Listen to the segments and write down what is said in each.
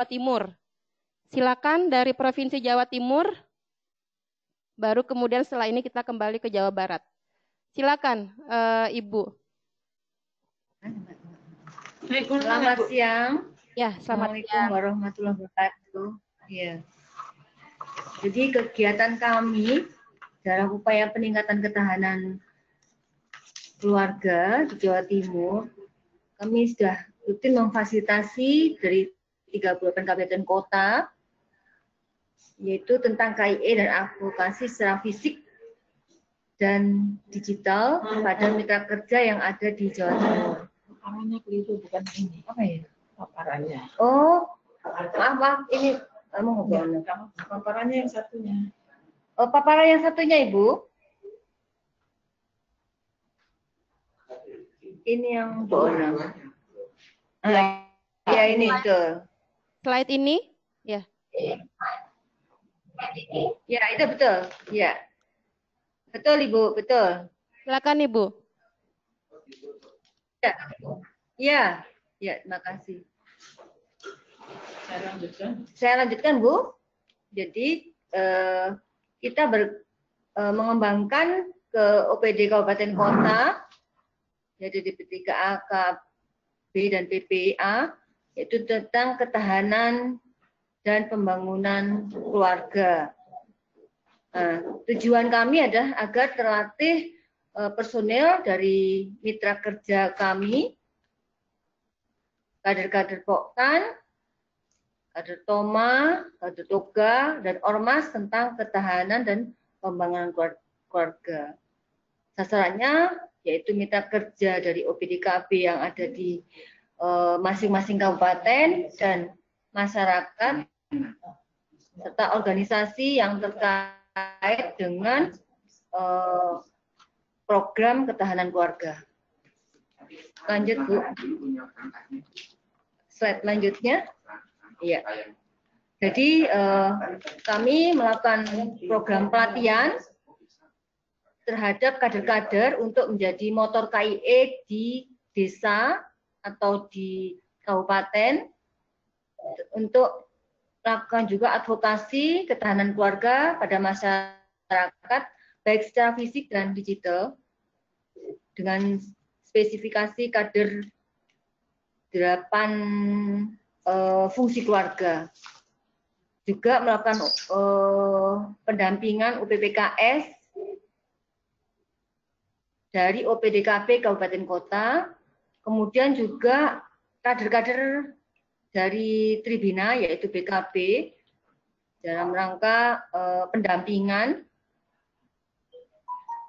Jawa Timur. Silakan dari Provinsi Jawa Timur, baru kemudian setelah ini kita kembali ke Jawa Barat. Silakan, uh, Ibu. Selamat siang. Ya, selamat siang. warahmatullahi wabarakatuh. Ya. Jadi kegiatan kami dalam upaya peningkatan ketahanan keluarga di Jawa Timur, kami sudah rutin memfasilitasi dari 38 kabupaten kota yaitu tentang KIE dan advokasi secara fisik dan digital pada mitra kerja yang ada di Jawa Timur. Paparannya keliru bukan ini. Apa ya? Paparannya. Oh, maaf maaf ini eh, mau ngobrol. Ya, paparannya yang satunya. Oh, paparan yang satunya ibu. Ini yang Bu Ona. ya ini tuh. Slide ini? Ya. Ya, itu betul. Ya. Betul, Ibu. Betul. Silakan, Ibu. Ya. Ya. Ya, terima kasih. Saya lanjutkan. Saya lanjutkan, Bu. Jadi, eh, kita ber, eh, mengembangkan ke OPD Kabupaten Kota, yaitu di P3A, KB, dan PPA, yaitu tentang ketahanan dan pembangunan keluarga. Nah, tujuan kami adalah agar terlatih eh, personel dari mitra kerja kami, kader-kader Poktan, kader Toma, kader Toga, dan Ormas tentang ketahanan dan pembangunan keluarga. Sasarannya yaitu mitra kerja dari OPDKB yang ada di Eh, masing-masing kabupaten dan masyarakat serta organisasi yang terkait dengan uh, program ketahanan keluarga. Lanjut Bu. Slide lanjutnya. Iya. Jadi uh, kami melakukan program pelatihan terhadap kader-kader untuk menjadi motor KIE di desa atau di kabupaten untuk melakukan juga advokasi ketahanan keluarga pada masyarakat baik secara fisik dan digital dengan spesifikasi kader delapan uh, fungsi keluarga juga melakukan uh, pendampingan UPPKS dari OPDKP Kabupaten Kota Kemudian juga kader-kader dari Tribina yaitu BKB dalam rangka eh, pendampingan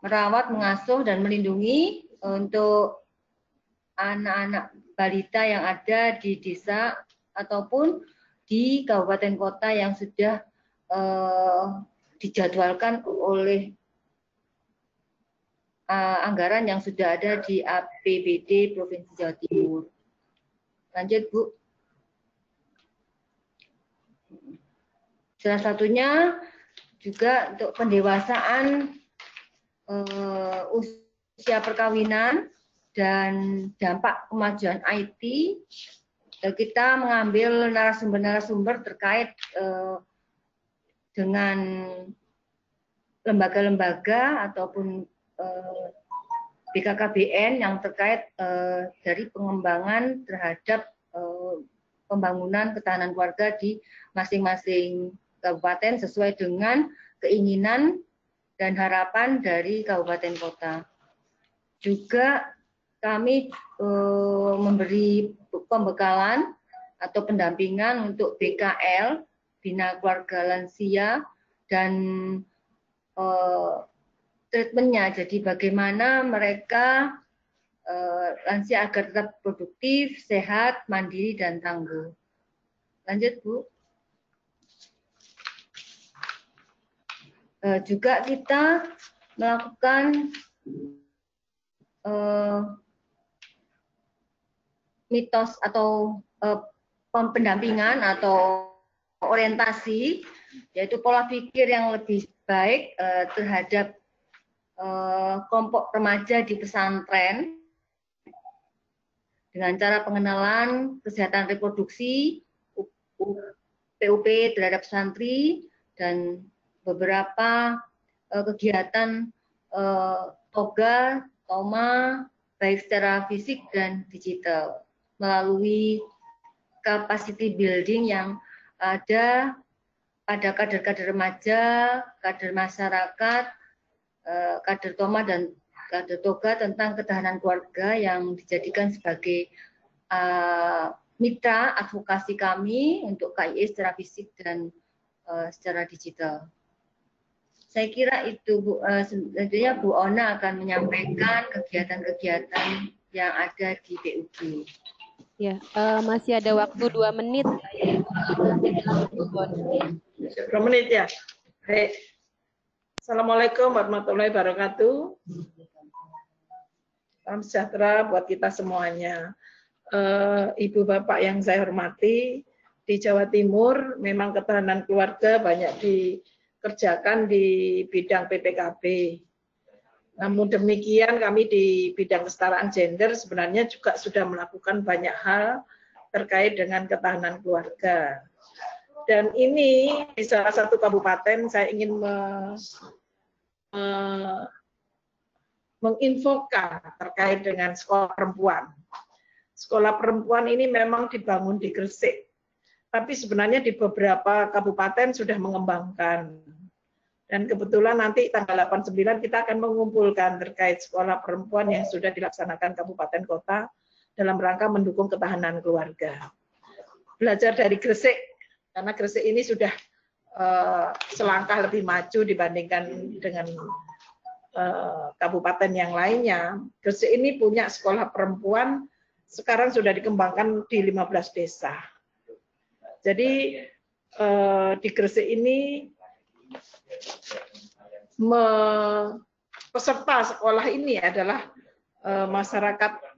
merawat, mengasuh dan melindungi untuk anak-anak balita yang ada di desa ataupun di kabupaten kota yang sudah eh, dijadwalkan oleh uh, anggaran yang sudah ada di APBD Provinsi Jawa Timur. Lanjut, Bu. Salah satunya juga untuk pendewasaan uh, usia perkawinan dan dampak kemajuan IT. Kita mengambil narasumber-narasumber terkait uh, dengan lembaga-lembaga ataupun Eh, BKKBN yang terkait eh, dari pengembangan terhadap eh, pembangunan ketahanan keluarga di masing-masing kabupaten sesuai dengan keinginan dan harapan dari kabupaten kota. Juga kami memberi pembekalan atau pendampingan untuk BKL, Bina Keluarga Lansia, dan treatmentnya. Jadi bagaimana mereka eh, lansia agar tetap produktif, sehat, mandiri, dan tangguh. Lanjut, Bu. Eh, juga kita melakukan eh, mitos atau eh, pendampingan atau orientasi yaitu pola pikir yang lebih baik terhadap Eh, kelompok remaja di pesantren dengan cara pengenalan kesehatan reproduksi PUP terhadap santri dan beberapa eh, kegiatan toga, eh, toma, baik secara fisik dan digital melalui capacity building yang ada pada kader-kader remaja, kader masyarakat, Eh, kader Toma dan Kader Toga tentang ketahanan keluarga yang dijadikan sebagai uh, mitra advokasi kami untuk KIE secara fisik dan uh, secara digital. Saya kira itu Bu, uh, Bu Ona akan menyampaikan kegiatan-kegiatan yang ada di BUG. Ya, uh, masih ada waktu dua menit. Dua menit ya. Baik. Assalamualaikum warahmatullahi wabarakatuh. Salam sejahtera buat kita semuanya. Eh, Ibu bapak yang saya hormati, di Jawa Timur memang ketahanan keluarga banyak dikerjakan di bidang PPKB. Namun demikian kami di bidang kesetaraan gender sebenarnya juga sudah melakukan banyak hal terkait dengan ketahanan keluarga. Dan ini di salah satu kabupaten saya ingin me, me, menginfokan terkait dengan sekolah perempuan. Sekolah perempuan ini memang dibangun di Gresik, tapi sebenarnya di beberapa kabupaten sudah mengembangkan. Dan kebetulan nanti tanggal 89 kita akan mengumpulkan terkait sekolah perempuan yang sudah dilaksanakan kabupaten kota dalam rangka mendukung ketahanan keluarga. Belajar dari Gresik karena Gresik ini sudah uh, selangkah lebih maju dibandingkan dengan uh, kabupaten yang lainnya. Gresik ini punya sekolah perempuan sekarang sudah dikembangkan di 15 desa. Jadi uh, di Gresik ini me, peserta sekolah ini adalah masyarakat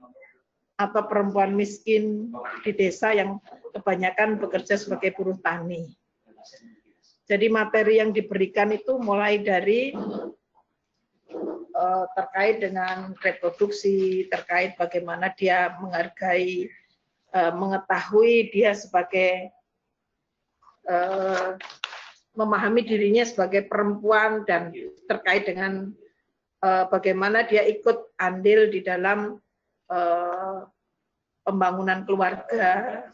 atau perempuan miskin di desa yang kebanyakan bekerja sebagai buruh tani. Jadi materi yang diberikan itu mulai dari uh, terkait dengan reproduksi, terkait bagaimana dia menghargai, uh, mengetahui dia sebagai uh, memahami dirinya sebagai perempuan dan terkait dengan bagaimana dia ikut andil di dalam Eh, pembangunan keluarga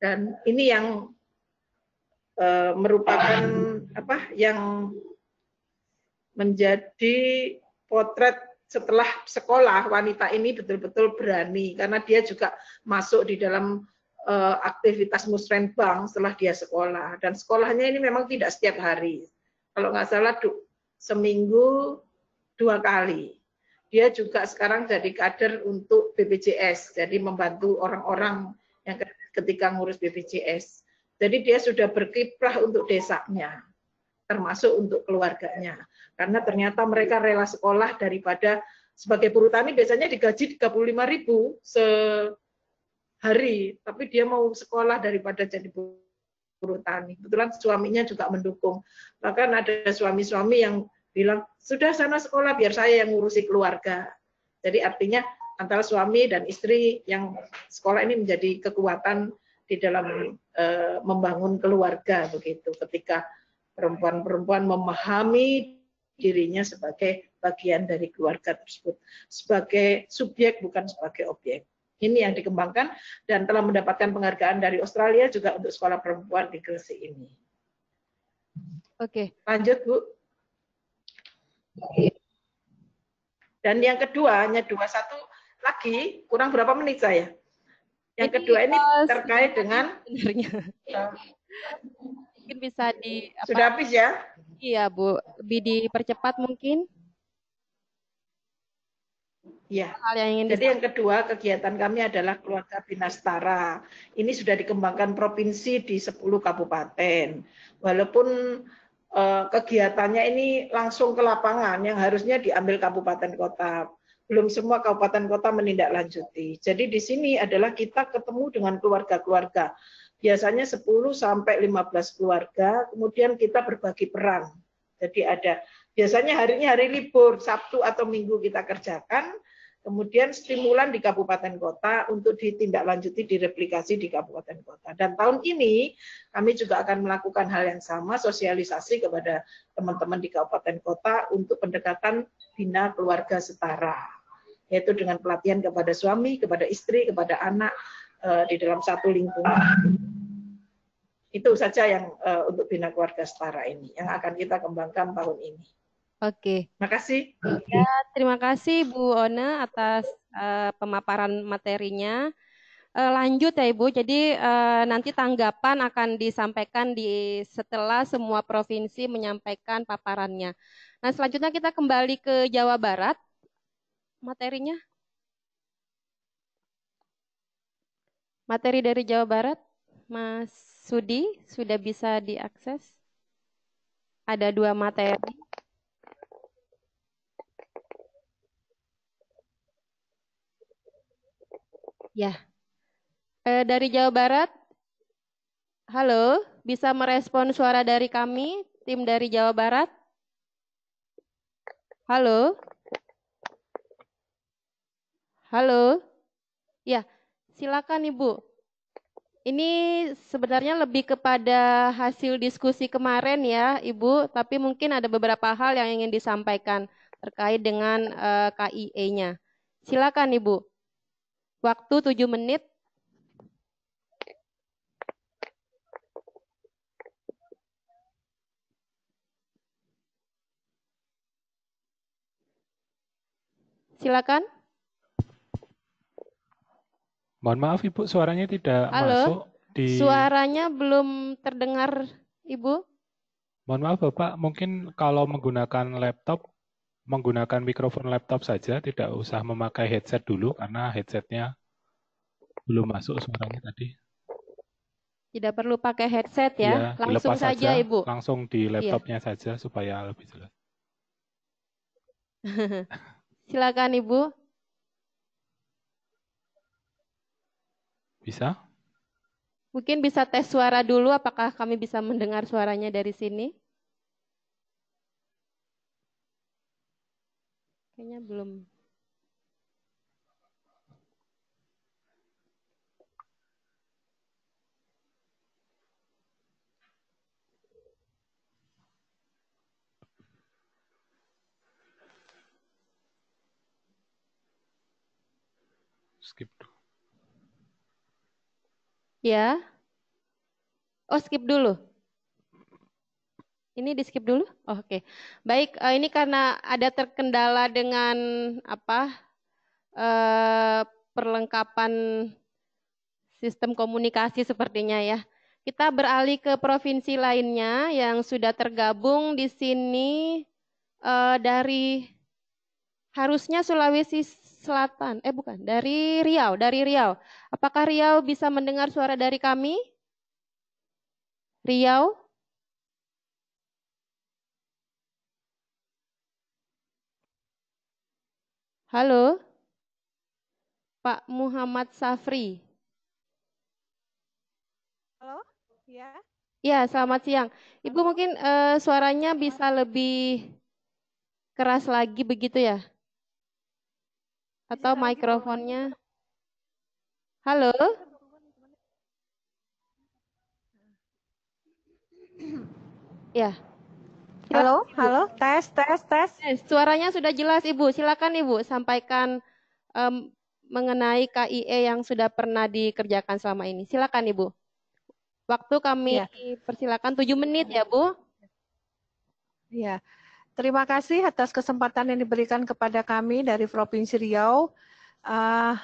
dan ini yang eh, merupakan apa yang menjadi potret setelah sekolah wanita ini betul-betul berani karena dia juga masuk di dalam eh, aktivitas musrenbang setelah dia sekolah dan sekolahnya ini memang tidak setiap hari kalau nggak salah seminggu dua kali dia juga sekarang jadi kader untuk BPJS, jadi membantu orang-orang yang ketika ngurus BPJS. Jadi dia sudah berkiprah untuk desanya, termasuk untuk keluarganya. Karena ternyata mereka rela sekolah daripada sebagai buruh tani biasanya digaji 35 ribu sehari, tapi dia mau sekolah daripada jadi buruh tani. Kebetulan suaminya juga mendukung. Bahkan ada suami-suami yang bilang sudah sana sekolah biar saya yang ngurusi keluarga. Jadi artinya antara suami dan istri yang sekolah ini menjadi kekuatan di dalam e, membangun keluarga begitu. Ketika perempuan-perempuan memahami dirinya sebagai bagian dari keluarga tersebut, sebagai subjek bukan sebagai objek. Ini yang dikembangkan dan telah mendapatkan penghargaan dari Australia juga untuk sekolah perempuan di Gresik ini. Oke. Lanjut, Bu. Dan yang kedua, hanya dua satu lagi, kurang berapa menit saya. Yang Jadi, kedua ini uh, terkait dengan sebenarnya. mungkin bisa di apa, Sudah habis ya? Iya, Bu. Lebih dipercepat mungkin? Ya. Hal yang ingin Jadi yang kedua kegiatan kami adalah keluarga binastara. Ini sudah dikembangkan provinsi di 10 kabupaten. Walaupun Eh, kegiatannya ini langsung ke lapangan yang harusnya diambil kabupaten kota. Belum semua kabupaten kota menindaklanjuti. Jadi di sini adalah kita ketemu dengan keluarga-keluarga. Biasanya 10 sampai 15 keluarga, kemudian kita berbagi peran. Jadi ada biasanya harinya hari libur, Sabtu atau Minggu kita kerjakan, Kemudian stimulan di kabupaten kota untuk ditindaklanjuti direplikasi di kabupaten kota. Dan tahun ini kami juga akan melakukan hal yang sama, sosialisasi kepada teman-teman di kabupaten kota untuk pendekatan bina keluarga setara, yaitu dengan pelatihan kepada suami, kepada istri, kepada anak eh, di dalam satu lingkungan. Itu saja yang eh, untuk bina keluarga setara ini yang akan kita kembangkan tahun ini. Oke. Makasih. Ya, terima kasih Bu Ona atas uh, pemaparan materinya. Uh, lanjut ya Ibu, jadi uh, nanti tanggapan akan disampaikan di setelah semua provinsi menyampaikan paparannya. Nah selanjutnya kita kembali ke Jawa Barat materinya. Materi dari Jawa Barat, Mas Sudi sudah bisa diakses. Ada dua materi. Ya. E, dari Jawa Barat, halo, bisa merespon suara dari kami, tim dari Jawa Barat? Halo? Halo? Ya, silakan Ibu. Ini sebenarnya lebih kepada hasil diskusi kemarin ya, Ibu, tapi mungkin ada beberapa hal yang ingin disampaikan terkait dengan eh, KIE-nya. Silakan, Ibu. Waktu 7 menit. Silakan. Mohon maaf Ibu, suaranya tidak Halo? masuk. Di... Suaranya belum terdengar Ibu. Mohon maaf Bapak, mungkin kalau menggunakan laptop menggunakan mikrofon laptop saja, tidak usah memakai headset dulu karena headsetnya belum masuk suaranya tadi. Tidak perlu pakai headset ya, ya langsung saja, saja Ibu. Langsung di iya. laptopnya ya. saja supaya lebih jelas. Silakan Ibu. Bisa? Mungkin bisa tes suara dulu apakah kami bisa mendengar suaranya dari sini? Kayaknya belum. Skip Ya. Oh, skip dulu. Ini di skip dulu. Oh, Oke, okay. baik. Uh, ini karena ada terkendala dengan apa uh, perlengkapan sistem komunikasi sepertinya ya. Kita beralih ke provinsi lainnya yang sudah tergabung di sini uh, dari harusnya Sulawesi Selatan. Eh bukan, dari Riau, dari Riau. Apakah Riau bisa mendengar suara dari kami? Riau? Halo? Pak Muhammad Safri. Halo? Ya. Ya, selamat siang. Ibu mungkin uh, suaranya bisa lebih keras lagi begitu ya? Atau mikrofonnya? Halo? Ya. Halo, halo, tes, tes, tes. Eh, suaranya sudah jelas, Ibu. Silakan, Ibu, sampaikan um, mengenai KIE yang sudah pernah dikerjakan selama ini. Silakan, Ibu. Waktu kami ya. persilakan 7 menit ya, Bu. Ya. Terima kasih atas kesempatan yang diberikan kepada kami dari Provinsi Riau. Uh,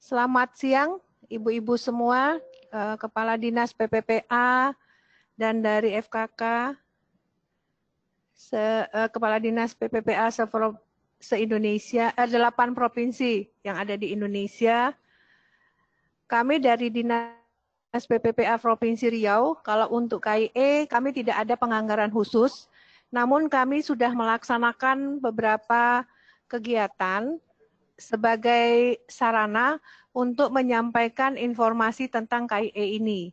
selamat siang, ibu-ibu semua, uh, Kepala Dinas PPPA dan dari FKK se, uh, Kepala Dinas PPPA se, se Indonesia uh, eh, 8 provinsi yang ada di Indonesia. Kami dari Dinas PPPA Provinsi Riau, kalau untuk KIE kami tidak ada penganggaran khusus, namun kami sudah melaksanakan beberapa kegiatan sebagai sarana untuk menyampaikan informasi tentang KIE ini.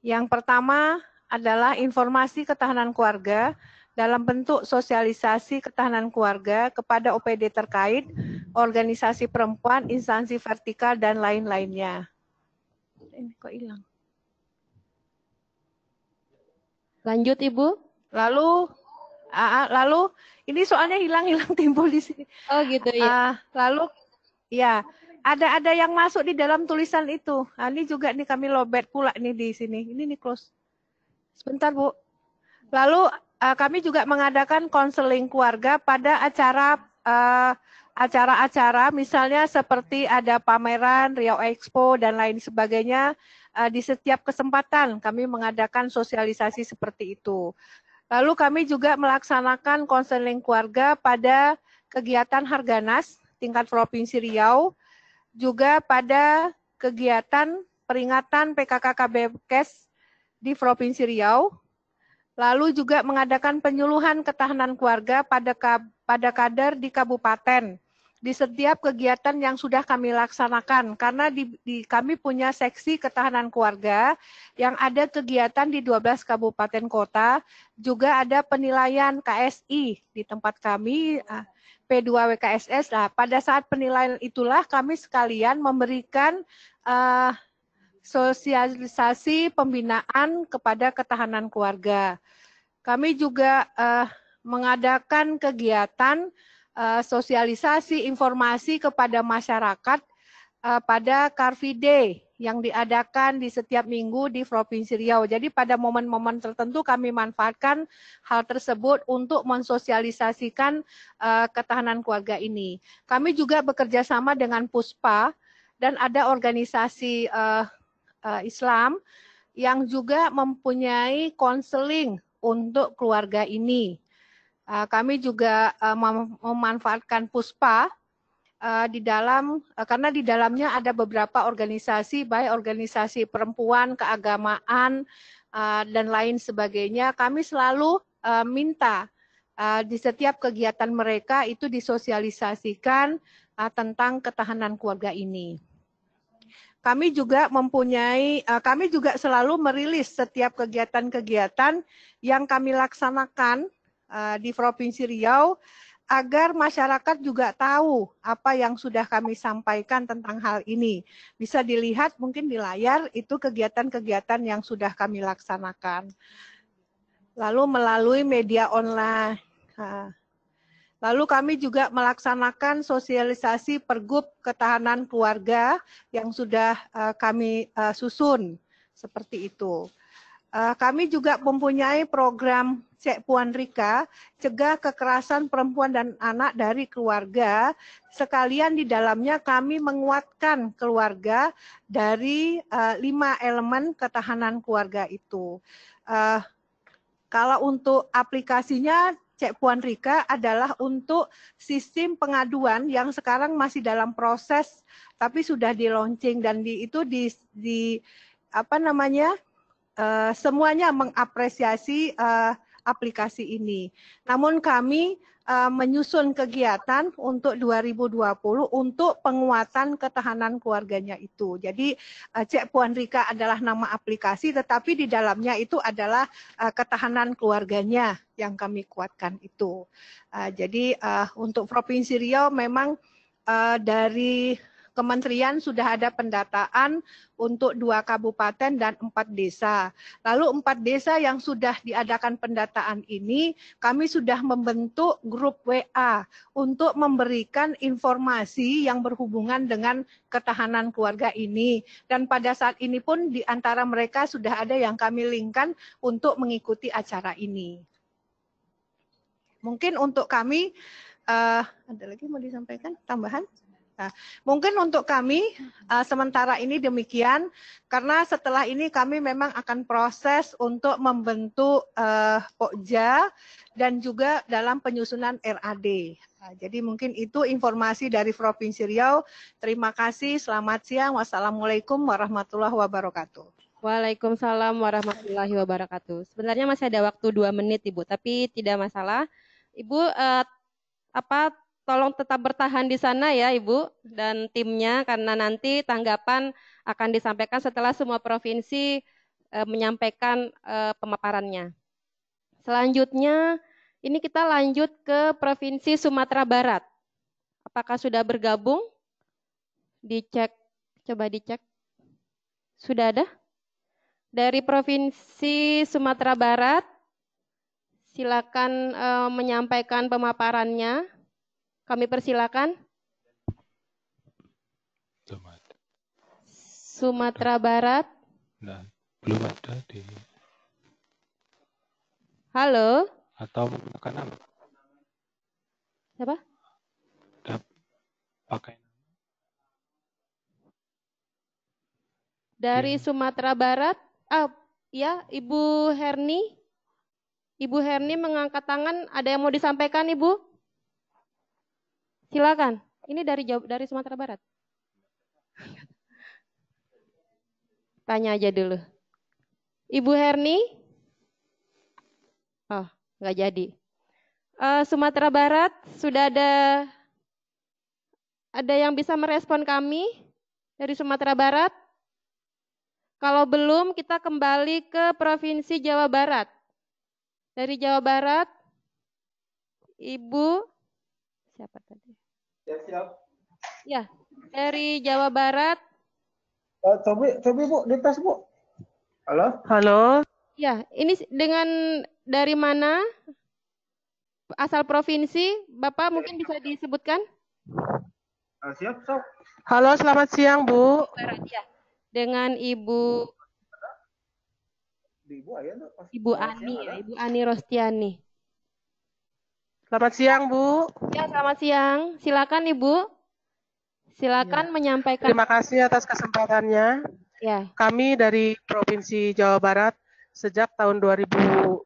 Yang pertama adalah informasi ketahanan keluarga dalam bentuk sosialisasi ketahanan keluarga kepada OPD terkait, organisasi perempuan, instansi vertikal, dan lain-lainnya. Ini kok hilang. Lanjut Ibu. Lalu uh, lalu ini soalnya hilang-hilang timbul di sini. Oh gitu ya. Uh, lalu ya ada ada yang masuk di dalam tulisan itu. Nah, ini juga nih kami lobet pula nih di sini. Ini nih close. Sebentar Bu. Lalu uh, kami juga mengadakan konseling keluarga pada acara uh, acara-acara misalnya seperti ada pameran Riau Expo dan lain sebagainya eh, di setiap kesempatan kami mengadakan sosialisasi seperti itu. Lalu kami juga melaksanakan konseling keluarga pada kegiatan Harganas tingkat Provinsi Riau juga pada kegiatan peringatan PKK Kes di Provinsi Riau Lalu juga mengadakan penyuluhan ketahanan keluarga pada pada kader di kabupaten di setiap kegiatan yang sudah kami laksanakan karena di, di kami punya seksi ketahanan keluarga yang ada kegiatan di 12 kabupaten kota juga ada penilaian KSI di tempat kami eh, P2 WKSS lah pada saat penilaian itulah kami sekalian memberikan uh, sosialisasi pembinaan kepada ketahanan keluarga. Kami juga eh, mengadakan kegiatan eh, sosialisasi informasi kepada masyarakat eh, pada Day yang diadakan di setiap minggu di Provinsi Riau. Jadi pada momen-momen tertentu kami manfaatkan hal tersebut untuk mensosialisasikan uh, ketahanan keluarga ini. Kami juga bekerja sama dengan Puspa dan ada organisasi uh, Eh, Islam yang juga mempunyai konseling untuk keluarga ini. Eh, kami juga eh, memanfaatkan Puspa di dalam karena di dalamnya ada beberapa organisasi baik organisasi perempuan, keagamaan dan lain sebagainya. Kami selalu minta di setiap kegiatan mereka itu disosialisasikan tentang ketahanan keluarga ini kami juga mempunyai, eh, kami juga selalu merilis setiap kegiatan-kegiatan yang kami laksanakan eh, di Provinsi Riau agar masyarakat juga tahu apa yang sudah kami sampaikan tentang hal ini. Bisa dilihat mungkin di layar itu kegiatan-kegiatan yang sudah kami laksanakan. Lalu melalui media online. Lalu kami juga melaksanakan sosialisasi pergub ketahanan keluarga yang sudah eh, kami eh, susun seperti itu. Eh, kami juga mempunyai program Cek Puan Rika, cegah kekerasan perempuan dan anak dari keluarga. Sekalian di dalamnya kami menguatkan keluarga dari lima elemen ketahanan keluarga itu. kalau untuk aplikasinya Cek Puan Rika adalah untuk sistem pengaduan yang sekarang masih dalam proses tapi sudah di launching dan di itu di di apa namanya uh, semuanya mengapresiasi uh, aplikasi ini. Namun kami uh, menyusun kegiatan untuk 2020 untuk penguatan ketahanan keluarganya itu. Jadi uh, Cek Puan Rika adalah nama aplikasi tetapi di dalamnya itu adalah uh, ketahanan keluarganya yang kami kuatkan itu. Uh, jadi uh, untuk Provinsi Riau memang uh, dari kementerian sudah ada pendataan untuk dua kabupaten dan empat desa. Lalu empat desa yang sudah diadakan pendataan ini, kami sudah membentuk grup WA untuk memberikan informasi yang berhubungan dengan ketahanan keluarga ini. Dan pada saat ini pun di antara mereka sudah ada yang kami linkkan untuk mengikuti acara ini. Mungkin untuk kami, uh, ada lagi mau disampaikan tambahan? Nah, mungkin untuk kami uh, sementara ini demikian karena setelah ini kami memang akan proses untuk membentuk uh, pokja dan juga dalam penyusunan RAD. Nah, uh, jadi mungkin itu informasi dari Provinsi Riau. Terima kasih, selamat siang. Wassalamualaikum warahmatullahi wabarakatuh. Waalaikumsalam warahmatullahi wabarakatuh. Sebenarnya masih ada waktu dua menit, Ibu, tapi tidak masalah. Ibu, uh, apa tolong tetap bertahan di sana ya Ibu dan timnya karena nanti tanggapan akan disampaikan setelah semua provinsi e, menyampaikan e, pemaparannya. Selanjutnya ini kita lanjut ke Provinsi Sumatera Barat. Apakah sudah bergabung? Dicek, coba dicek. Sudah ada? Dari Provinsi Sumatera Barat, silakan e, menyampaikan pemaparannya. Kami persilakan. Sumatera Barat. Nah, belum ada di. Halo. Atau menggunakan nama. Siapa? pakai Dari ya. Sumatera Barat, ah, ya Ibu Herni. Ibu Herni mengangkat tangan, ada yang mau disampaikan Ibu? Silakan. Ini dari dari Sumatera Barat. Tanya aja dulu. Ibu Herni? Oh, nggak jadi. Uh, Sumatera Barat sudah ada ada yang bisa merespon kami dari Sumatera Barat? Kalau belum, kita kembali ke Provinsi Jawa Barat. Dari Jawa Barat, Ibu siapa tadi? Siap, ya, siap. Ya, dari Jawa Barat. Uh, eh, Cobi, Cobi Bu, di tes Bu. Halo. Halo. Ya, ini dengan dari mana? Asal provinsi, Bapak mungkin bisa disebutkan? Uh, siap, Sob. Halo, selamat siang, Bu. Barat, ya. Dengan Ibu Ibu Ani ya, Ibu Ani Rostiani. Selamat siang, Bu. Ya, selamat siang. Silakan, Ibu. Silakan ya. menyampaikan. Terima kasih atas kesempatannya. Ya. Kami dari Provinsi Jawa Barat sejak tahun 2014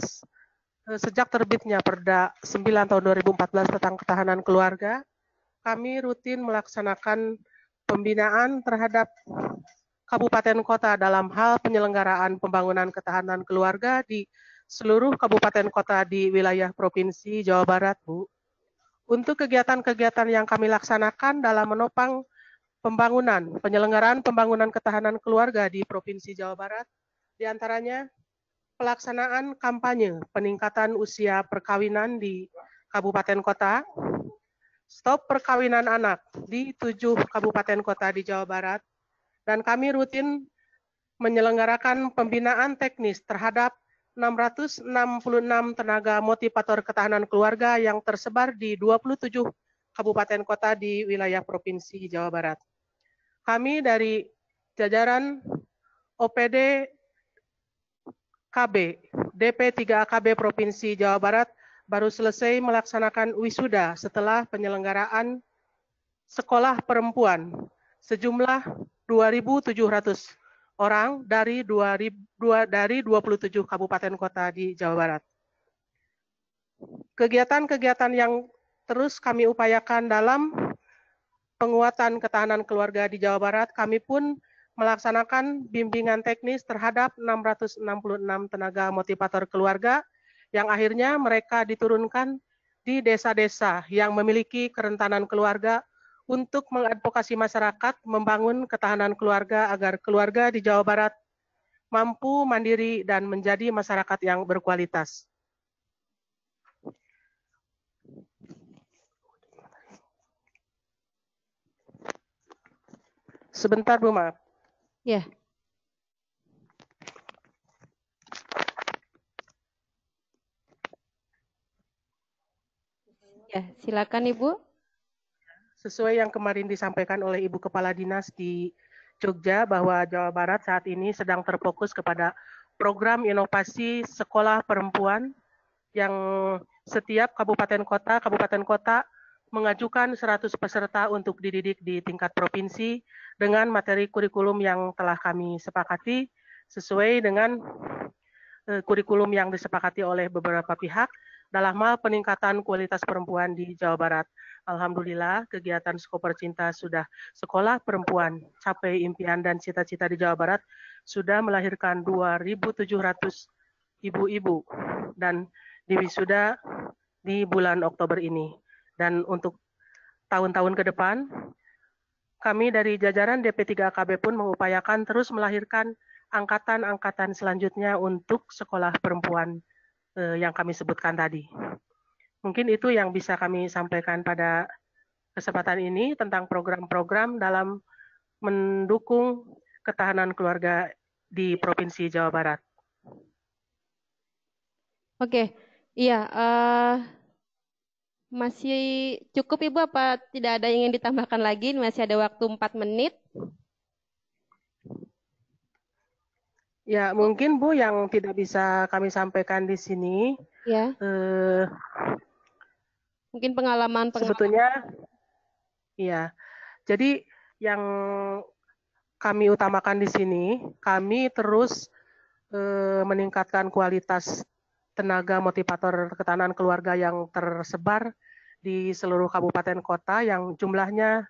eh, sejak terbitnya Perda 9 tahun 2014 tentang ketahanan keluarga, kami rutin melaksanakan pembinaan terhadap kabupaten kota dalam hal penyelenggaraan pembangunan ketahanan keluarga di seluruh kabupaten kota di wilayah Provinsi Jawa Barat, Bu. Untuk kegiatan-kegiatan yang kami laksanakan dalam menopang pembangunan, penyelenggaraan pembangunan ketahanan keluarga di Provinsi Jawa Barat, diantaranya pelaksanaan kampanye peningkatan usia perkawinan di kabupaten kota, stop perkawinan anak di tujuh kabupaten kota di Jawa Barat, dan kami rutin menyelenggarakan pembinaan teknis terhadap 666 tenaga motivator ketahanan keluarga yang tersebar di 27 kabupaten kota di wilayah Provinsi Jawa Barat. Kami dari jajaran OPD KB, DP3AKB Provinsi Jawa Barat baru selesai melaksanakan wisuda setelah penyelenggaraan sekolah perempuan sejumlah 2.700 orang dari 2000, dari 27 kabupaten kota di Jawa Barat. Kegiatan-kegiatan yang terus kami upayakan dalam penguatan ketahanan keluarga di Jawa Barat, kami pun melaksanakan bimbingan teknis terhadap 666 tenaga motivator keluarga yang akhirnya mereka diturunkan di desa-desa yang memiliki kerentanan keluarga untuk mengadvokasi masyarakat membangun ketahanan keluarga agar keluarga di Jawa Barat mampu mandiri dan menjadi masyarakat yang berkualitas. Sebentar, Bu Maaf. Ya. Yeah. Ya, silakan Ibu sesuai yang kemarin disampaikan oleh Ibu Kepala Dinas di Jogja bahwa Jawa Barat saat ini sedang terfokus kepada program inovasi sekolah perempuan yang setiap kabupaten kota, kabupaten kota mengajukan 100 peserta untuk dididik di tingkat provinsi dengan materi kurikulum yang telah kami sepakati sesuai dengan e, kurikulum yang disepakati oleh beberapa pihak dalam hal peningkatan kualitas perempuan di Jawa Barat. Alhamdulillah kegiatan Skoper Cinta sudah sekolah perempuan capai impian dan cita-cita di Jawa Barat sudah melahirkan 2.700 ibu-ibu dan diwisuda di bulan Oktober ini. Dan untuk tahun-tahun ke depan, kami dari jajaran DP3AKB pun mengupayakan terus melahirkan angkatan-angkatan selanjutnya untuk sekolah perempuan eh, yang kami sebutkan tadi. Mungkin itu yang bisa kami sampaikan pada kesempatan ini tentang program-program dalam mendukung ketahanan keluarga di Provinsi Jawa Barat. Oke, iya. Uh, masih cukup Ibu apa tidak ada yang ingin ditambahkan lagi? Masih ada waktu 4 menit. Ya, mungkin Bu yang tidak bisa kami sampaikan di sini. Ya. Uh, Mungkin pengalaman, pengalaman. Sebetulnya, iya. Jadi yang kami utamakan di sini, kami terus eh, meningkatkan kualitas tenaga motivator ketahanan keluarga yang tersebar di seluruh kabupaten kota yang jumlahnya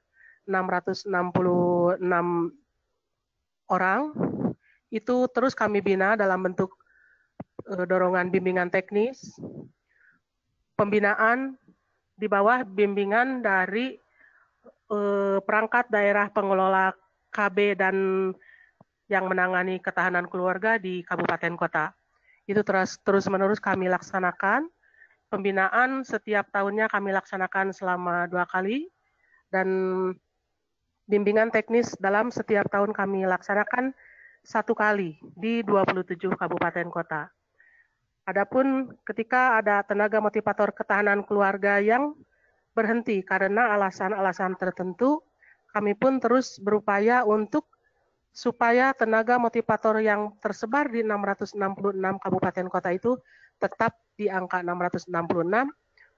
666 orang. Itu terus kami bina dalam bentuk eh, dorongan bimbingan teknis, pembinaan di bawah bimbingan dari eh, perangkat daerah pengelola KB dan yang menangani ketahanan keluarga di kabupaten kota. Itu terus terus menerus kami laksanakan. Pembinaan setiap tahunnya kami laksanakan selama dua kali dan bimbingan teknis dalam setiap tahun kami laksanakan satu kali di 27 kabupaten kota. Adapun ketika ada tenaga motivator ketahanan keluarga yang berhenti karena alasan-alasan tertentu, kami pun terus berupaya untuk supaya tenaga motivator yang tersebar di 666 kabupaten kota itu tetap di angka 666,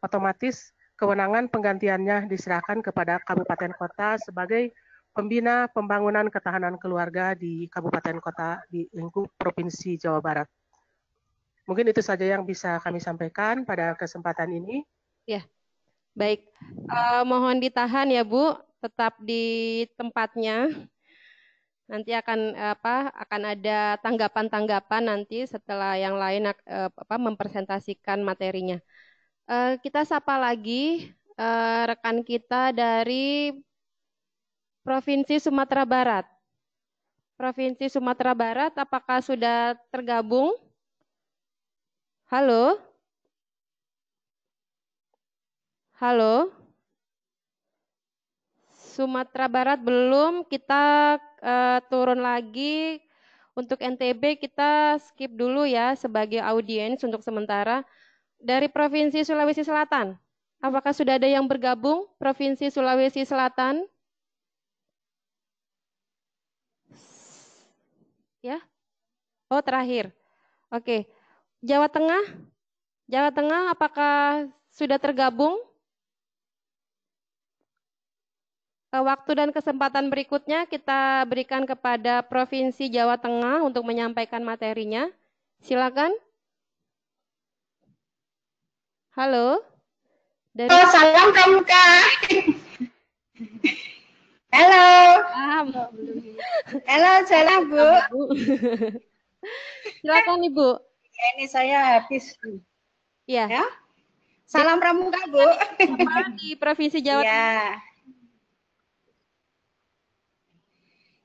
otomatis kewenangan penggantiannya diserahkan kepada kabupaten kota sebagai pembina pembangunan ketahanan keluarga di kabupaten kota di lingkup Provinsi Jawa Barat. Mungkin itu saja yang bisa kami sampaikan pada kesempatan ini. Ya, baik. Uh, mohon ditahan ya Bu, tetap di tempatnya. Nanti akan apa? Akan ada tanggapan-tanggapan nanti setelah yang lain uh, apa mempresentasikan materinya. Uh, kita sapa lagi uh, rekan kita dari Provinsi Sumatera Barat. Provinsi Sumatera Barat, apakah sudah tergabung? Halo? Halo? Sumatera Barat belum, kita uh, turun lagi. Untuk NTB kita skip dulu ya sebagai audiens untuk sementara. Dari Provinsi Sulawesi Selatan, apakah sudah ada yang bergabung Provinsi Sulawesi Selatan? Ya? Oh, terakhir. Oke. Jawa Tengah? Jawa Tengah apakah sudah tergabung? Eh, waktu dan kesempatan berikutnya kita berikan kepada Provinsi Jawa Tengah untuk menyampaikan materinya. Silakan. Halo. Dari... Halo, salam Pramuka. Halo. Halo, salam Bu. Silakan Ibu ini saya habis. Iya. Ya? Salam pramuka, Bu. Di Provinsi Jawa Iya.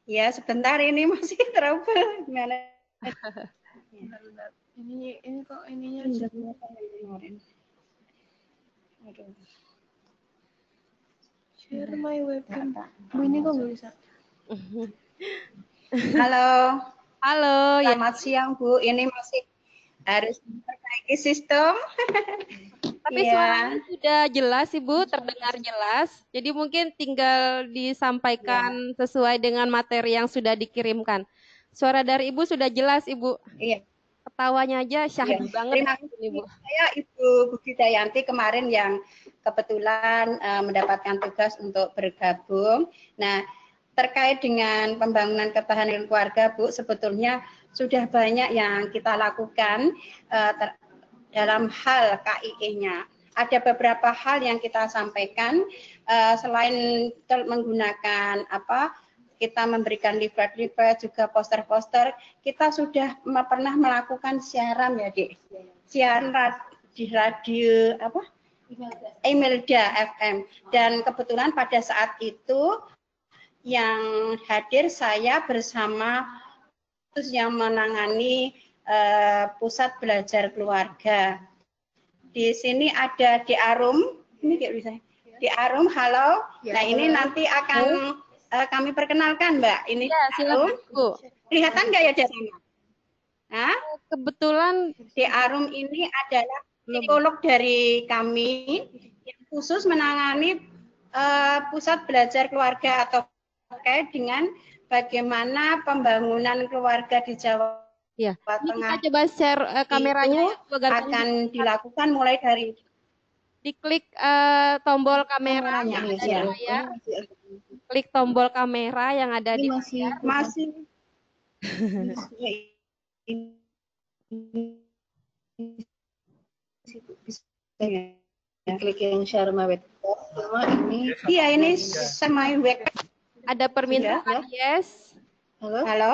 Ya, sebentar ini masih trouble gimana? ini ini kok ininya Share my webcam. Bu ini kok nggak bisa. Halo. Halo. Ya. Selamat ya. siang Bu. Ini masih harus memperbaiki sistem. Tapi yeah. suaranya sudah jelas Ibu, terdengar jelas. Jadi mungkin tinggal disampaikan yeah. sesuai dengan materi yang sudah dikirimkan. Suara dari Ibu sudah jelas Ibu. Iya. Yeah. Ketawanya aja syahdu yeah. banget Terima kasih Ibu. Saya Ibu Budi Dayanti kemarin yang kebetulan uh, mendapatkan tugas untuk bergabung. Nah, terkait dengan pembangunan ketahanan keluarga Bu, sebetulnya sudah banyak yang kita lakukan uh, dalam hal KIE-nya. Ada beberapa hal yang kita sampaikan uh, selain menggunakan apa kita memberikan leaflet-leaflet juga poster-poster. Kita sudah pernah melakukan siaran ya, Dek. Siaran di radio apa? Emilda FM dan kebetulan pada saat itu yang hadir saya bersama khusus yang menangani eh, pusat belajar keluarga. Di sini ada di Arum, ini kayak bisa di Arum, halo. Ya, nah ini ya. nanti akan eh, kami perkenalkan Mbak. Ini ya, silakan, Bu. Kelihatan nggak ya dari Nah, eh, kebetulan di Arum ini adalah psikolog dari kami yang khusus menangani uh, pusat belajar keluarga atau terkait dengan bagaimana pembangunan keluarga di Jawa ya. Tengah. Kita coba share uh, kameranya agar ya, akan dilakukan mulai dari diklik uh, tombol kamera yang ada ya. Klik tombol kamera yang ada ini di masih, layar. Masih. Klik yang share my webcam. Iya, ini semai webcam. Ada permintaan ya. yes. Halo? Halo?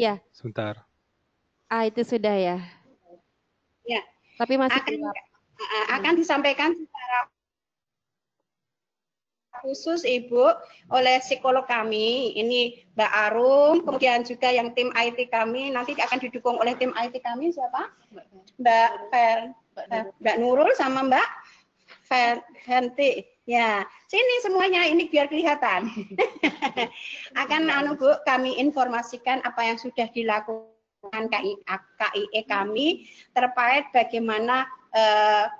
Ya. Sebentar. Ah, itu sudah ya. Ya. Tapi masih akan, ya, eh, akan disampaikan secara khusus Ibu oleh psikolog kami ini Mbak Arum, kemudian juga yang tim IT kami nanti akan didukung oleh tim IT kami siapa? Mbak Fer, Mbak Nurul sama Mbak henti Ya, sini semuanya ini biar kelihatan. Akan anu Bu, kami informasikan apa yang sudah dilakukan KIE kami terkait bagaimana eh,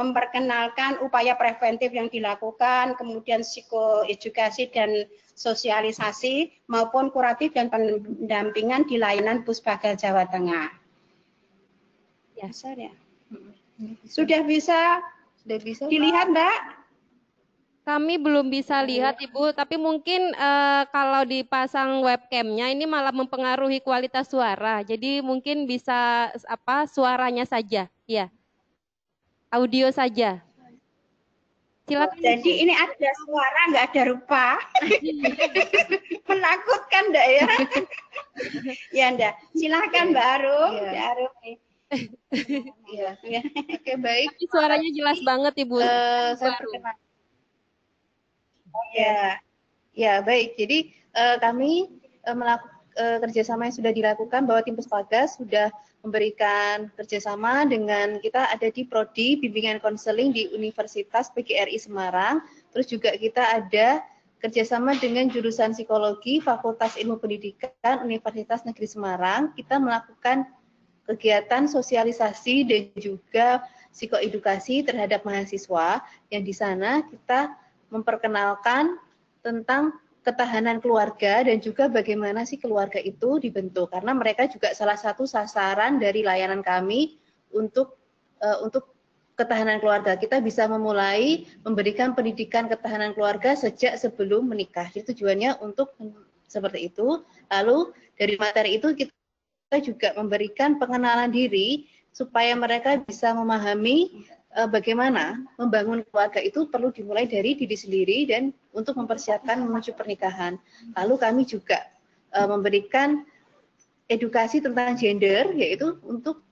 memperkenalkan upaya preventif yang dilakukan, kemudian psikoedukasi dan sosialisasi maupun kuratif dan pendampingan di layanan Puspaga Jawa Tengah. Ya, sorry. Ya? Hmm. Sudah bisa sudah dilihat, Mbak? Kami belum bisa iya. lihat, Ibu. Tapi mungkin uh, kalau dipasang webcamnya ini malah mempengaruhi kualitas suara. Jadi mungkin bisa apa suaranya saja, ya. Audio saja. Silakan. Oh, jadi ini ada suara, nggak ada rupa. Menakutkan, Mbak ya? ya, Mbak. Silakan, Mbak Arum. Ya. Mbak Arum. Iya. ya. Oke, baik. Tapi suaranya jelas banget, Ibu. Uh, saya ya. Ya, baik. Jadi uh, kami uh, eh, melakukan uh, kerjasama yang sudah dilakukan bahwa tim Puspaga sudah memberikan kerjasama dengan kita ada di prodi bimbingan konseling di Universitas PGRI Semarang. Terus juga kita ada kerjasama dengan jurusan psikologi Fakultas Ilmu Pendidikan Universitas Negeri Semarang. Kita melakukan kegiatan sosialisasi dan juga psikoedukasi terhadap mahasiswa yang di sana kita memperkenalkan tentang ketahanan keluarga dan juga bagaimana sih keluarga itu dibentuk karena mereka juga salah satu sasaran dari layanan kami untuk uh, untuk ketahanan keluarga kita bisa memulai memberikan pendidikan ketahanan keluarga sejak sebelum menikah itu tujuannya untuk seperti itu lalu dari materi itu kita kita juga memberikan pengenalan diri supaya mereka bisa memahami uh, bagaimana membangun keluarga itu perlu dimulai dari diri sendiri dan untuk mempersiapkan menuju pernikahan. Lalu kami juga uh, memberikan edukasi tentang gender yaitu untuk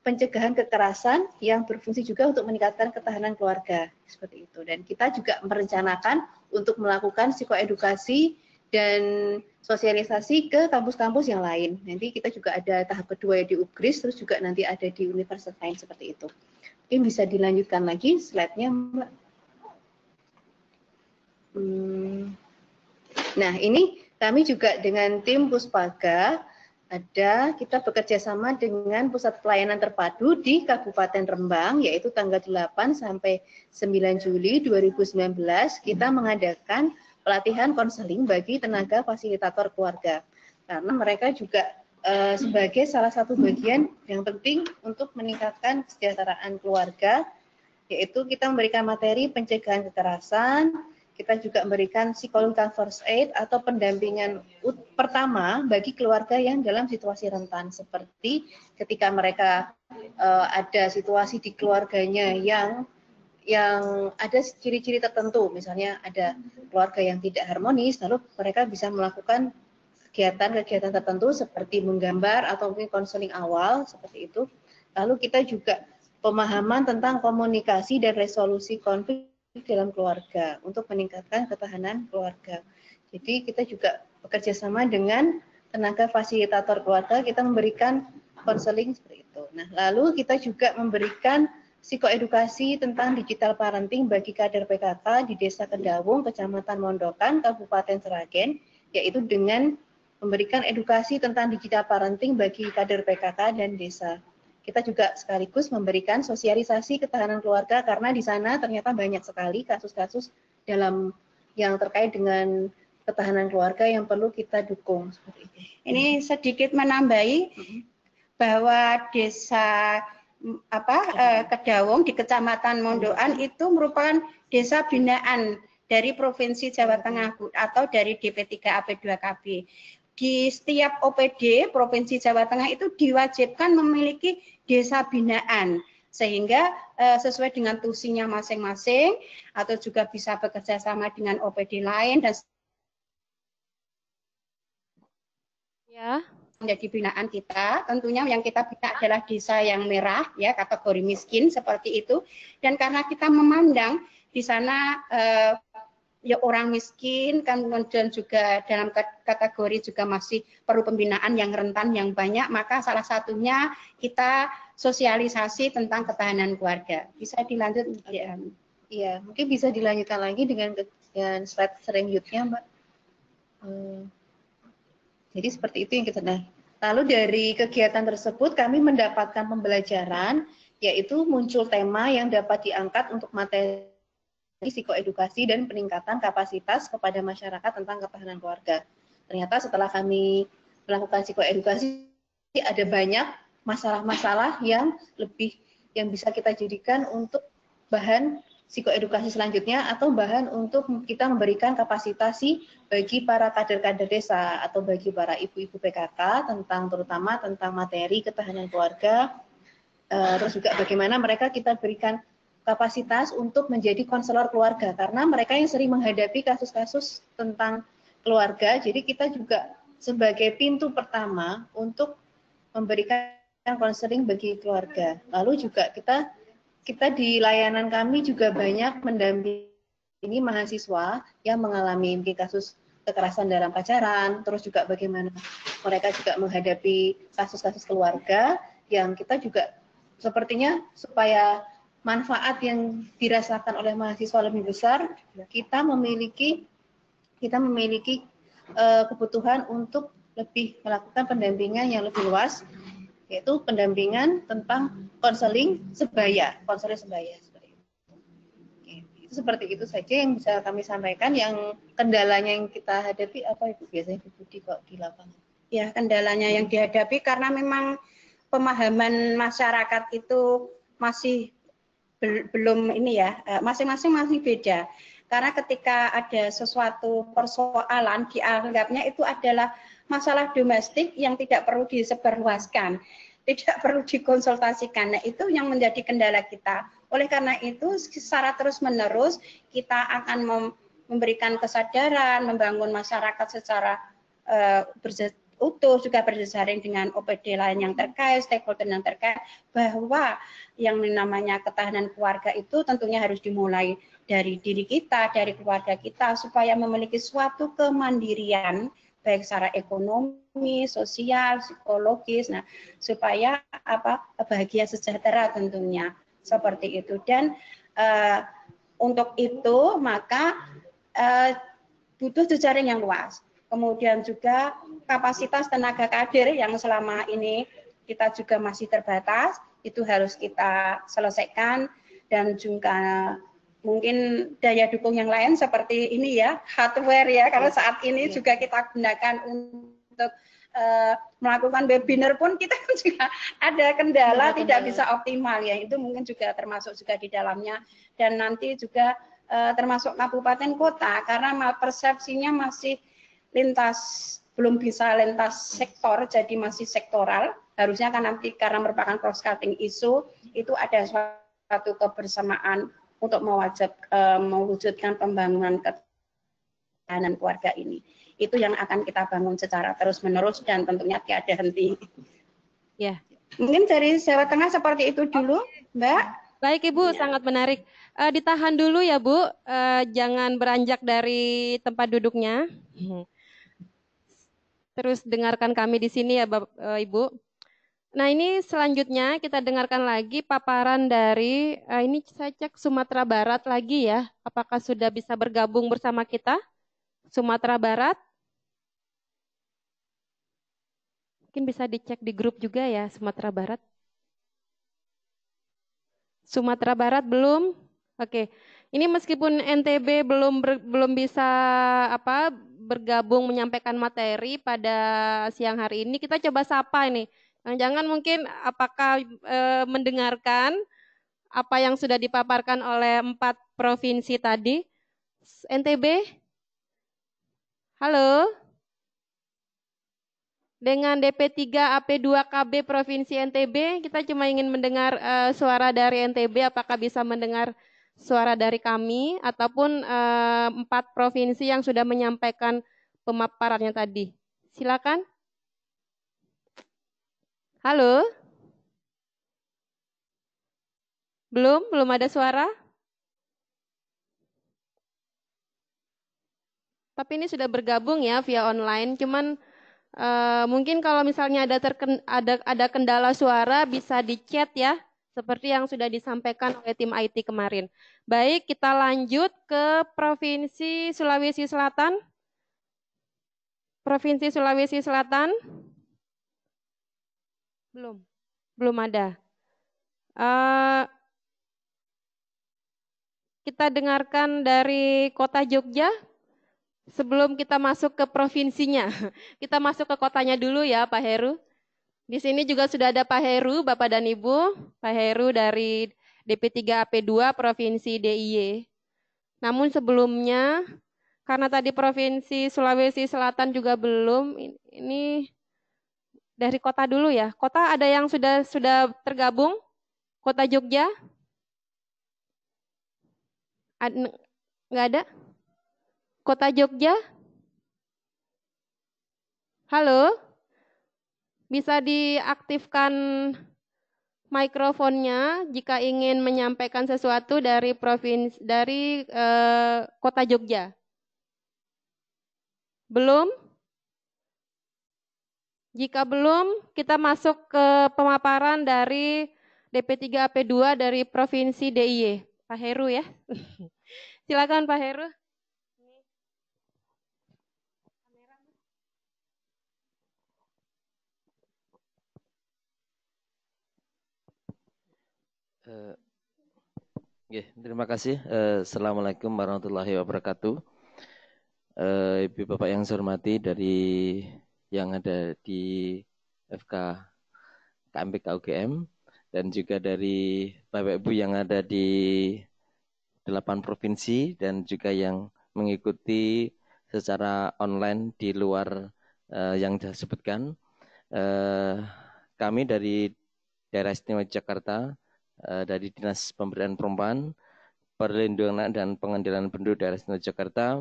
pencegahan kekerasan yang berfungsi juga untuk meningkatkan ketahanan keluarga seperti itu dan kita juga merencanakan untuk melakukan psikoedukasi dan sosialisasi ke kampus-kampus yang lain. Nanti kita juga ada tahap kedua ya di UGRIS, terus juga nanti ada di universitas lain seperti itu. Mungkin bisa dilanjutkan lagi slide-nya, Mbak. Hmm. Nah, ini kami juga dengan tim Puspaga, ada kita bekerja sama dengan pusat pelayanan terpadu di Kabupaten Rembang yaitu tanggal 8 sampai 9 Juli 2019 kita mengadakan pelatihan konseling bagi tenaga fasilitator keluarga karena mereka juga uh, sebagai salah satu bagian yang penting untuk meningkatkan kesejahteraan keluarga yaitu kita memberikan materi pencegahan kekerasan kita juga memberikan psychological first aid atau pendampingan pertama bagi keluarga yang dalam situasi rentan seperti ketika mereka uh, ada situasi di keluarganya yang yang ada ciri-ciri tertentu, misalnya ada keluarga yang tidak harmonis, lalu mereka bisa melakukan kegiatan-kegiatan tertentu seperti menggambar atau mungkin konseling awal seperti itu. Lalu kita juga pemahaman tentang komunikasi dan resolusi konflik dalam keluarga untuk meningkatkan ketahanan keluarga. Jadi kita juga bekerja sama dengan tenaga fasilitator keluarga, kita memberikan konseling seperti itu. Nah, lalu kita juga memberikan psikoedukasi tentang digital parenting bagi kader PKK di Desa Kedawung, Kecamatan Mondokan, Kabupaten Seragen, yaitu dengan memberikan edukasi tentang digital parenting bagi kader PKK dan desa. Kita juga sekaligus memberikan sosialisasi ketahanan keluarga karena di sana ternyata banyak sekali kasus-kasus dalam yang terkait dengan ketahanan keluarga yang perlu kita dukung. Ini sedikit menambahi mm-hmm. bahwa desa apa uh, iya. eh, Kedawung di Kecamatan Mondoan iya. itu merupakan desa binaan dari Provinsi Jawa iya. Tengah Bu atau dari DP3AP2KB. Di setiap OPD Provinsi Jawa Tengah itu diwajibkan memiliki desa binaan sehingga uh, sesuai dengan tusinya masing-masing atau juga bisa bekerja sama dengan OPD lain dan ya menjadi binaan kita. Tentunya yang kita bina adalah desa yang merah, ya kategori miskin seperti itu. Dan karena kita memandang di sana eh, ya orang miskin, kan kemudian juga dalam kategori juga masih perlu pembinaan yang rentan yang banyak, maka salah satunya kita sosialisasi tentang ketahanan keluarga. Bisa dilanjut, ya. Iya, mungkin bisa dilanjutkan lagi dengan, dengan slide selanjutnya, Mbak. Eh, jadi seperti itu yang kita nah. Lalu dari kegiatan tersebut kami mendapatkan pembelajaran yaitu muncul tema yang dapat diangkat untuk materi psikoedukasi dan peningkatan kapasitas kepada masyarakat tentang ketahanan keluarga. Ternyata setelah kami melakukan psikoedukasi ada banyak masalah-masalah yang lebih yang bisa kita jadikan untuk bahan psikoedukasi selanjutnya atau bahan untuk kita memberikan kapasitasi bagi para kader-kader desa atau bagi para ibu-ibu PKK tentang terutama tentang materi ketahanan keluarga eh, terus juga bagaimana mereka kita berikan kapasitas untuk menjadi konselor keluarga karena mereka yang sering menghadapi kasus-kasus tentang keluarga jadi kita juga sebagai pintu pertama untuk memberikan konseling bagi keluarga lalu juga kita kita di layanan kami juga banyak mendampingi mahasiswa yang mengalami mungkin kasus kekerasan dalam pacaran, terus juga bagaimana mereka juga menghadapi kasus-kasus keluarga yang kita juga sepertinya supaya manfaat yang dirasakan oleh mahasiswa lebih besar, kita memiliki kita memiliki uh, kebutuhan untuk lebih melakukan pendampingan yang lebih luas yaitu pendampingan tentang konseling sebaya, konseling sebaya. seperti itu saja yang bisa kami sampaikan. Yang kendalanya yang kita hadapi apa itu biasanya Ibu Budi kok di lapangan? Ya, kendalanya yang dihadapi karena memang pemahaman masyarakat itu masih belum ini ya, eh, masing-masing masih beda. Karena ketika ada sesuatu persoalan dianggapnya itu adalah masalah domestik yang tidak perlu disebarluaskan, tidak perlu dikonsultasikan. Nah, itu yang menjadi kendala kita. Oleh karena itu, secara terus-menerus kita akan memberikan kesadaran, membangun masyarakat secara uh, utuh juga berjejaring dengan OPD lain yang terkait, stakeholder yang terkait bahwa yang namanya ketahanan keluarga itu tentunya harus dimulai dari diri kita, dari keluarga kita supaya memiliki suatu kemandirian baik secara ekonomi, sosial, psikologis, nah supaya apa bahagia sejahtera tentunya seperti itu dan uh, untuk itu maka uh, butuh jejaring yang luas. Kemudian juga kapasitas tenaga kader yang selama ini kita juga masih terbatas, itu harus kita selesaikan dan juga mungkin daya dukung yang lain seperti ini ya hardware ya karena iya. saat ini iya. juga kita gunakan untuk uh, melakukan webinar pun kita kan juga ada kendala ya, tidak bisa optimal ya itu mungkin juga termasuk juga di dalamnya dan nanti juga uh, termasuk kabupaten kota karena persepsinya masih lintas belum bisa lintas sektor jadi masih sektoral harusnya kan nanti karena merupakan cross cutting isu itu ada suatu kebersamaan untuk mewajib, eh, mewujudkan pembangunan ketahanan keluarga ini. Itu yang akan kita bangun secara terus-menerus dan tentunya tiada henti. Ya. Mungkin dari Jawa Tengah seperti itu dulu, Mbak. Baik Ibu, ya. sangat menarik. Uh, ditahan dulu ya Bu, uh, jangan beranjak dari tempat duduknya. Hmm. Terus dengarkan kami di sini ya Bapak, uh, Ibu. Nah, ini selanjutnya kita dengarkan lagi paparan dari uh, ini saya cek Sumatera Barat lagi ya. Apakah sudah bisa bergabung bersama kita? Sumatera Barat. Mungkin bisa dicek di grup juga ya Sumatera Barat. Sumatera Barat belum? Oke. Ini meskipun NTB belum ber, belum bisa apa bergabung menyampaikan materi pada siang hari ini, kita coba sapa ini Nah, jangan mungkin apakah e, mendengarkan apa yang sudah dipaparkan oleh empat provinsi tadi? NTB? Halo? Dengan DP3 AP2 KB Provinsi NTB, kita cuma ingin mendengar e, suara dari NTB, apakah bisa mendengar suara dari kami, ataupun e, empat provinsi yang sudah menyampaikan pemaparannya tadi. Silakan. Halo? Belum? Belum ada suara? Tapi ini sudah bergabung ya via online. Cuman uh, mungkin kalau misalnya ada terken, ada ada kendala suara bisa di chat ya, seperti yang sudah disampaikan oleh tim IT kemarin. Baik, kita lanjut ke Provinsi Sulawesi Selatan. Provinsi Sulawesi Selatan. Belum, belum ada. Uh, kita dengarkan dari kota Jogja sebelum kita masuk ke provinsinya. Kita masuk ke kotanya dulu ya Pak Heru. Di sini juga sudah ada Pak Heru, Bapak dan Ibu. Pak Heru dari DP3 AP2 Provinsi DIY. Namun sebelumnya, karena tadi Provinsi Sulawesi Selatan juga belum, ini dari kota dulu ya. Kota ada yang sudah sudah tergabung? Kota Jogja? Enggak ada? Kota Jogja? Halo? Bisa diaktifkan mikrofonnya jika ingin menyampaikan sesuatu dari provinsi dari e, Kota Jogja. Belum? Jika belum, kita masuk ke pemaparan dari DP3AP2 dari Provinsi DIY. Pak Heru ya. Silakan Pak Heru. Uh, terima kasih. Uh, Assalamualaikum warahmatullahi wabarakatuh. Uh, Ibu Bapak yang saya hormati dari yang ada di FK KMP UGM dan juga dari Bapak Ibu yang ada di delapan provinsi dan juga yang mengikuti secara online di luar uh, yang disebutkan. Uh, kami dari daerah istimewa Jakarta, uh, dari Dinas Pemberdayaan Perempuan, Perlindungan dan Pengendalian Penduduk Daerah Istimewa Jakarta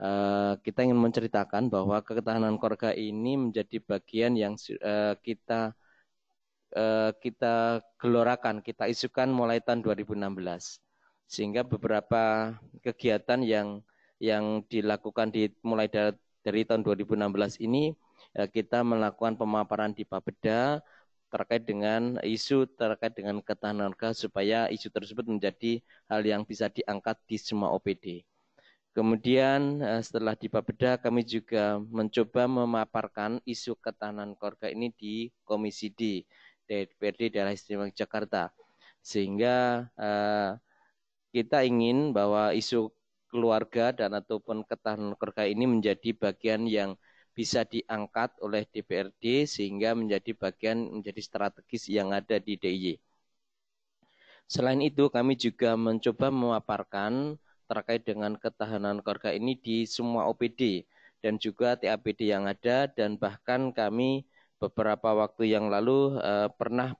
Eh, kita ingin menceritakan bahwa ketahanan keluarga ini menjadi bagian yang eh, kita uh, kita gelorakan, kita isukan mulai tahun 2016. Sehingga beberapa kegiatan yang yang dilakukan di mulai dari, dari tahun 2016 ini kita melakukan pemaparan di Papeda terkait dengan isu terkait dengan ketahanan keluarga supaya isu tersebut menjadi hal yang bisa diangkat di semua OPD. Kemudian eh, setelah di Bapeda kami juga mencoba memaparkan isu ketahanan keluarga ini di Komisi D DPRD Daerah Istimewa Jakarta. Sehingga eh, kita ingin bahwa isu keluarga dan ataupun ketahanan keluarga ini menjadi bagian yang bisa diangkat oleh DPRD sehingga menjadi bagian menjadi strategis yang ada di DIY. Selain itu kami juga mencoba memaparkan terkait dengan ketahanan keluarga ini di semua OPD dan juga TAPD yang ada dan bahkan kami beberapa waktu yang lalu eh, pernah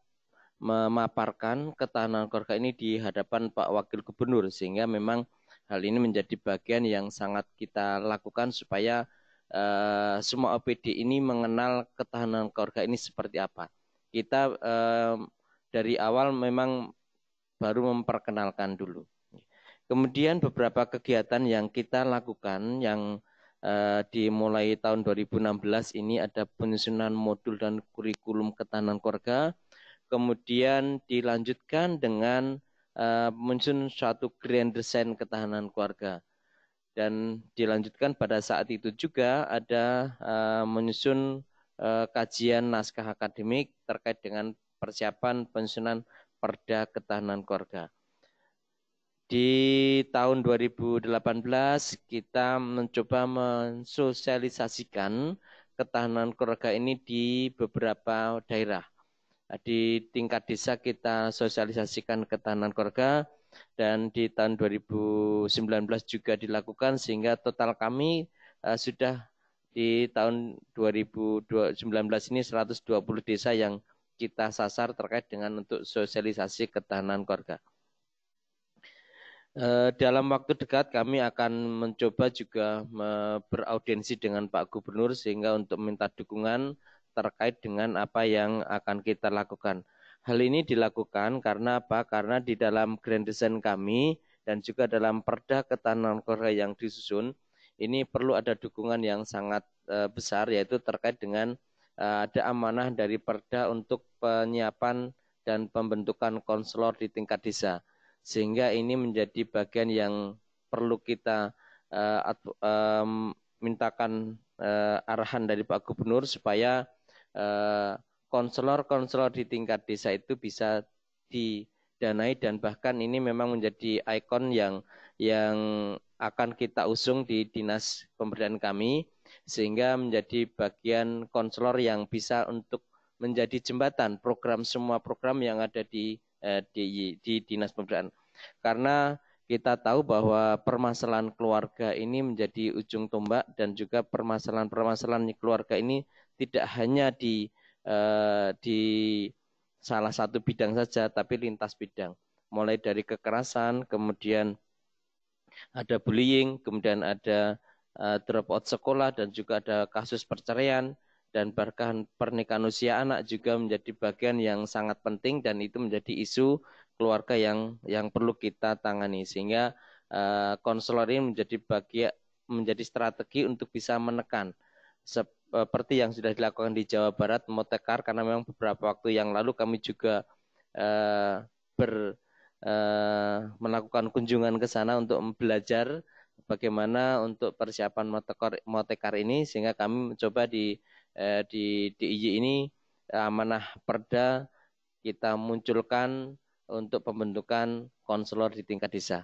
memaparkan ketahanan keluarga ini di hadapan Pak Wakil Gubernur sehingga memang hal ini menjadi bagian yang sangat kita lakukan supaya eh, semua OPD ini mengenal ketahanan keluarga ini seperti apa. Kita eh, dari awal memang baru memperkenalkan dulu. Kemudian beberapa kegiatan yang kita lakukan yang uh, dimulai tahun 2016 ini ada penyusunan modul dan kurikulum ketahanan keluarga, kemudian dilanjutkan dengan uh, menyusun suatu grand design ketahanan keluarga dan dilanjutkan pada saat itu juga ada uh, menyusun uh, kajian naskah akademik terkait dengan persiapan penyusunan perda ketahanan keluarga. Di tahun 2018 kita mencoba mensosialisasikan ketahanan keluarga ini di beberapa daerah. Nah, di tingkat desa kita sosialisasikan ketahanan keluarga dan di tahun 2019 juga dilakukan sehingga total kami eh, sudah di tahun 2019 ini 120 desa yang kita sasar terkait dengan untuk sosialisasi ketahanan keluarga. Eh, dalam waktu dekat kami akan mencoba juga beraudiensi dengan Pak Gubernur sehingga untuk minta dukungan terkait dengan apa yang akan kita lakukan. Hal ini dilakukan karena apa? Karena di dalam grand design kami dan juga dalam perda ketahanan Korea yang disusun ini perlu ada dukungan yang sangat eh, besar yaitu terkait dengan eh, ada amanah dari perda untuk penyiapan dan pembentukan konselor di tingkat desa sehingga ini menjadi bagian yang perlu kita uh, um, mintakan uh, arahan dari Pak Gubernur supaya eh, konselor-konselor uh, di tingkat desa itu bisa didanai dan bahkan ini memang menjadi ikon yang yang akan kita usung di dinas pemberdayaan kami sehingga menjadi bagian konselor yang bisa untuk menjadi jembatan program semua program yang ada di eh, di, di dinas pemberdayaan karena kita tahu bahwa permasalahan keluarga ini menjadi ujung tombak dan juga permasalahan-permasalahan keluarga ini tidak hanya di eh, di salah satu bidang saja tapi lintas bidang mulai dari kekerasan kemudian ada bullying kemudian ada eh, drop out sekolah dan juga ada kasus perceraian dan bahkan pernikahan usia anak juga menjadi bagian yang sangat penting dan itu menjadi isu keluarga yang yang perlu kita tangani sehingga uh, konselor ini menjadi bagian menjadi strategi untuk bisa menekan eh, seperti yang sudah dilakukan di Jawa Barat Motekar karena memang beberapa waktu yang lalu kami juga uh, ber uh, melakukan kunjungan ke sana untuk belajar bagaimana untuk persiapan motekar, motekar ini sehingga kami mencoba di eh, di DIY ini eh, amanah perda kita munculkan untuk pembentukan konselor di tingkat desa.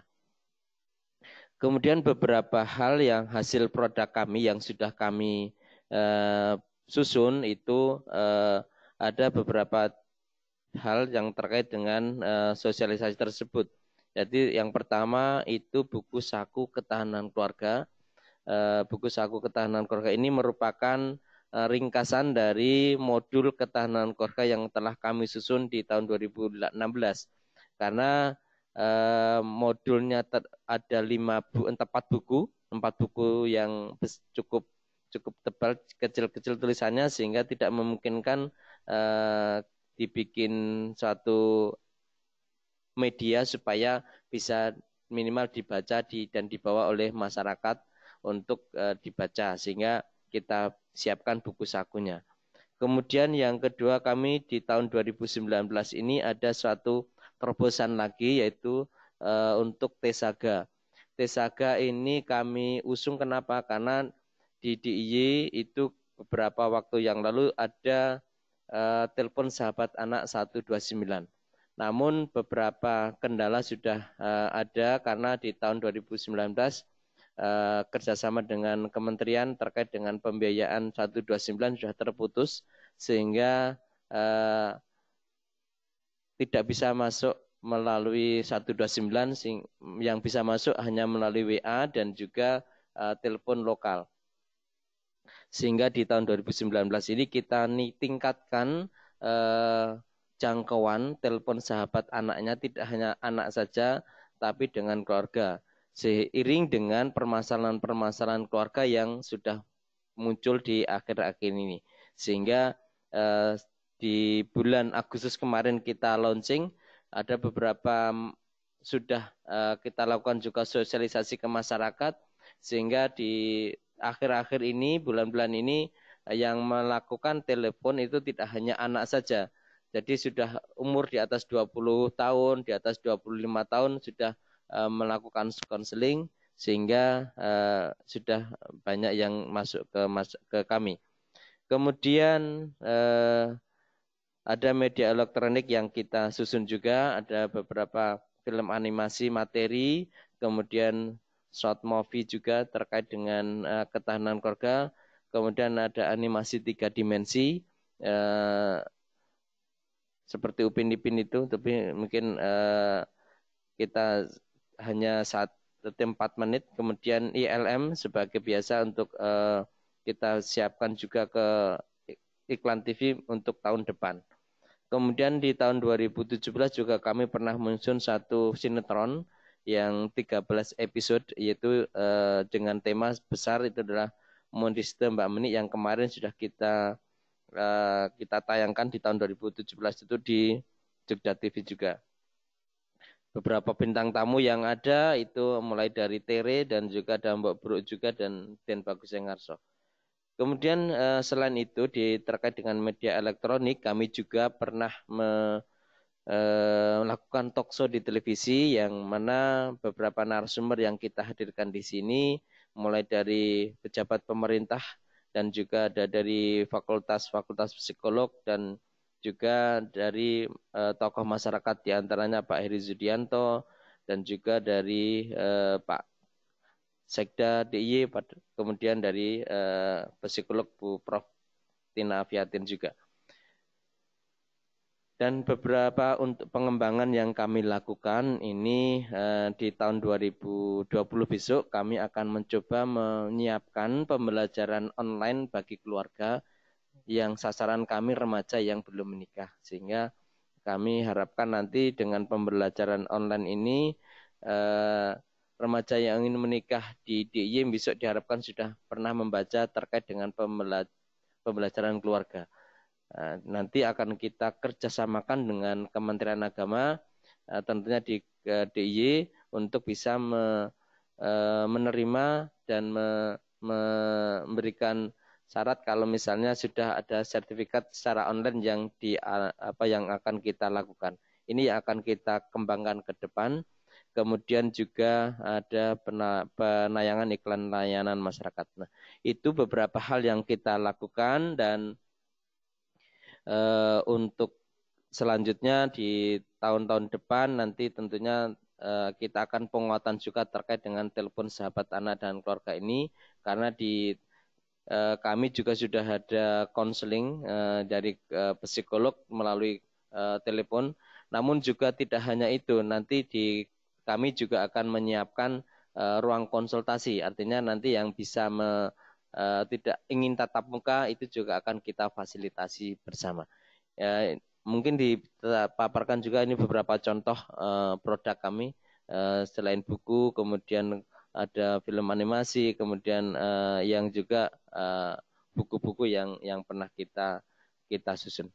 Kemudian beberapa hal yang hasil produk kami yang sudah kami eh, susun itu eh, ada beberapa hal yang terkait dengan eh, sosialisasi tersebut. Jadi yang pertama itu buku saku ketahanan keluarga. Eh, buku saku ketahanan keluarga ini merupakan Eh, ringkasan dari modul ketahanan keluarga yang telah kami susun di tahun 2016. Karena eh, modulnya ada lima bu, eh, empat buku, empat buku yang cukup cukup tebal, kecil-kecil tulisannya sehingga tidak memungkinkan dibikin suatu media supaya bisa minimal dibaca di, dan dibawa oleh masyarakat untuk eh, dibaca sehingga kita siapkan buku sakunya. Kemudian yang kedua kami di tahun 2019 ini ada suatu terobosan lagi yaitu e, untuk Tesaga. Tesaga ini kami usung kenapa? Karena di DIY itu beberapa waktu yang lalu ada e, telepon sahabat anak 129. Namun beberapa kendala sudah e, ada karena di tahun 2019 Eh, kerjasama dengan kementerian terkait dengan pembiayaan 129 sudah terputus sehingga eh, tidak bisa masuk melalui 129 yang bisa masuk hanya melalui WA dan juga eh, telepon lokal. Sehingga di tahun 2019 ini kita tingkatkan jangkauan telepon sahabat anaknya tidak hanya anak saja tapi dengan keluarga seiring dengan permasalahan-permasalahan keluarga yang sudah muncul di akhir-akhir ini. Sehingga eh, di bulan Agustus kemarin kita launching ada beberapa sudah eh, kita lakukan juga sosialisasi ke masyarakat sehingga di akhir-akhir ini bulan-bulan ini eh, yang melakukan telepon itu tidak hanya anak saja. Jadi sudah umur di atas 20 tahun, di atas 25 tahun sudah Eh, melakukan konseling sehingga eh, sudah banyak yang masuk ke ke kami. Kemudian eh, ada media elektronik yang kita susun juga, ada beberapa film animasi materi, kemudian short movie juga terkait dengan ketahanan keluarga, kemudian ada animasi tiga dimensi seperti Upin Ipin itu, tapi mungkin kita hanya saat empat menit kemudian ILM sebagai biasa untuk uh, kita siapkan juga ke iklan TV untuk tahun depan. Kemudian di tahun 2017 juga kami pernah menyusun satu sinetron yang 13 episode yaitu uh, dengan tema besar itu adalah Mondiste Mbak Menik yang kemarin sudah kita uh, kita tayangkan di tahun 2017 itu di Jogja TV juga beberapa bintang tamu yang ada itu mulai dari Tere dan juga ada Mbak Bro juga dan Den Bagus yang Arso. Kemudian eh, selain itu di terkait dengan media elektronik kami juga pernah me, eh, melakukan talkshow di televisi yang mana beberapa narasumber yang kita hadirkan di sini mulai dari pejabat pemerintah dan juga ada dari fakultas-fakultas psikolog dan juga dari uh, tokoh masyarakat diantaranya Pak Heri Zudianto dan juga dari uh, Pak Sekda DIY, kemudian dari uh, psikolog Bu Prof. Tina Aviatin juga. Dan beberapa untuk pengembangan yang kami lakukan ini eh, di tahun 2020 besok kami akan mencoba menyiapkan pembelajaran online bagi keluarga yang sasaran kami remaja yang belum menikah. Sehingga kami harapkan nanti dengan pembelajaran online ini eh, remaja yang ingin menikah di DIY besok diharapkan sudah pernah membaca terkait dengan pembela pembelajaran keluarga. Eh, nanti akan kita kerjasamakan dengan Kementerian Agama eh, tentunya di eh, DIY untuk bisa me, eh, menerima dan me, memberikan syarat kalau misalnya sudah ada sertifikat secara online yang di apa yang akan kita lakukan. Ini yang akan kita kembangkan ke depan. Kemudian juga ada penayangan iklan layanan masyarakat. Nah, itu beberapa hal yang kita lakukan dan e, untuk selanjutnya di tahun-tahun depan nanti tentunya eh, kita akan penguatan juga terkait dengan telepon sahabat anak dan keluarga ini karena di Eh, kami juga sudah ada konseling eh, dari eh, psikolog melalui telepon. Namun juga tidak hanya itu, nanti di kami juga akan menyiapkan ruang konsultasi. Artinya nanti yang bisa me, tidak ingin tatap muka itu juga akan kita fasilitasi bersama. mungkin dipaparkan juga ini beberapa contoh produk kami selain buku kemudian ada film animasi, kemudian uh, yang juga eh, buku-buku uh, yang yang pernah kita kita susun.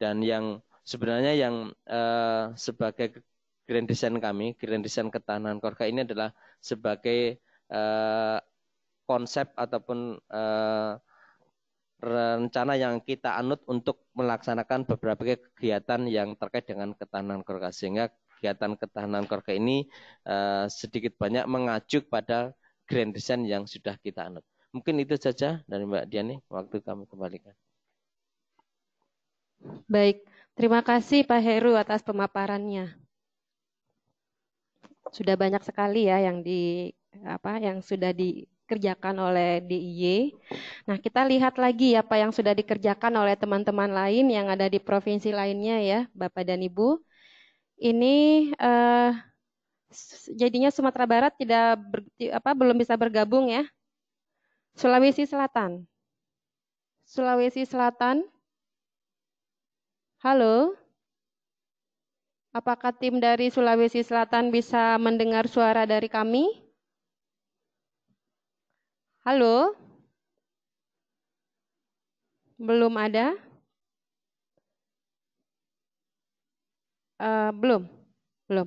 Dan yang sebenarnya yang uh, sebagai grand design kami, grand design ketahanan korka ini adalah sebagai uh, konsep ataupun uh, rencana yang kita anut untuk melaksanakan beberapa kegiatan yang terkait dengan ketahanan korka sehingga kegiatan ketahanan keluarga ini uh, sedikit banyak mengacu pada grand design yang sudah kita anut. Mungkin itu saja dari Mbak Diani, waktu kami kembalikan. Baik, terima kasih Pak Heru atas pemaparannya. Sudah banyak sekali ya yang di apa yang sudah dikerjakan oleh DIY. Nah, kita lihat lagi apa yang sudah dikerjakan oleh teman-teman lain yang ada di provinsi lainnya ya, Bapak dan Ibu ini eh, jadinya Sumatera Barat tidak ber, apa belum bisa bergabung ya. Sulawesi Selatan. Sulawesi Selatan. Halo. Apakah tim dari Sulawesi Selatan bisa mendengar suara dari kami? Halo? Belum ada? Uh, belum, belum.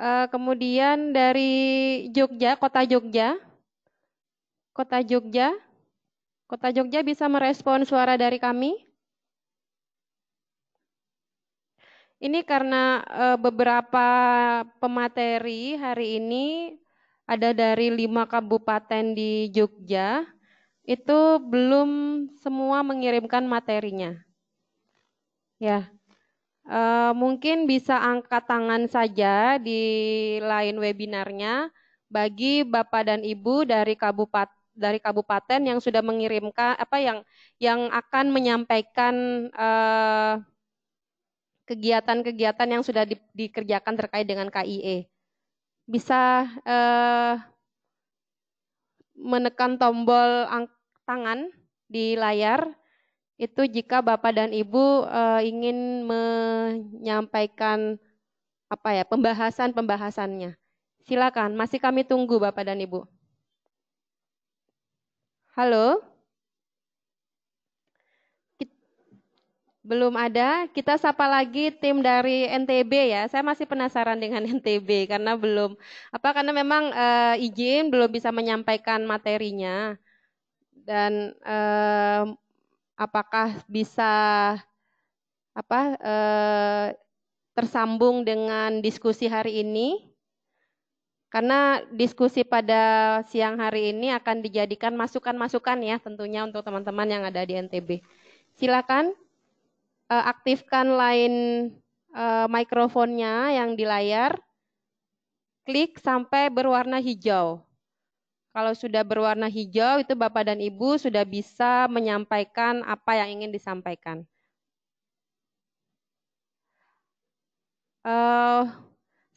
Uh, kemudian dari Jogja, kota Jogja kota Jogja kota Jogja bisa merespon suara dari kami? Ini karena uh, beberapa pemateri hari ini ada dari lima kabupaten di Jogja, itu belum semua mengirimkan materinya. Ya, Uh, mungkin bisa angkat tangan saja di lain webinarnya bagi Bapak dan Ibu dari kabupaten dari kabupaten yang sudah mengirimkan apa yang yang akan menyampaikan kegiatan eh, kegiatan-kegiatan yang sudah di, dikerjakan terkait dengan KIE. Bisa eh, menekan tombol ang, tangan di layar itu jika Bapak dan Ibu uh, ingin menyampaikan apa ya pembahasan-pembahasannya. Silakan, masih kami tunggu Bapak dan Ibu. Halo? Belum ada, kita sapa lagi tim dari NTB ya. Saya masih penasaran dengan NTB karena belum apa karena memang e, izin belum bisa menyampaikan materinya. Dan e, apakah bisa apa eh, tersambung dengan diskusi hari ini karena diskusi pada siang hari ini akan dijadikan masukan-masukan ya tentunya untuk teman-teman yang ada di NTB. Silakan eh, aktifkan line eh, mikrofonnya yang di layar, klik sampai berwarna hijau. Kalau sudah berwarna hijau, itu Bapak dan Ibu sudah bisa menyampaikan apa yang ingin disampaikan. Uh,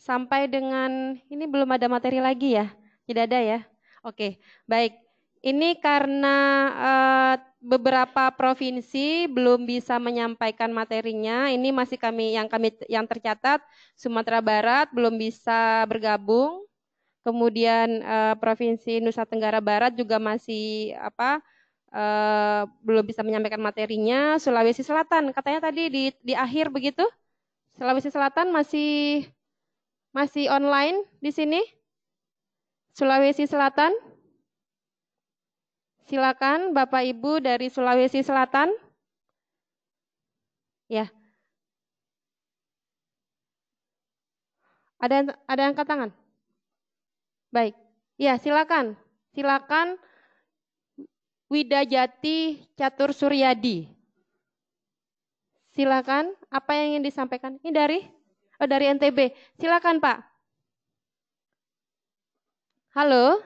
sampai dengan ini belum ada materi lagi ya? Tidak ada ya? Oke, baik. Ini karena uh, beberapa provinsi belum bisa menyampaikan materinya. Ini masih kami yang kami yang tercatat Sumatera Barat belum bisa bergabung kemudian uh, provinsi Nusa Tenggara Barat juga masih apa uh, belum bisa menyampaikan materinya Sulawesi Selatan katanya tadi di di akhir begitu Sulawesi Selatan masih masih online di sini Sulawesi Selatan silakan Bapak Ibu dari Sulawesi Selatan ya ada ada angkat tangan Baik. Ya, silakan. Silakan Widajati Catur Suryadi. Silakan, apa yang ingin disampaikan? Ini dari oh, dari NTB. Silakan, Pak. Halo.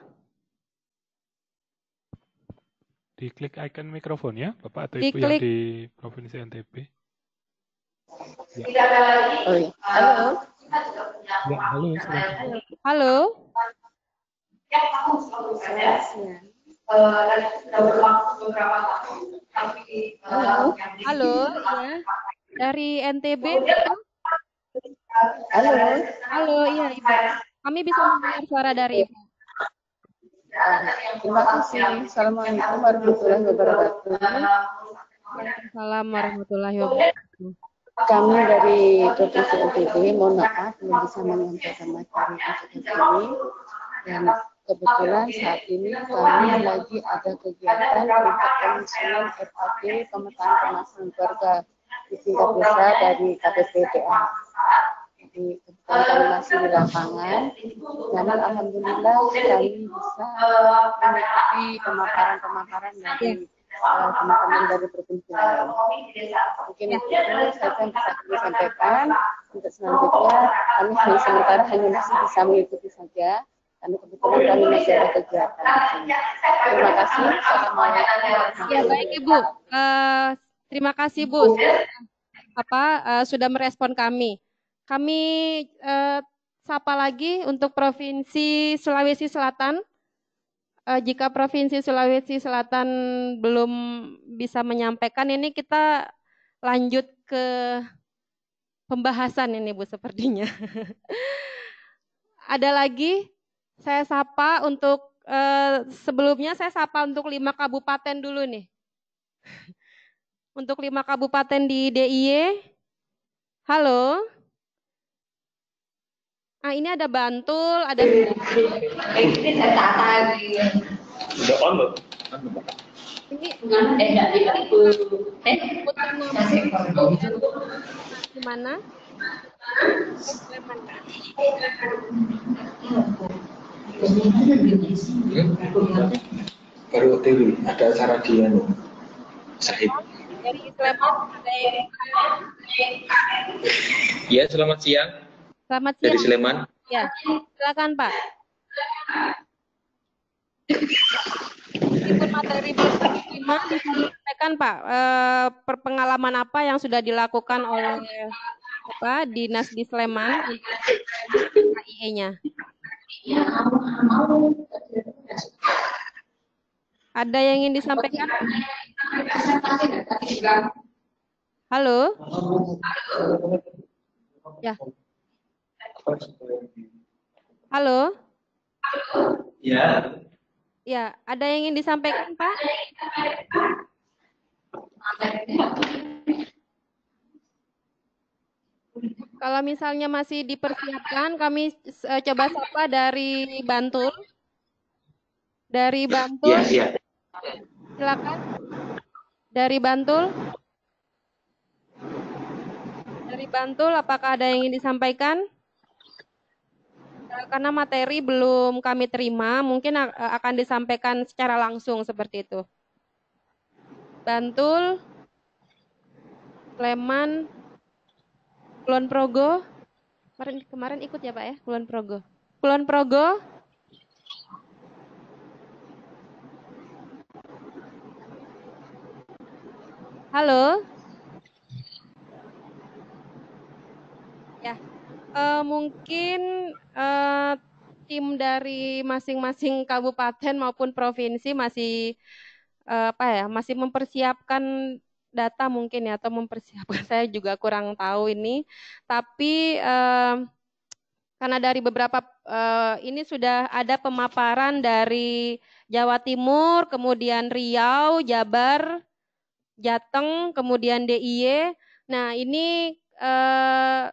Diklik icon mikrofon ya, Bapak atau Ibu yang di Provinsi NTB. Ya. Tidak lagi. Oh, iya. Halo. halo. Ya, halo. halo setiap tahun selalu ada. Uh, dan itu sudah berlangsung beberapa tahun. Tapi uh, halo, halo, ya. dari NTB. Halo, halo, iya ibu. Iya. Kami bisa mendengar suara dari ibu. Terima kasih. Assalamualaikum warahmatullahi wabarakatuh. Waalaikumsalam warahmatullahi wabarakatuh. Kami dari Provinsi NTB mohon maaf belum bisa menyampaikan materi untuk ini dan Kebetulan saat ini kami lagi ada kegiatan untuk penyusunan RKP pemetaan pemasangan keluarga di tingkat desa dari KPPDA. Jadi kebetulan kami masih di lapangan, namun alhamdulillah kami bisa mengikuti pemaparan-pemaparan dari eh, teman-teman dari provinsi Mungkin itu saja yang bisa kami sampaikan. Untuk selanjutnya, kami hanya sementara hanya masih bisa mengikuti saja kami kebetulan kami masih ada kegiatan Terima kasih. Assalamualaikum. Ya baik Ibu. Uh, terima kasih Bu. Apa uh, sudah merespon kami. Kami uh, sapa lagi untuk Provinsi Sulawesi Selatan. Uh, jika Provinsi Sulawesi Selatan belum bisa menyampaikan, ini kita lanjut ke pembahasan ini Bu sepertinya. Ada lagi saya sapa untuk eh, sebelumnya saya sapa untuk lima kabupaten dulu nih. Untuk lima kabupaten di DIY. Halo. Ah ini ada Bantul, ada. Ini saya Udah on loh. Ini Gimana? Eh, Baru OTW, ada acara di anu. Sahib. Dari Sleman, Iya, selamat siang. Selamat siang. Dari Sleman. Ya, silakan Pak. Ikut materi berkelima disampaikan Pak eh, perpengalaman apa yang sudah dilakukan oleh apa dinas di Sleman untuk KIE-nya. Ya, ada yang ingin disampaikan halo ya halo ya ya ada yang ingin disampaikan pak kalau misalnya masih dipersiapkan, kami uh, coba sapa dari Bantul. Dari Bantul. Yeah, yeah. Silakan. Dari Bantul. Dari Bantul, apakah ada yang ingin disampaikan? Eh, karena materi belum kami terima, mungkin eh, akan disampaikan secara langsung seperti itu. Bantul, Sleman, Kulon Progo. Kemarin kemarin ikut ya Pak ya, Kulon Progo. Kulon Progo. Halo. Ya, uh, mungkin uh, tim dari masing-masing kabupaten maupun provinsi masih eh, apa ya, masih mempersiapkan data mungkin ya atau mempersiapkan saya juga kurang tahu ini tapi eh, karena dari beberapa eh, ini sudah ada pemaparan dari Jawa Timur kemudian Riau Jabar Jateng kemudian DIY nah ini eh,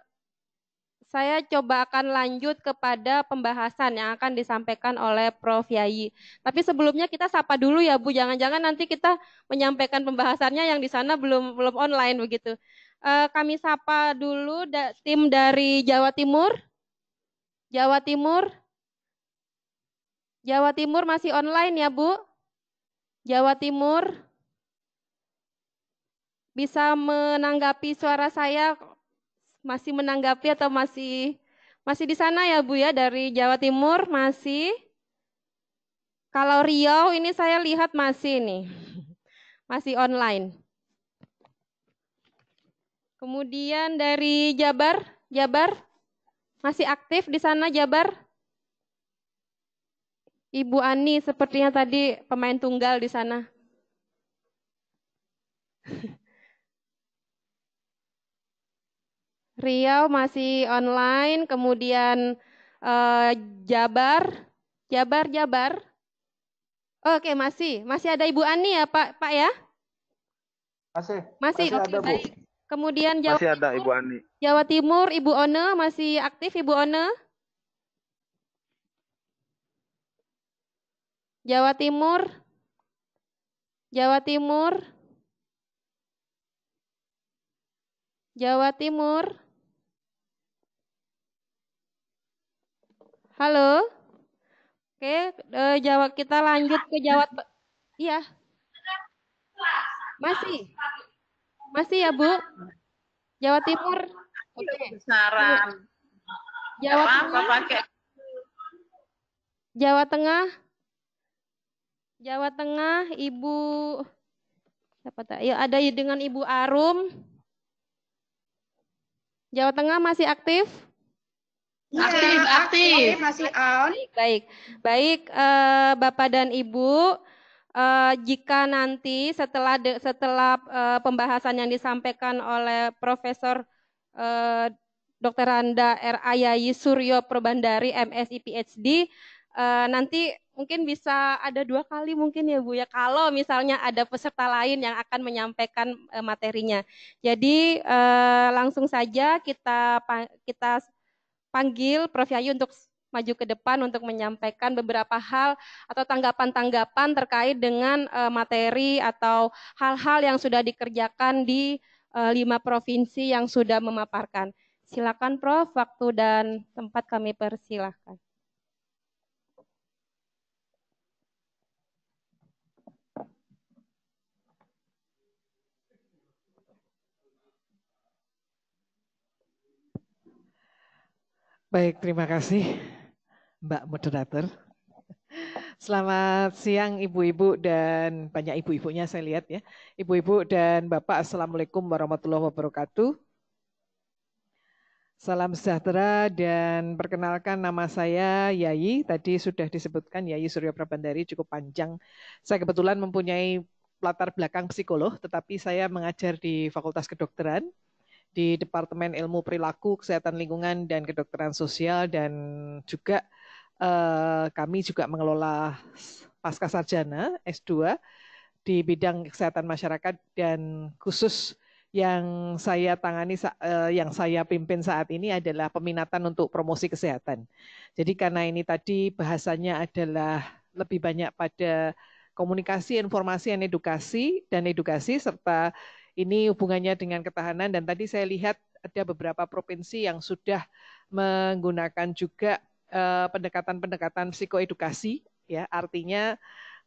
saya coba akan lanjut kepada pembahasan yang akan disampaikan oleh Prof. Yayi. Tapi sebelumnya kita sapa dulu ya Bu, jangan-jangan nanti kita menyampaikan pembahasannya yang di sana belum belum online begitu. Eh, kami sapa dulu tim dari Jawa Timur. Jawa Timur. Jawa Timur masih online ya Bu? Jawa Timur bisa menanggapi suara saya masih menanggapi atau masih masih di sana ya Bu ya dari Jawa Timur masih. Kalau Riau ini saya lihat masih nih. Masih online. Kemudian dari Jabar, Jabar masih aktif di sana Jabar? Ibu Ani sepertinya tadi pemain tunggal di sana. Riau masih online, kemudian uh, Jabar, Jabar, Jabar. Oke, masih, masih ada Ibu Ani ya, Pak, Pak ya? Masih. Masih, masih oke, ada, baik. Bu. Kemudian Jawa masih ada Timur, Ibu Ani. Jawa Timur, Ibu One masih aktif Ibu One? Jawa Timur. Jawa Timur. Jawa Timur. Halo? Oke, eh, Jawa kita lanjut ke Jawa. Iya. Masih. Masih ya, Bu? Jawa Timur. Oke. Saran. Jawa apa, Tengah. Apa pakai? Jawa Tengah. Jawa Tengah, Ibu siapa tak? Ya ada dengan Ibu Arum. Jawa Tengah masih aktif? Aktif, ya, aktif. aktif. Iya, masih on. Baik, baik, uh, Bapak dan Ibu. Uh, jika nanti setelah de, setelah uh, pembahasan yang disampaikan oleh Profesor uh, Dr. Randa R. Ayayi Suryo Probandari MSI PhD uh, nanti mungkin bisa ada dua kali mungkin ya Bu ya kalau misalnya ada peserta lain yang akan menyampaikan uh, materinya. Jadi uh, langsung saja kita kita panggil Prof. Yayu untuk maju ke depan untuk menyampaikan beberapa hal atau tanggapan-tanggapan terkait dengan eh, materi atau hal-hal yang sudah dikerjakan di eh, lima provinsi yang sudah memaparkan. Silakan Prof, waktu dan tempat kami persilahkan. Baik, terima kasih Mbak Moderator. Selamat siang ibu-ibu dan banyak ibu-ibunya saya lihat ya. Ibu-ibu dan Bapak, Assalamualaikum warahmatullahi wabarakatuh. Salam sejahtera dan perkenalkan nama saya Yayi. Tadi sudah disebutkan Yayi Surya Prabandari cukup panjang. Saya kebetulan mempunyai latar belakang psikolog, tetapi saya mengajar di Fakultas Kedokteran di Departemen Ilmu Perilaku Kesehatan Lingkungan dan Kedokteran Sosial dan juga eh, kami juga mengelola pasca sarjana S2 di bidang kesehatan masyarakat dan khusus yang saya tangani eh, yang saya pimpin saat ini adalah peminatan untuk promosi kesehatan. Jadi karena ini tadi bahasanya adalah lebih banyak pada komunikasi, informasi dan edukasi dan edukasi serta ini hubungannya dengan ketahanan dan tadi saya lihat ada beberapa provinsi yang sudah menggunakan juga eh, pendekatan-pendekatan psikoedukasi ya artinya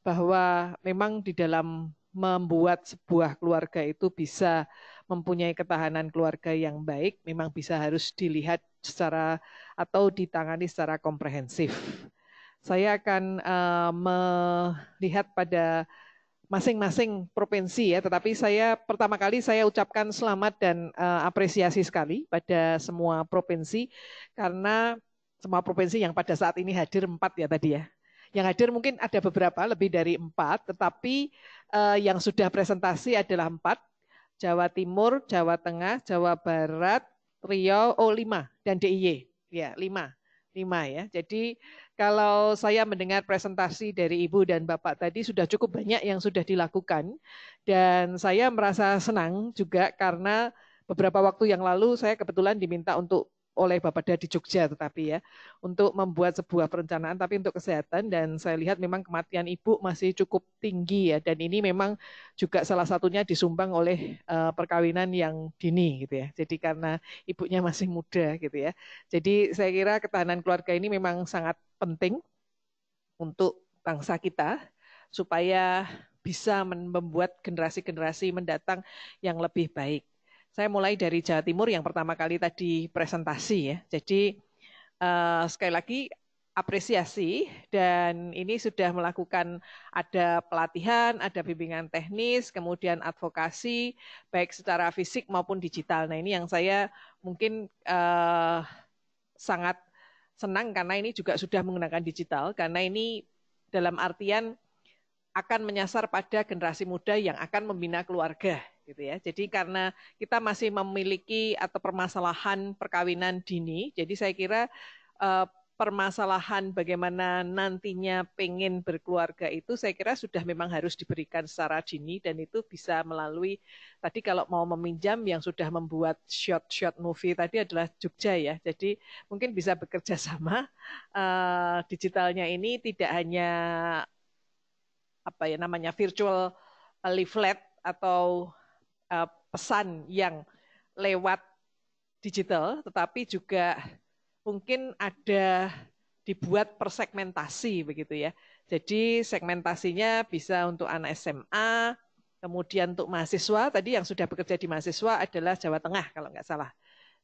bahwa memang di dalam membuat sebuah keluarga itu bisa mempunyai ketahanan keluarga yang baik memang bisa harus dilihat secara atau ditangani secara komprehensif. Saya akan eh, melihat pada masing-masing provinsi ya, tetapi saya pertama kali saya ucapkan selamat dan uh, apresiasi sekali pada semua provinsi karena semua provinsi yang pada saat ini hadir empat ya tadi ya. Yang hadir mungkin ada beberapa lebih dari empat, tetapi uh, yang sudah presentasi adalah empat: Jawa Timur, Jawa Tengah, Jawa Barat, Riau, oh lima dan DIY ya lima lima ya. Jadi kalau saya mendengar presentasi dari Ibu dan Bapak tadi sudah cukup banyak yang sudah dilakukan dan saya merasa senang juga karena beberapa waktu yang lalu saya kebetulan diminta untuk oleh Bapak Dadi Jogja tetapi ya untuk membuat sebuah perencanaan tapi untuk kesehatan dan saya lihat memang kematian ibu masih cukup tinggi ya dan ini memang juga salah satunya disumbang oleh uh, perkawinan yang dini gitu ya. Jadi karena ibunya masih muda gitu ya. Jadi saya kira ketahanan keluarga ini memang sangat penting untuk bangsa kita supaya bisa membuat generasi-generasi mendatang yang lebih baik. Saya mulai dari Jawa Timur yang pertama kali tadi presentasi ya. Jadi uh, sekali lagi apresiasi dan ini sudah melakukan ada pelatihan, ada bimbingan teknis, kemudian advokasi baik secara fisik maupun digital. Nah ini yang saya mungkin uh, sangat senang karena ini juga sudah menggunakan digital karena ini dalam artian akan menyasar pada generasi muda yang akan membina keluarga gitu ya. Jadi karena kita masih memiliki atau permasalahan perkawinan dini, jadi saya kira eh, permasalahan bagaimana nantinya pengen berkeluarga itu saya kira sudah memang harus diberikan secara dini dan itu bisa melalui tadi kalau mau meminjam yang sudah membuat short short movie tadi adalah Jogja ya jadi mungkin bisa bekerja sama uh, digitalnya ini tidak hanya apa ya namanya virtual eh, leaflet atau Eh, pesan yang lewat digital, tetapi juga mungkin ada dibuat persegmentasi begitu ya. Jadi segmentasinya bisa untuk anak SMA, kemudian untuk mahasiswa tadi yang sudah bekerja di mahasiswa adalah Jawa Tengah kalau nggak salah.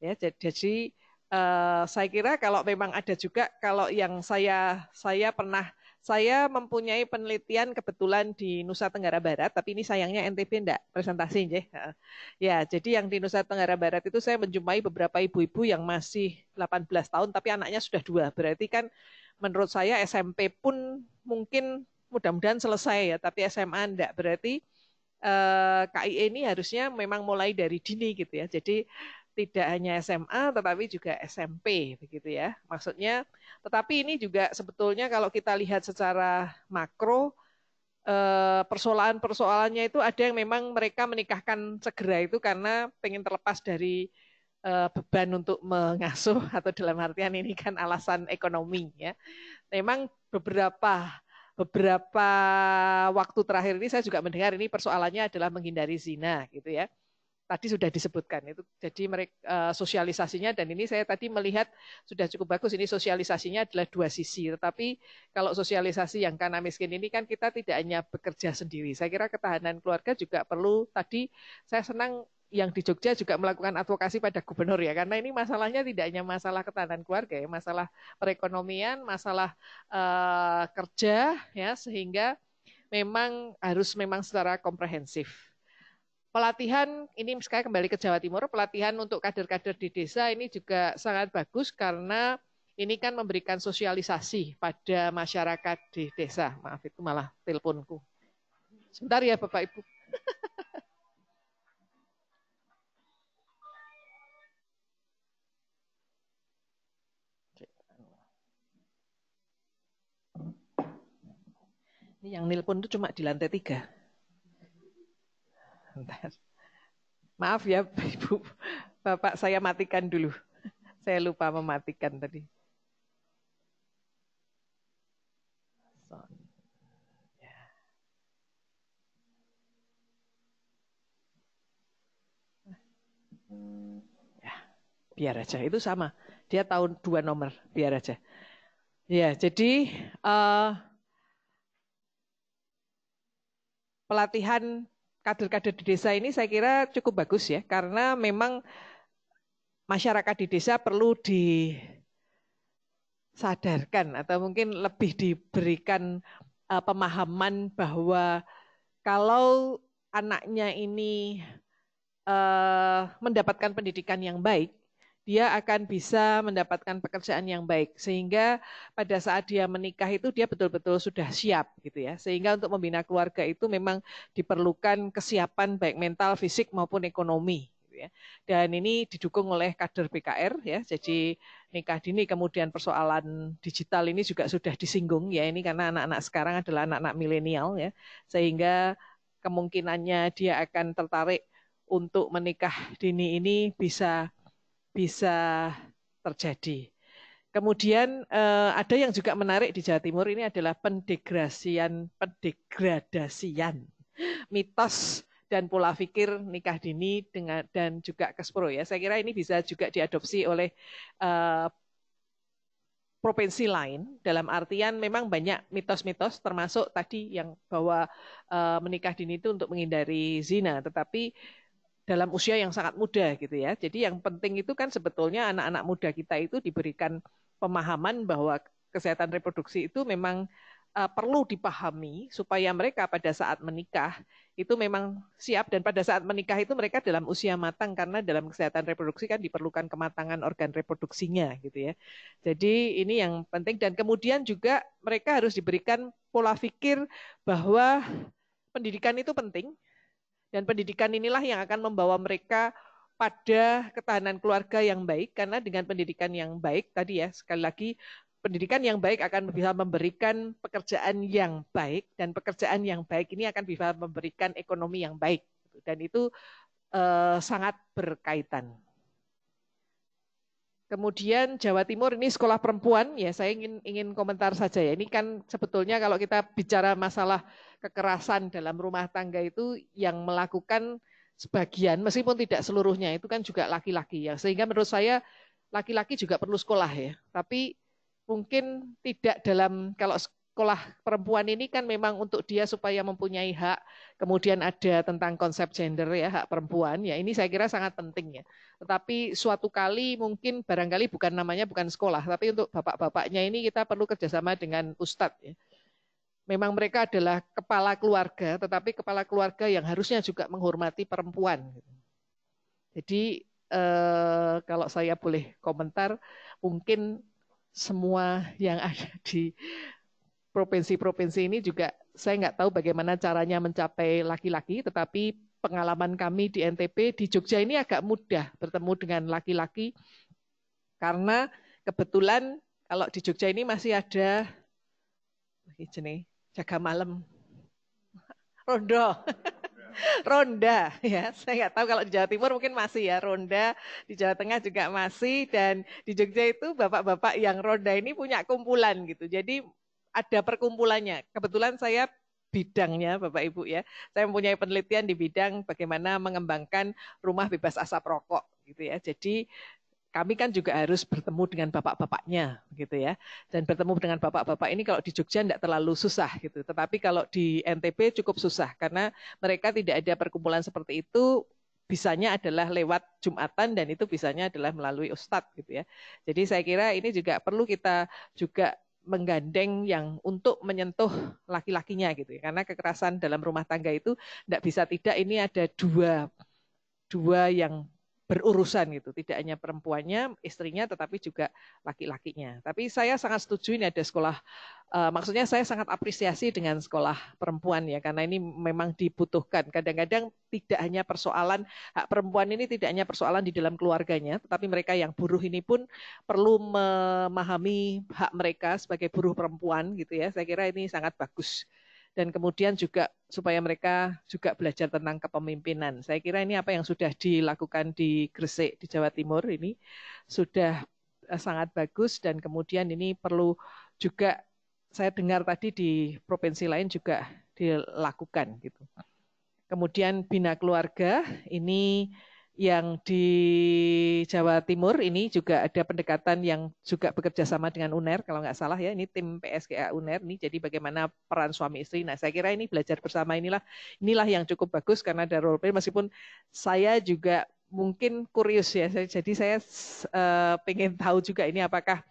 Ya, jadi eh, saya kira kalau memang ada juga kalau yang saya saya pernah saya mempunyai penelitian kebetulan di Nusa Tenggara Barat, tapi ini sayangnya NTB enggak presentasi. Ya. ya, jadi yang di Nusa Tenggara Barat itu saya menjumpai beberapa ibu-ibu yang masih 18 tahun, tapi anaknya sudah dua. Berarti kan menurut saya SMP pun mungkin mudah-mudahan selesai ya, tapi SMA tidak. Berarti eh, KIE ini harusnya memang mulai dari dini gitu ya. Jadi tidak hanya SMA tetapi juga SMP begitu ya. Maksudnya tetapi ini juga sebetulnya kalau kita lihat secara makro eh, persoalan-persoalannya itu ada yang memang mereka menikahkan segera itu karena pengen terlepas dari eh, beban untuk mengasuh atau dalam artian ini kan alasan ekonomi ya. Memang beberapa beberapa waktu terakhir ini saya juga mendengar ini persoalannya adalah menghindari zina gitu ya tadi sudah disebutkan itu. Jadi mereka eh, sosialisasinya dan ini saya tadi melihat sudah cukup bagus ini sosialisasinya adalah dua sisi. Tetapi kalau sosialisasi yang karena miskin ini kan kita tidak hanya bekerja sendiri. Saya kira ketahanan keluarga juga perlu tadi saya senang yang di Jogja juga melakukan advokasi pada gubernur ya karena ini masalahnya tidak hanya masalah ketahanan keluarga ya masalah perekonomian masalah uh, kerja ya sehingga memang harus memang secara komprehensif pelatihan ini misalnya kembali ke Jawa Timur, pelatihan untuk kader-kader di desa ini juga sangat bagus karena ini kan memberikan sosialisasi pada masyarakat di desa. Maaf itu malah teleponku. Sebentar ya Bapak Ibu. Ini yang nelpon itu cuma di lantai tiga. Bentar. Maaf ya Ibu, Bapak saya matikan dulu. Saya lupa mematikan tadi. Ya, biar aja itu sama. Dia tahun dua nomor, biar aja. Ya, jadi uh, pelatihan kader-kader di desa ini saya kira cukup bagus ya karena memang masyarakat di desa perlu disadarkan atau mungkin lebih diberikan uh, pemahaman bahwa kalau anaknya ini uh, mendapatkan pendidikan yang baik dia akan bisa mendapatkan pekerjaan yang baik sehingga pada saat dia menikah itu dia betul-betul sudah siap gitu ya sehingga untuk membina keluarga itu memang diperlukan kesiapan baik mental fisik maupun ekonomi gitu ya dan ini didukung oleh kader PKR ya jadi nikah dini kemudian persoalan digital ini juga sudah disinggung ya ini karena anak-anak sekarang adalah anak-anak milenial ya sehingga kemungkinannya dia akan tertarik untuk menikah dini ini bisa bisa terjadi. Kemudian eh, ada yang juga menarik di Jawa Timur ini adalah pendegrasian, pendegradasian mitos dan pola pikir nikah dini dengan dan juga kespro ya. Saya kira ini bisa juga diadopsi oleh eh, provinsi lain dalam artian memang banyak mitos-mitos termasuk tadi yang bahwa eh, menikah dini itu untuk menghindari zina tetapi dalam usia yang sangat muda gitu ya. Jadi yang penting itu kan sebetulnya anak-anak muda kita itu diberikan pemahaman bahwa kesehatan reproduksi itu memang eh, perlu dipahami supaya mereka pada saat menikah itu memang siap dan pada saat menikah itu mereka dalam usia matang karena dalam kesehatan reproduksi kan diperlukan kematangan organ reproduksinya gitu ya. Jadi ini yang penting dan kemudian juga mereka harus diberikan pola pikir bahwa pendidikan itu penting dan pendidikan inilah yang akan membawa mereka pada ketahanan keluarga yang baik karena dengan pendidikan yang baik tadi ya sekali lagi pendidikan yang baik akan bisa memberikan pekerjaan yang baik dan pekerjaan yang baik ini akan bisa memberikan ekonomi yang baik dan itu eh, sangat berkaitan. Kemudian Jawa Timur ini sekolah perempuan ya saya ingin ingin komentar saja ya ini kan sebetulnya kalau kita bicara masalah kekerasan dalam rumah tangga itu yang melakukan sebagian meskipun tidak seluruhnya itu kan juga laki-laki ya sehingga menurut saya laki-laki juga perlu sekolah ya tapi mungkin tidak dalam kalau sekolah perempuan ini kan memang untuk dia supaya mempunyai hak. Kemudian ada tentang konsep gender ya hak perempuan. Ya ini saya kira sangat penting ya. Tetapi suatu kali mungkin barangkali bukan namanya bukan sekolah, tapi untuk bapak-bapaknya ini kita perlu kerjasama dengan ustadz ya. Memang mereka adalah kepala keluarga, tetapi kepala keluarga yang harusnya juga menghormati perempuan. Jadi eh, kalau saya boleh komentar, mungkin semua yang ada di provinsi-provinsi ini juga saya nggak tahu bagaimana caranya mencapai laki-laki, tetapi pengalaman kami di NTP di Jogja ini agak mudah bertemu dengan laki-laki karena kebetulan kalau di Jogja ini masih ada ini jaga malam rondo ronda ya saya nggak tahu kalau di Jawa Timur mungkin masih ya ronda di Jawa Tengah juga masih dan di Jogja itu bapak-bapak yang ronda ini punya kumpulan gitu jadi ada perkumpulannya. Kebetulan saya bidangnya Bapak Ibu ya. Saya mempunyai penelitian di bidang bagaimana mengembangkan rumah bebas asap rokok gitu ya. Jadi kami kan juga harus bertemu dengan bapak-bapaknya gitu ya. Dan bertemu dengan bapak-bapak ini kalau di Jogja tidak terlalu susah gitu. Tetapi kalau di NTP cukup susah karena mereka tidak ada perkumpulan seperti itu bisanya adalah lewat Jumatan dan itu bisanya adalah melalui Ustadz gitu ya. Jadi saya kira ini juga perlu kita juga menggandeng yang untuk menyentuh laki-lakinya gitu ya. Karena kekerasan dalam rumah tangga itu tidak bisa tidak ini ada dua dua yang berurusan gitu, tidak hanya perempuannya, istrinya, tetapi juga laki-lakinya. Tapi saya sangat setuju ini ada sekolah, uh, maksudnya saya sangat apresiasi dengan sekolah perempuan ya, karena ini memang dibutuhkan. Kadang-kadang tidak hanya persoalan hak perempuan ini tidak hanya persoalan di dalam keluarganya, tetapi mereka yang buruh ini pun perlu memahami hak mereka sebagai buruh perempuan gitu ya. Saya kira ini sangat bagus dan kemudian juga supaya mereka juga belajar tentang kepemimpinan. Saya kira ini apa yang sudah dilakukan di Gresik di Jawa Timur ini sudah eh, sangat bagus dan kemudian ini perlu juga saya dengar tadi di provinsi lain juga dilakukan gitu. Kemudian bina keluarga ini yang di Jawa Timur ini juga ada pendekatan yang juga bekerja sama dengan UNER kalau nggak salah ya ini tim PSKA UNER ini jadi bagaimana peran suami istri. Nah saya kira ini belajar bersama inilah inilah yang cukup bagus karena ada role play meskipun saya juga mungkin kurius ya jadi saya uh, pengen tahu juga ini apakah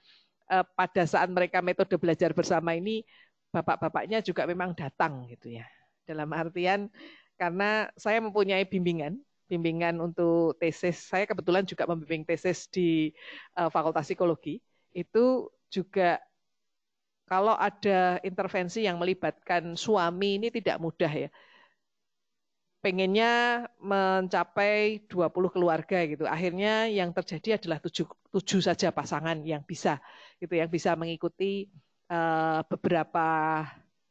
eh, pada saat mereka metode belajar bersama ini bapak-bapaknya juga memang datang gitu ya dalam artian karena saya mempunyai bimbingan bimbingan untuk tesis. Saya kebetulan juga membimbing tesis di uh, Fakultas Psikologi. Itu juga kalau ada intervensi yang melibatkan suami ini tidak mudah ya. Pengennya mencapai 20 keluarga gitu. Akhirnya yang terjadi adalah tujuh, 7 saja pasangan yang bisa gitu yang bisa mengikuti uh, beberapa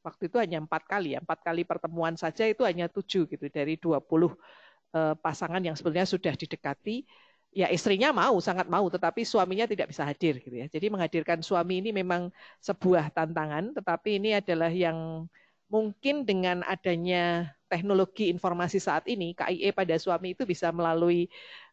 waktu itu hanya empat kali ya empat kali pertemuan saja itu hanya tujuh gitu dari 20 Eh, pasangan yang sebenarnya sudah didekati ya istrinya mau sangat mau tetapi suaminya tidak bisa hadir gitu ya jadi menghadirkan suami ini memang sebuah tantangan tetapi ini adalah yang mungkin dengan adanya teknologi informasi saat ini KIE pada suami itu bisa melalui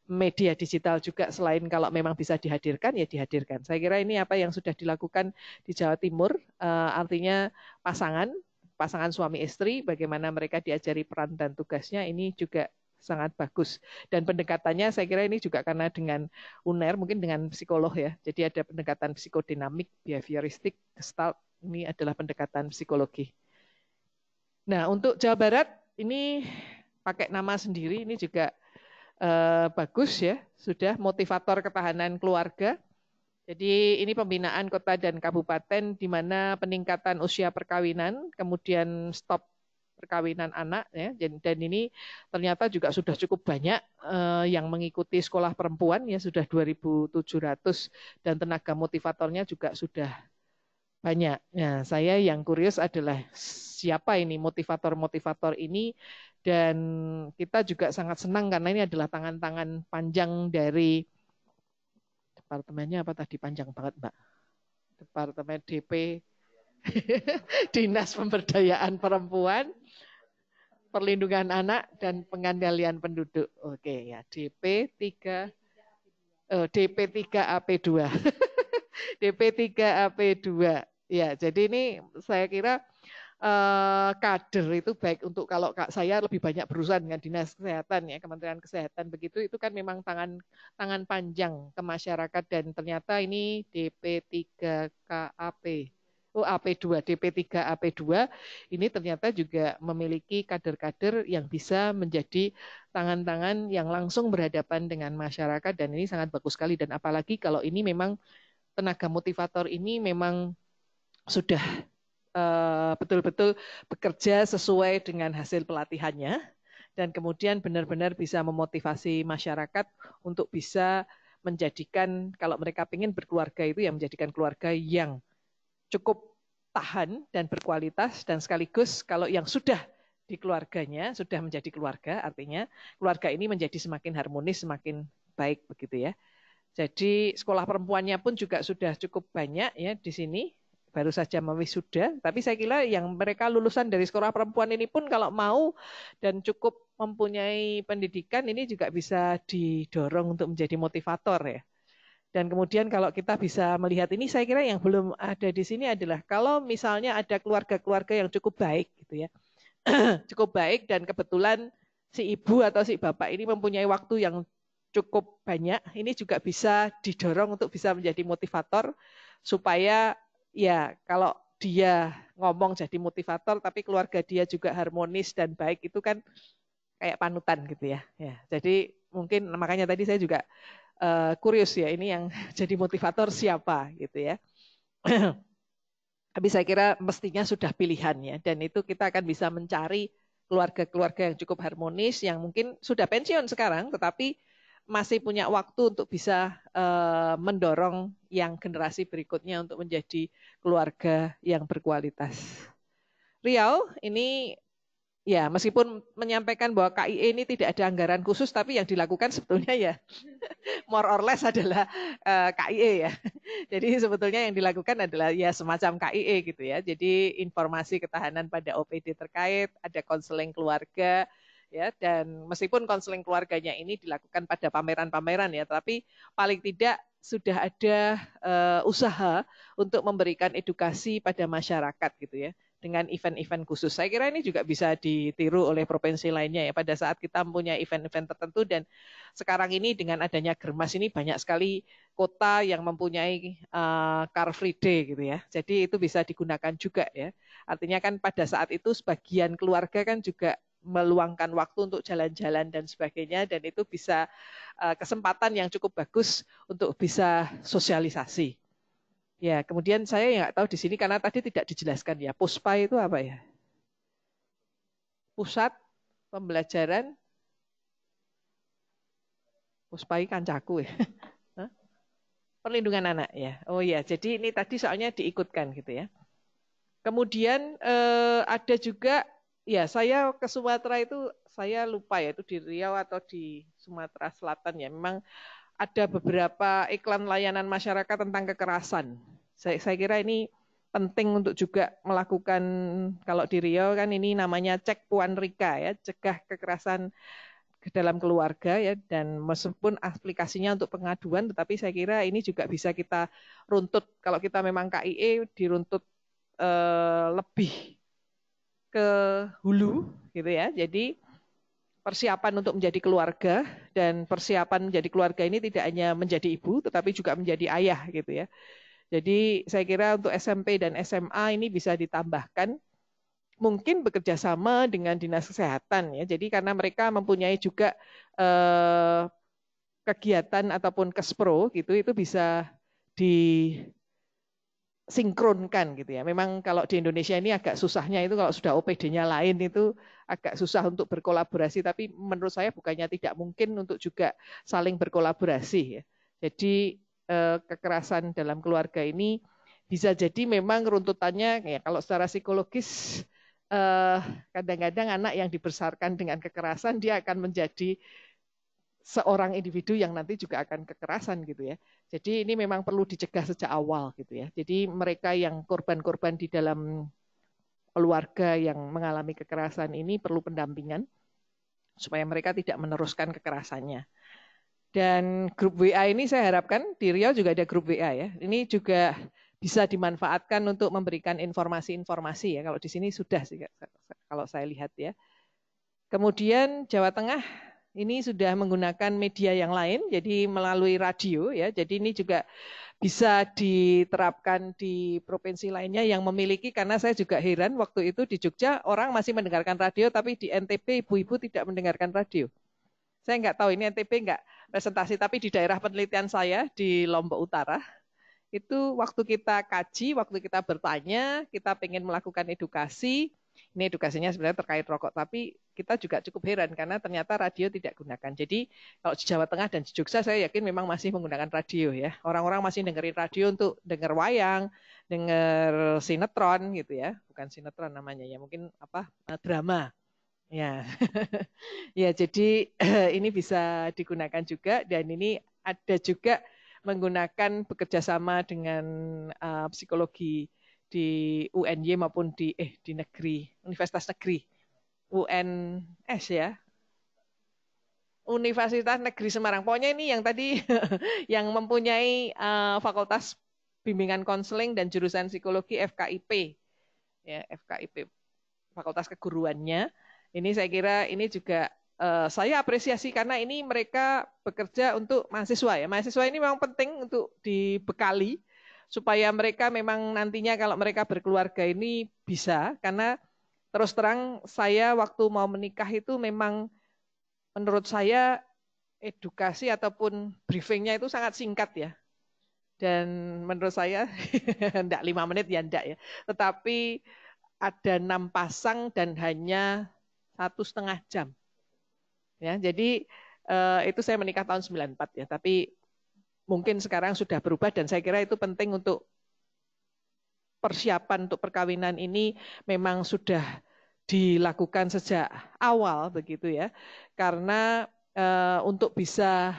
media digital juga selain kalau memang bisa dihadirkan ya dihadirkan saya kira ini apa yang sudah dilakukan di Jawa Timur eh, artinya pasangan pasangan suami istri bagaimana mereka diajari peran dan tugasnya ini juga sangat bagus. Dan pendekatannya saya kira ini juga karena dengan UNER, mungkin dengan psikolog ya. Jadi ada pendekatan psikodinamik, behavioristik, gestalt, ini adalah pendekatan psikologi. Nah, untuk Jawa Barat ini pakai nama sendiri, ini juga eh, bagus ya. Sudah motivator ketahanan keluarga. Jadi ini pembinaan kota dan kabupaten di mana peningkatan usia perkawinan, kemudian stop perkawinan anak ya dan ini ternyata juga sudah cukup banyak uh, yang mengikuti sekolah perempuan ya sudah 2.700 dan tenaga motivatornya juga sudah banyak. Nah, saya yang kurius adalah siapa ini motivator-motivator ini dan kita juga sangat senang karena ini adalah tangan-tangan panjang dari departemennya apa tadi panjang banget, Mbak. Departemen DP Dinas Pemberdayaan Perempuan perlindungan anak dan pengendalian penduduk. Oke ya, DP3 DP3AP2. DP3AP2. Ya, jadi ini saya kira eh, kader itu baik untuk kalau saya lebih banyak berurusan dengan dinas kesehatan ya Kementerian Kesehatan begitu itu kan memang tangan tangan panjang ke masyarakat dan ternyata ini DP3KAP oh AP2, DP3, AP2 ini ternyata juga memiliki kader-kader yang bisa menjadi tangan-tangan yang langsung berhadapan dengan masyarakat dan ini sangat bagus sekali dan apalagi kalau ini memang tenaga motivator ini memang sudah betul eh, betul-betul bekerja sesuai dengan hasil pelatihannya dan kemudian benar-benar bisa memotivasi masyarakat untuk bisa menjadikan kalau mereka ingin berkeluarga itu yang menjadikan keluarga yang cukup tahan dan berkualitas dan sekaligus kalau yang sudah di keluarganya sudah menjadi keluarga artinya keluarga ini menjadi semakin harmonis semakin baik begitu ya. Jadi sekolah perempuannya pun juga sudah cukup banyak ya di sini baru saja mewisuda tapi saya kira yang mereka lulusan dari sekolah perempuan ini pun kalau mau dan cukup mempunyai pendidikan ini juga bisa didorong untuk menjadi motivator ya dan kemudian kalau kita bisa melihat ini, saya kira yang belum ada di sini adalah kalau misalnya ada keluarga-keluarga yang cukup baik, gitu ya, cukup baik dan kebetulan si ibu atau si bapak ini mempunyai waktu yang cukup banyak, ini juga bisa didorong untuk bisa menjadi motivator supaya ya kalau dia ngomong jadi motivator, tapi keluarga dia juga harmonis dan baik itu kan kayak panutan gitu ya. Ya, jadi mungkin makanya tadi saya juga kurius eh, ya ini yang jadi motivator siapa gitu ya. Tapi saya kira mestinya sudah pilihannya dan itu kita akan bisa mencari keluarga-keluarga yang cukup harmonis yang mungkin sudah pensiun sekarang tetapi masih punya waktu untuk bisa eh, mendorong yang generasi berikutnya untuk menjadi keluarga yang berkualitas. Riau ini Ya, meskipun menyampaikan bahwa KIE ini tidak ada anggaran khusus, tapi yang dilakukan sebetulnya ya more or less adalah eh, KIE ya. Jadi sebetulnya yang dilakukan adalah ya semacam KIE gitu ya. Jadi informasi ketahanan pada OPD terkait, ada konseling keluarga, ya dan meskipun konseling keluarganya ini dilakukan pada pameran-pameran ya tapi paling tidak sudah ada eh, usaha untuk memberikan edukasi pada masyarakat gitu ya dengan event-event khusus. Saya kira ini juga bisa ditiru oleh provinsi lainnya ya pada saat kita punya event-event tertentu dan sekarang ini dengan adanya germas ini banyak sekali kota yang mempunyai uh, car free day gitu ya. Jadi itu bisa digunakan juga ya. Artinya kan pada saat itu sebagian keluarga kan juga meluangkan waktu untuk jalan-jalan dan sebagainya dan itu bisa uh, kesempatan yang cukup bagus untuk bisa sosialisasi Ya, kemudian saya ya nggak tahu di sini karena tadi tidak dijelaskan ya. Puspa itu apa ya? Pusat pembelajaran ikan kancaku ya. Perlindungan anak ya. Oh ya, jadi ini tadi soalnya diikutkan gitu ya. Kemudian eh, ada juga ya saya ke Sumatera itu saya lupa ya itu di Riau atau di Sumatera Selatan ya. Memang ada beberapa iklan layanan masyarakat tentang kekerasan. Saya, saya kira ini penting untuk juga melakukan kalau di Rio kan ini namanya cek Puan Rika ya, cegah kekerasan ke dalam keluarga ya dan meskipun aplikasinya untuk pengaduan tetapi saya kira ini juga bisa kita runtut kalau kita memang KIE diruntut eh, lebih ke hulu gitu ya. Jadi persiapan untuk menjadi keluarga dan persiapan menjadi keluarga ini tidak hanya menjadi ibu tetapi juga menjadi ayah gitu ya. Jadi saya kira untuk SMP dan SMA ini bisa ditambahkan mungkin bekerja sama dengan dinas kesehatan ya. Jadi karena mereka mempunyai juga eh, kegiatan ataupun kespro gitu itu bisa di sinkronkan gitu ya. Memang kalau di Indonesia ini agak susahnya itu kalau sudah OPD-nya lain itu agak susah untuk berkolaborasi tapi menurut saya bukannya tidak mungkin untuk juga saling berkolaborasi ya. Jadi eh, kekerasan dalam keluarga ini bisa jadi memang runtutannya ya kalau secara psikologis eh, kadang-kadang anak yang dibesarkan dengan kekerasan dia akan menjadi seorang individu yang nanti juga akan kekerasan gitu ya. Jadi ini memang perlu dicegah sejak awal gitu ya. Jadi mereka yang korban-korban di dalam keluarga yang mengalami kekerasan ini perlu pendampingan supaya mereka tidak meneruskan kekerasannya. Dan grup WA ini saya harapkan di Riau juga ada grup WA ya. Ini juga bisa dimanfaatkan untuk memberikan informasi-informasi ya. Kalau di sini sudah sih kalau saya lihat ya. Kemudian Jawa Tengah ini sudah menggunakan media yang lain, jadi melalui radio ya. Jadi ini juga bisa diterapkan di provinsi lainnya yang memiliki karena saya juga heran waktu itu di Jogja orang masih mendengarkan radio tapi di NTP ibu-ibu tidak mendengarkan radio. Saya nggak tahu ini NTP nggak presentasi tapi di daerah penelitian saya di Lombok Utara itu waktu kita kaji, waktu kita bertanya, kita ingin melakukan edukasi, ini edukasinya sebenarnya terkait rokok, tapi kita juga cukup heran karena ternyata radio tidak gunakan. Jadi kalau di Jawa Tengah dan di Jogja saya yakin memang masih menggunakan radio ya. Orang-orang masih dengerin radio untuk dengar wayang, dengar sinetron gitu ya, bukan sinetron namanya ya, mungkin apa eh, drama. Ya, ya jadi ini bisa digunakan juga dan ini ada juga menggunakan bekerjasama dengan uh, psikologi di UNY maupun di eh di negeri universitas negeri UNS ya Universitas Negeri Semarang pokoknya ini yang tadi yang mempunyai uh, fakultas bimbingan konseling dan jurusan psikologi FKIP ya FKIP fakultas keguruannya ini saya kira ini juga uh, saya apresiasi karena ini mereka bekerja untuk mahasiswa ya mahasiswa ini memang penting untuk dibekali supaya mereka memang nantinya kalau mereka berkeluarga ini bisa karena terus terang saya waktu mau menikah itu memang menurut saya edukasi ataupun briefingnya itu sangat singkat ya dan menurut saya tidak lima menit ya tidak ya tetapi ada enam pasang dan hanya satu setengah jam ya jadi eh, itu saya menikah tahun 94 ya tapi mungkin sekarang sudah berubah dan saya kira itu penting untuk persiapan untuk perkawinan ini memang sudah dilakukan sejak awal begitu ya karena e, untuk bisa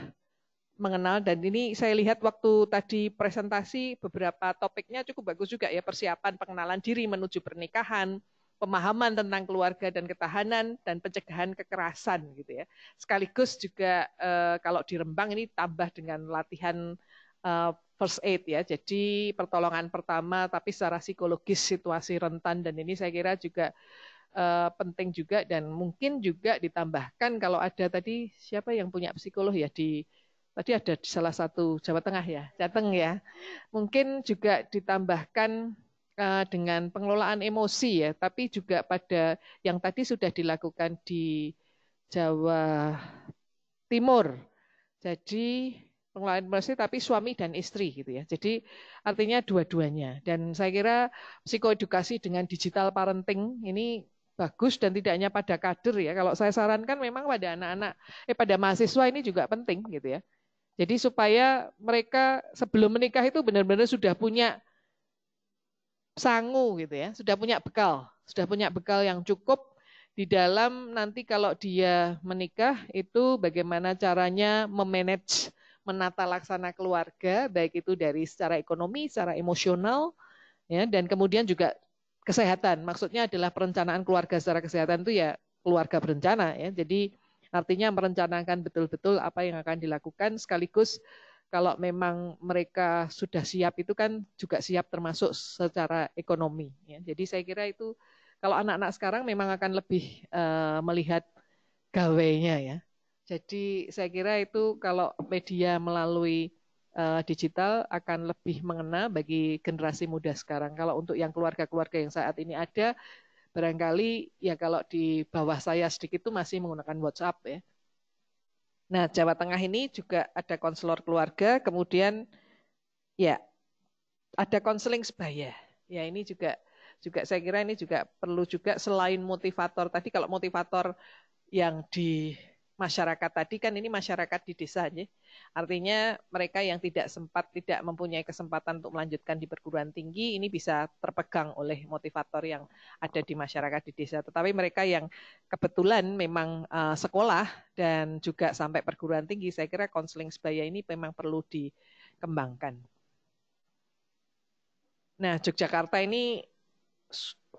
mengenal dan ini saya lihat waktu tadi presentasi beberapa topiknya cukup bagus juga ya persiapan pengenalan diri menuju pernikahan pemahaman tentang keluarga dan ketahanan dan pencegahan kekerasan gitu ya. Sekaligus juga eh, kalau di Rembang ini tambah dengan latihan eh, first aid ya. Jadi pertolongan pertama tapi secara psikologis situasi rentan dan ini saya kira juga eh, penting juga dan mungkin juga ditambahkan kalau ada tadi siapa yang punya psikolog ya di tadi ada di salah satu Jawa Tengah ya, Jateng ya. Mungkin juga ditambahkan Eh, dengan pengelolaan emosi ya, tapi juga pada yang tadi sudah dilakukan di Jawa Timur. Jadi pengelolaan emosi tapi suami dan istri gitu ya. Jadi artinya dua-duanya. Dan saya kira psikoedukasi dengan digital parenting ini bagus dan tidak hanya pada kader ya. Kalau saya sarankan memang pada anak-anak eh pada mahasiswa ini juga penting gitu ya. Jadi supaya mereka sebelum menikah itu benar-benar sudah punya sangu gitu ya, sudah punya bekal, sudah punya bekal yang cukup di dalam nanti kalau dia menikah itu bagaimana caranya memanage menata laksana keluarga baik itu dari secara ekonomi, secara emosional ya dan kemudian juga kesehatan. Maksudnya adalah perencanaan keluarga secara kesehatan itu ya keluarga berencana ya. Jadi artinya merencanakan betul-betul apa yang akan dilakukan sekaligus kalau memang mereka sudah siap itu kan juga siap termasuk secara ekonomi. Ya. Jadi saya kira itu kalau anak-anak sekarang memang akan lebih uh, melihat gawainya ya. Jadi saya kira itu kalau media melalui uh, digital akan lebih mengena bagi generasi muda sekarang. Kalau untuk yang keluarga-keluarga yang saat ini ada, barangkali ya kalau di bawah saya sedikit itu masih menggunakan WhatsApp ya. Nah, Jawa Tengah ini juga ada konselor keluarga, kemudian ya ada konseling sebaya. Ya, ini juga juga saya kira ini juga perlu juga selain motivator tadi kalau motivator yang di masyarakat tadi kan ini masyarakat di desa aja Artinya mereka yang tidak sempat tidak mempunyai kesempatan untuk melanjutkan di perguruan tinggi ini bisa terpegang oleh motivator yang ada di masyarakat di desa. Tetapi mereka yang kebetulan memang eh, sekolah dan juga sampai perguruan tinggi saya kira konseling sebaya ini memang perlu dikembangkan. Nah, Yogyakarta ini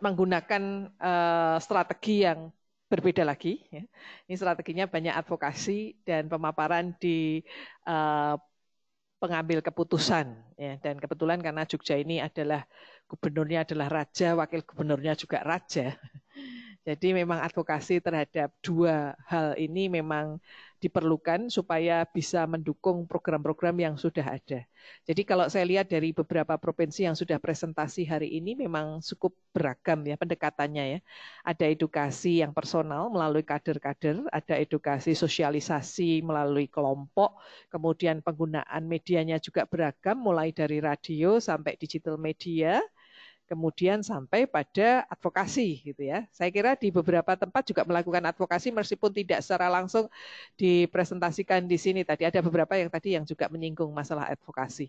menggunakan eh, strategi yang berbeda lagi. Ya. Ini strateginya banyak advokasi dan pemaparan di uh, pengambil keputusan. Ya. Dan kebetulan karena Jogja ini adalah gubernurnya adalah raja, wakil gubernurnya juga raja. Jadi memang advokasi terhadap dua hal ini memang diperlukan supaya bisa mendukung program-program yang sudah ada. Jadi kalau saya lihat dari beberapa provinsi yang sudah presentasi hari ini memang cukup beragam ya pendekatannya ya. Ada edukasi yang personal melalui kader-kader, ada edukasi sosialisasi melalui kelompok, kemudian penggunaan medianya juga beragam mulai dari radio sampai digital media, kemudian sampai pada advokasi gitu ya. Saya kira di beberapa tempat juga melakukan advokasi meskipun tidak secara langsung dipresentasikan di sini tadi ada beberapa yang tadi yang juga menyinggung masalah advokasi.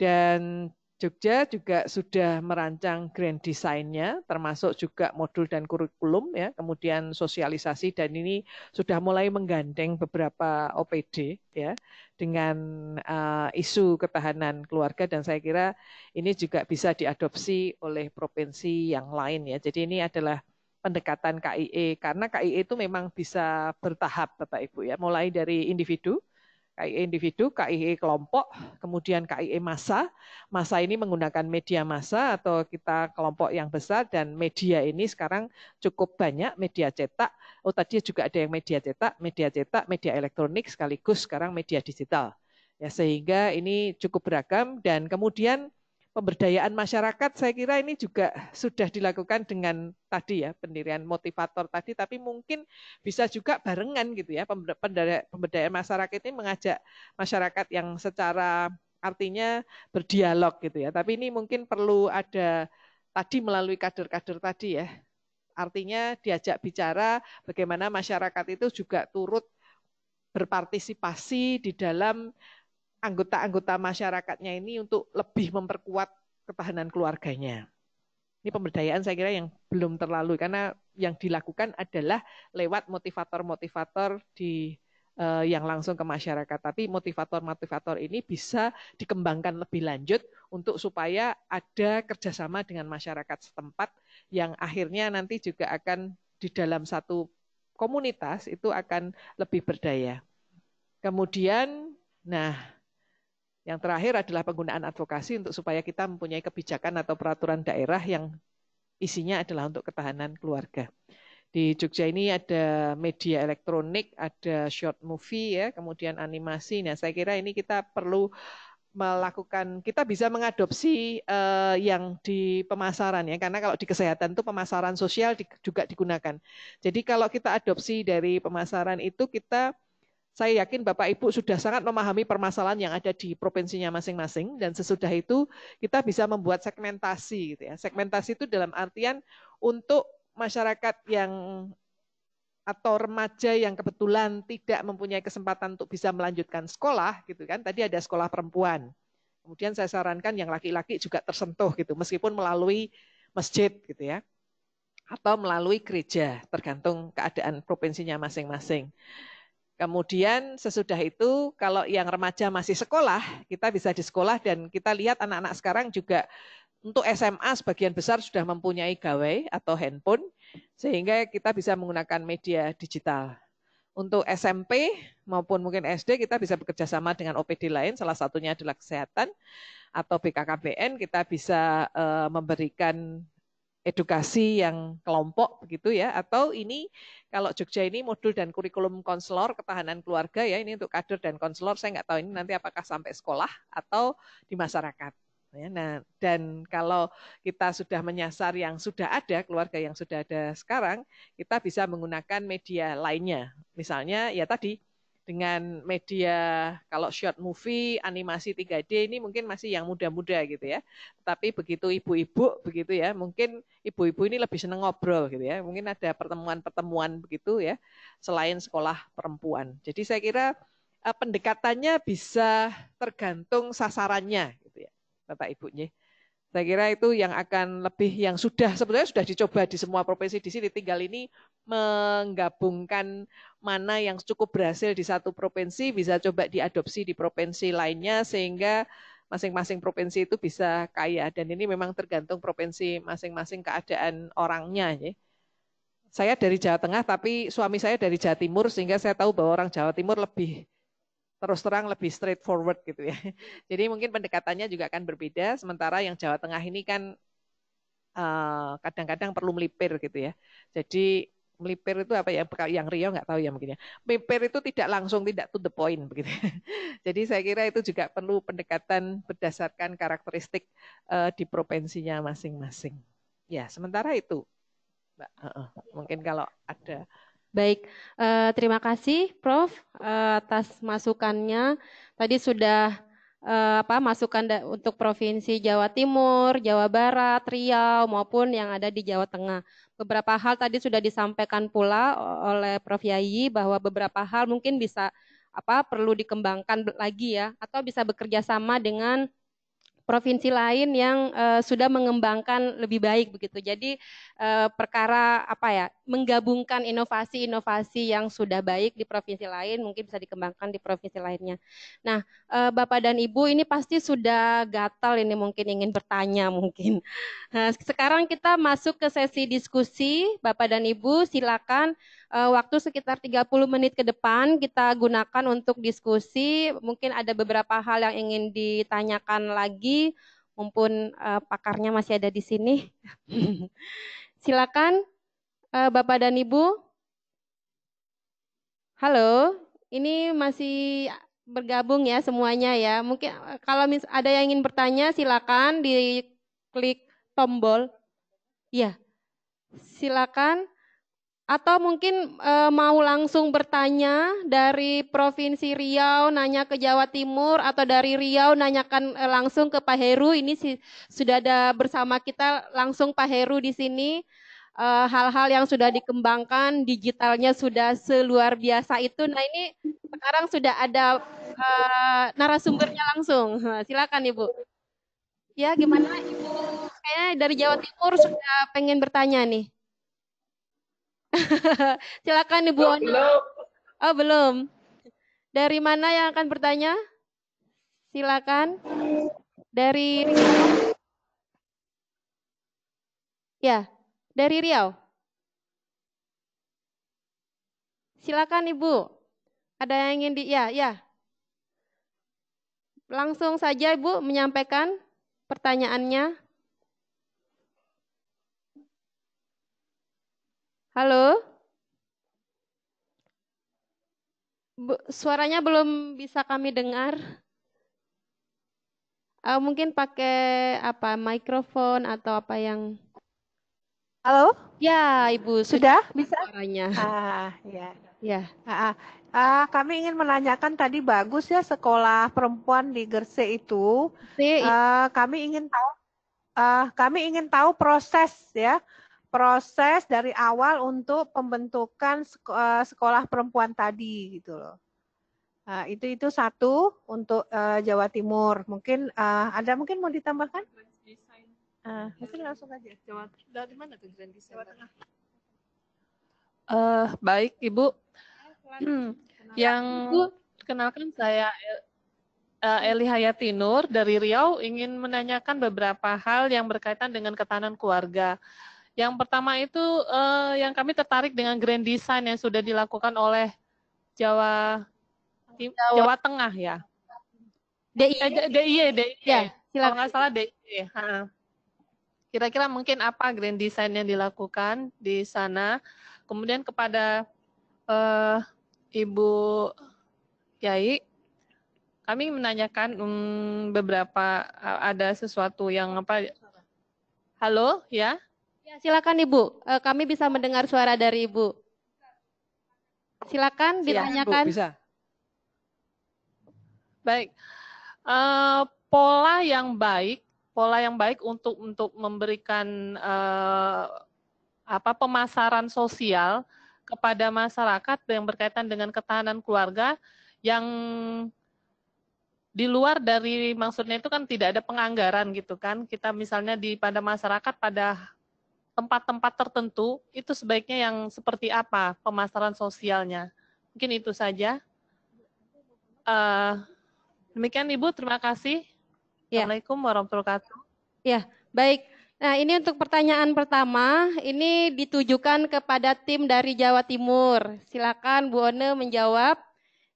Dan Jogja juga sudah merancang grand design-nya, termasuk juga modul dan kurikulum, ya, kemudian sosialisasi dan ini sudah mulai menggandeng beberapa OPD, ya, dengan uh, isu ketahanan keluarga dan saya kira ini juga bisa diadopsi oleh provinsi yang lain, ya. Jadi ini adalah pendekatan KIE karena KIE itu memang bisa bertahap, Bapak Ibu, ya, mulai dari individu KIE individu, KIE kelompok, kemudian KIE massa. Masa ini menggunakan media massa atau kita kelompok yang besar dan media ini sekarang cukup banyak media cetak. Oh tadi juga ada yang media cetak, media cetak, media elektronik sekaligus sekarang media digital. Ya sehingga ini cukup beragam dan kemudian pemberdayaan masyarakat saya kira ini juga sudah dilakukan dengan tadi ya pendirian motivator tadi tapi mungkin bisa juga barengan gitu ya pemberdayaan masyarakat ini mengajak masyarakat yang secara artinya berdialog gitu ya tapi ini mungkin perlu ada tadi melalui kader-kader tadi ya artinya diajak bicara bagaimana masyarakat itu juga turut berpartisipasi di dalam anggota-anggota masyarakatnya ini untuk lebih memperkuat ketahanan keluarganya. Ini pemberdayaan saya kira yang belum terlalu karena yang dilakukan adalah lewat motivator-motivator di eh, yang langsung ke masyarakat. Tapi motivator-motivator ini bisa dikembangkan lebih lanjut untuk supaya ada kerjasama dengan masyarakat setempat yang akhirnya nanti juga akan di dalam satu komunitas itu akan lebih berdaya. Kemudian, nah yang terakhir adalah penggunaan advokasi untuk supaya kita mempunyai kebijakan atau peraturan daerah yang isinya adalah untuk ketahanan keluarga. Di Jogja ini ada media elektronik, ada short movie ya, kemudian animasi. Nah, saya kira ini kita perlu melakukan kita bisa mengadopsi uh, yang di pemasaran ya karena kalau di kesehatan itu pemasaran sosial juga digunakan. Jadi kalau kita adopsi dari pemasaran itu kita saya yakin Bapak Ibu sudah sangat memahami permasalahan yang ada di provinsinya masing-masing dan sesudah itu kita bisa membuat segmentasi gitu ya. Segmentasi itu dalam artian untuk masyarakat yang atau remaja yang kebetulan tidak mempunyai kesempatan untuk bisa melanjutkan sekolah gitu kan. Tadi ada sekolah perempuan. Kemudian saya sarankan yang laki-laki juga tersentuh gitu meskipun melalui masjid gitu ya atau melalui gereja tergantung keadaan provinsinya masing-masing. Kemudian sesudah itu kalau yang remaja masih sekolah, kita bisa di sekolah dan kita lihat anak-anak sekarang juga untuk SMA sebagian besar sudah mempunyai gawai atau handphone sehingga kita bisa menggunakan media digital. Untuk SMP maupun mungkin SD kita bisa bekerja sama dengan OPD lain, salah satunya adalah kesehatan atau BKKBN kita bisa eh, memberikan edukasi yang kelompok begitu ya atau ini kalau Jogja ini modul dan kurikulum konselor ketahanan keluarga ya ini untuk kader dan konselor saya nggak tahu ini nanti apakah sampai sekolah atau di masyarakat ya, nah dan kalau kita sudah menyasar yang sudah ada keluarga yang sudah ada sekarang kita bisa menggunakan media lainnya misalnya ya tadi dengan media kalau short movie, animasi 3D ini mungkin masih yang muda-muda gitu ya. Tapi begitu ibu-ibu begitu ya, mungkin ibu-ibu ini lebih seneng ngobrol gitu ya. Mungkin ada pertemuan-pertemuan begitu ya, selain sekolah perempuan. Jadi saya kira eh, pendekatannya bisa tergantung sasarannya gitu ya, Bapak Ibunya. Saya kira itu yang akan lebih yang sudah sebenarnya sudah dicoba di semua provinsi di sini tinggal ini menggabungkan mana yang cukup berhasil di satu provinsi bisa coba diadopsi di provinsi lainnya sehingga masing-masing provinsi itu bisa kaya dan ini memang tergantung provinsi masing-masing keadaan orangnya ya. Saya dari Jawa Tengah tapi suami saya dari Jawa Timur sehingga saya tahu bahwa orang Jawa Timur lebih terus terang lebih straightforward gitu ya. Jadi mungkin pendekatannya juga akan berbeda sementara yang Jawa Tengah ini kan eh, kadang-kadang kadang -kadang perlu melipir gitu ya. Jadi melipir itu apa ya yang Rio nggak tahu ya mungkin ya melipir itu tidak langsung tidak to the point begitu ya. jadi saya kira itu juga perlu pendekatan berdasarkan karakteristik uh, di provinsinya masing-masing ya sementara itu Mbak, uh, uh, mungkin kalau ada baik uh, terima kasih Prof uh, atas masukannya tadi sudah uh, apa masukan untuk provinsi Jawa Timur, Jawa Barat, Riau maupun yang ada di Jawa Tengah beberapa hal tadi sudah disampaikan pula eh, oleh Prof Yayi bahwa beberapa hal mungkin bisa apa perlu dikembangkan lagi ya atau bisa bekerja sama dengan provinsi lain yang uh, sudah mengembangkan lebih baik begitu. Jadi Eh, perkara apa ya menggabungkan inovasi-inovasi yang sudah baik di provinsi lain mungkin bisa dikembangkan di provinsi lainnya. Nah, eh, Bapak dan Ibu ini pasti sudah gatal ini mungkin ingin bertanya mungkin. Nah, sekarang kita masuk ke sesi diskusi Bapak dan Ibu silakan eh, waktu sekitar 30 menit ke depan kita gunakan untuk diskusi. Mungkin ada beberapa hal yang ingin ditanyakan lagi mumpun uh, pakarnya masih ada di sini. Silakan uh, Bapak dan Ibu. Halo, ini masih bergabung ya semuanya ya. Mungkin eh, kalau ada yang ingin bertanya silakan diklik tombol. Ya. Silakan atau mungkin e, mau langsung bertanya dari Provinsi Riau, nanya ke Jawa Timur, atau dari Riau nanyakan e, langsung ke Pak Heru. Ini si, sudah ada bersama kita langsung Pak Heru di sini. Eh, hal-hal e, yang sudah dikembangkan, digitalnya sudah seluar biasa itu. Nah ini sekarang sudah ada e, narasumbernya langsung. Silakan Ibu. Ya gimana Ibu? Kayaknya dari Jawa Timur sudah pengen bertanya nih. Silakan Ibu Belum. Oh, belum. Dari mana yang akan bertanya? Silakan. Dari Ya, dari Riau. Silakan Ibu. Ada yang ingin di ya, ya. Langsung saja Ibu menyampaikan pertanyaannya. Halo? Bu, suaranya belum bisa kami dengar. Uh, mungkin pakai apa mikrofon atau apa yang Halo? Ya, Ibu. Sudah, bisa suaranya. Ah, iya. ya. Ya. Ah, ah. kami ingin menanyakan tadi bagus ya sekolah perempuan di Gersik itu. Si. uh, eh, kami ingin tahu uh, kami ingin tahu proses ya proses dari awal untuk pembentukan eh, sekolah perempuan tadi gitu loh. Uh, itu itu satu untuk uh, Jawa Timur. Mungkin uh, ada mungkin mau ditambahkan? Uh, mungkin langsung aja. Jawa dari mana tuh Grand Design? Jawa Tengah. Uh, baik Ibu. Hmm. Yang Ibu, kenalkan saya uh, Eli Hayati Nur dari Riau ingin menanyakan beberapa hal yang berkaitan dengan ketahanan keluarga. Yang pertama itu uh, yang kami tertarik dengan grand design yang sudah dilakukan oleh Jawa Jawa, Jawa Tengah ya. DIY, e. eh, DIY, e, e. Ya, Kalau nggak salah DIY. Kira-kira mungkin apa grand design yang dilakukan di sana? Kemudian kepada uh, Ibu Kiai, kami menanyakan um, beberapa ada sesuatu yang apa? Halo, ya? Ya, silakan Ibu. Eh, kami bisa mendengar suara dari Ibu. Silakan ditanyakan. bisa. Baik. Uh, pola yang baik, pola yang baik untuk untuk memberikan uh, apa pemasaran sosial kepada masyarakat yang berkaitan dengan ketahanan keluarga yang di luar dari maksudnya itu kan tidak ada penganggaran gitu kan kita misalnya di pada masyarakat pada tempat-tempat tertentu itu sebaiknya yang seperti apa pemasaran sosialnya. Mungkin itu saja. Uh, demikian Ibu, terima kasih. Ya. Assalamualaikum warahmatullahi wabarakatuh. Ya, baik. Nah, ini untuk pertanyaan pertama, ini ditujukan kepada tim dari Jawa Timur. Silakan Bu One menjawab.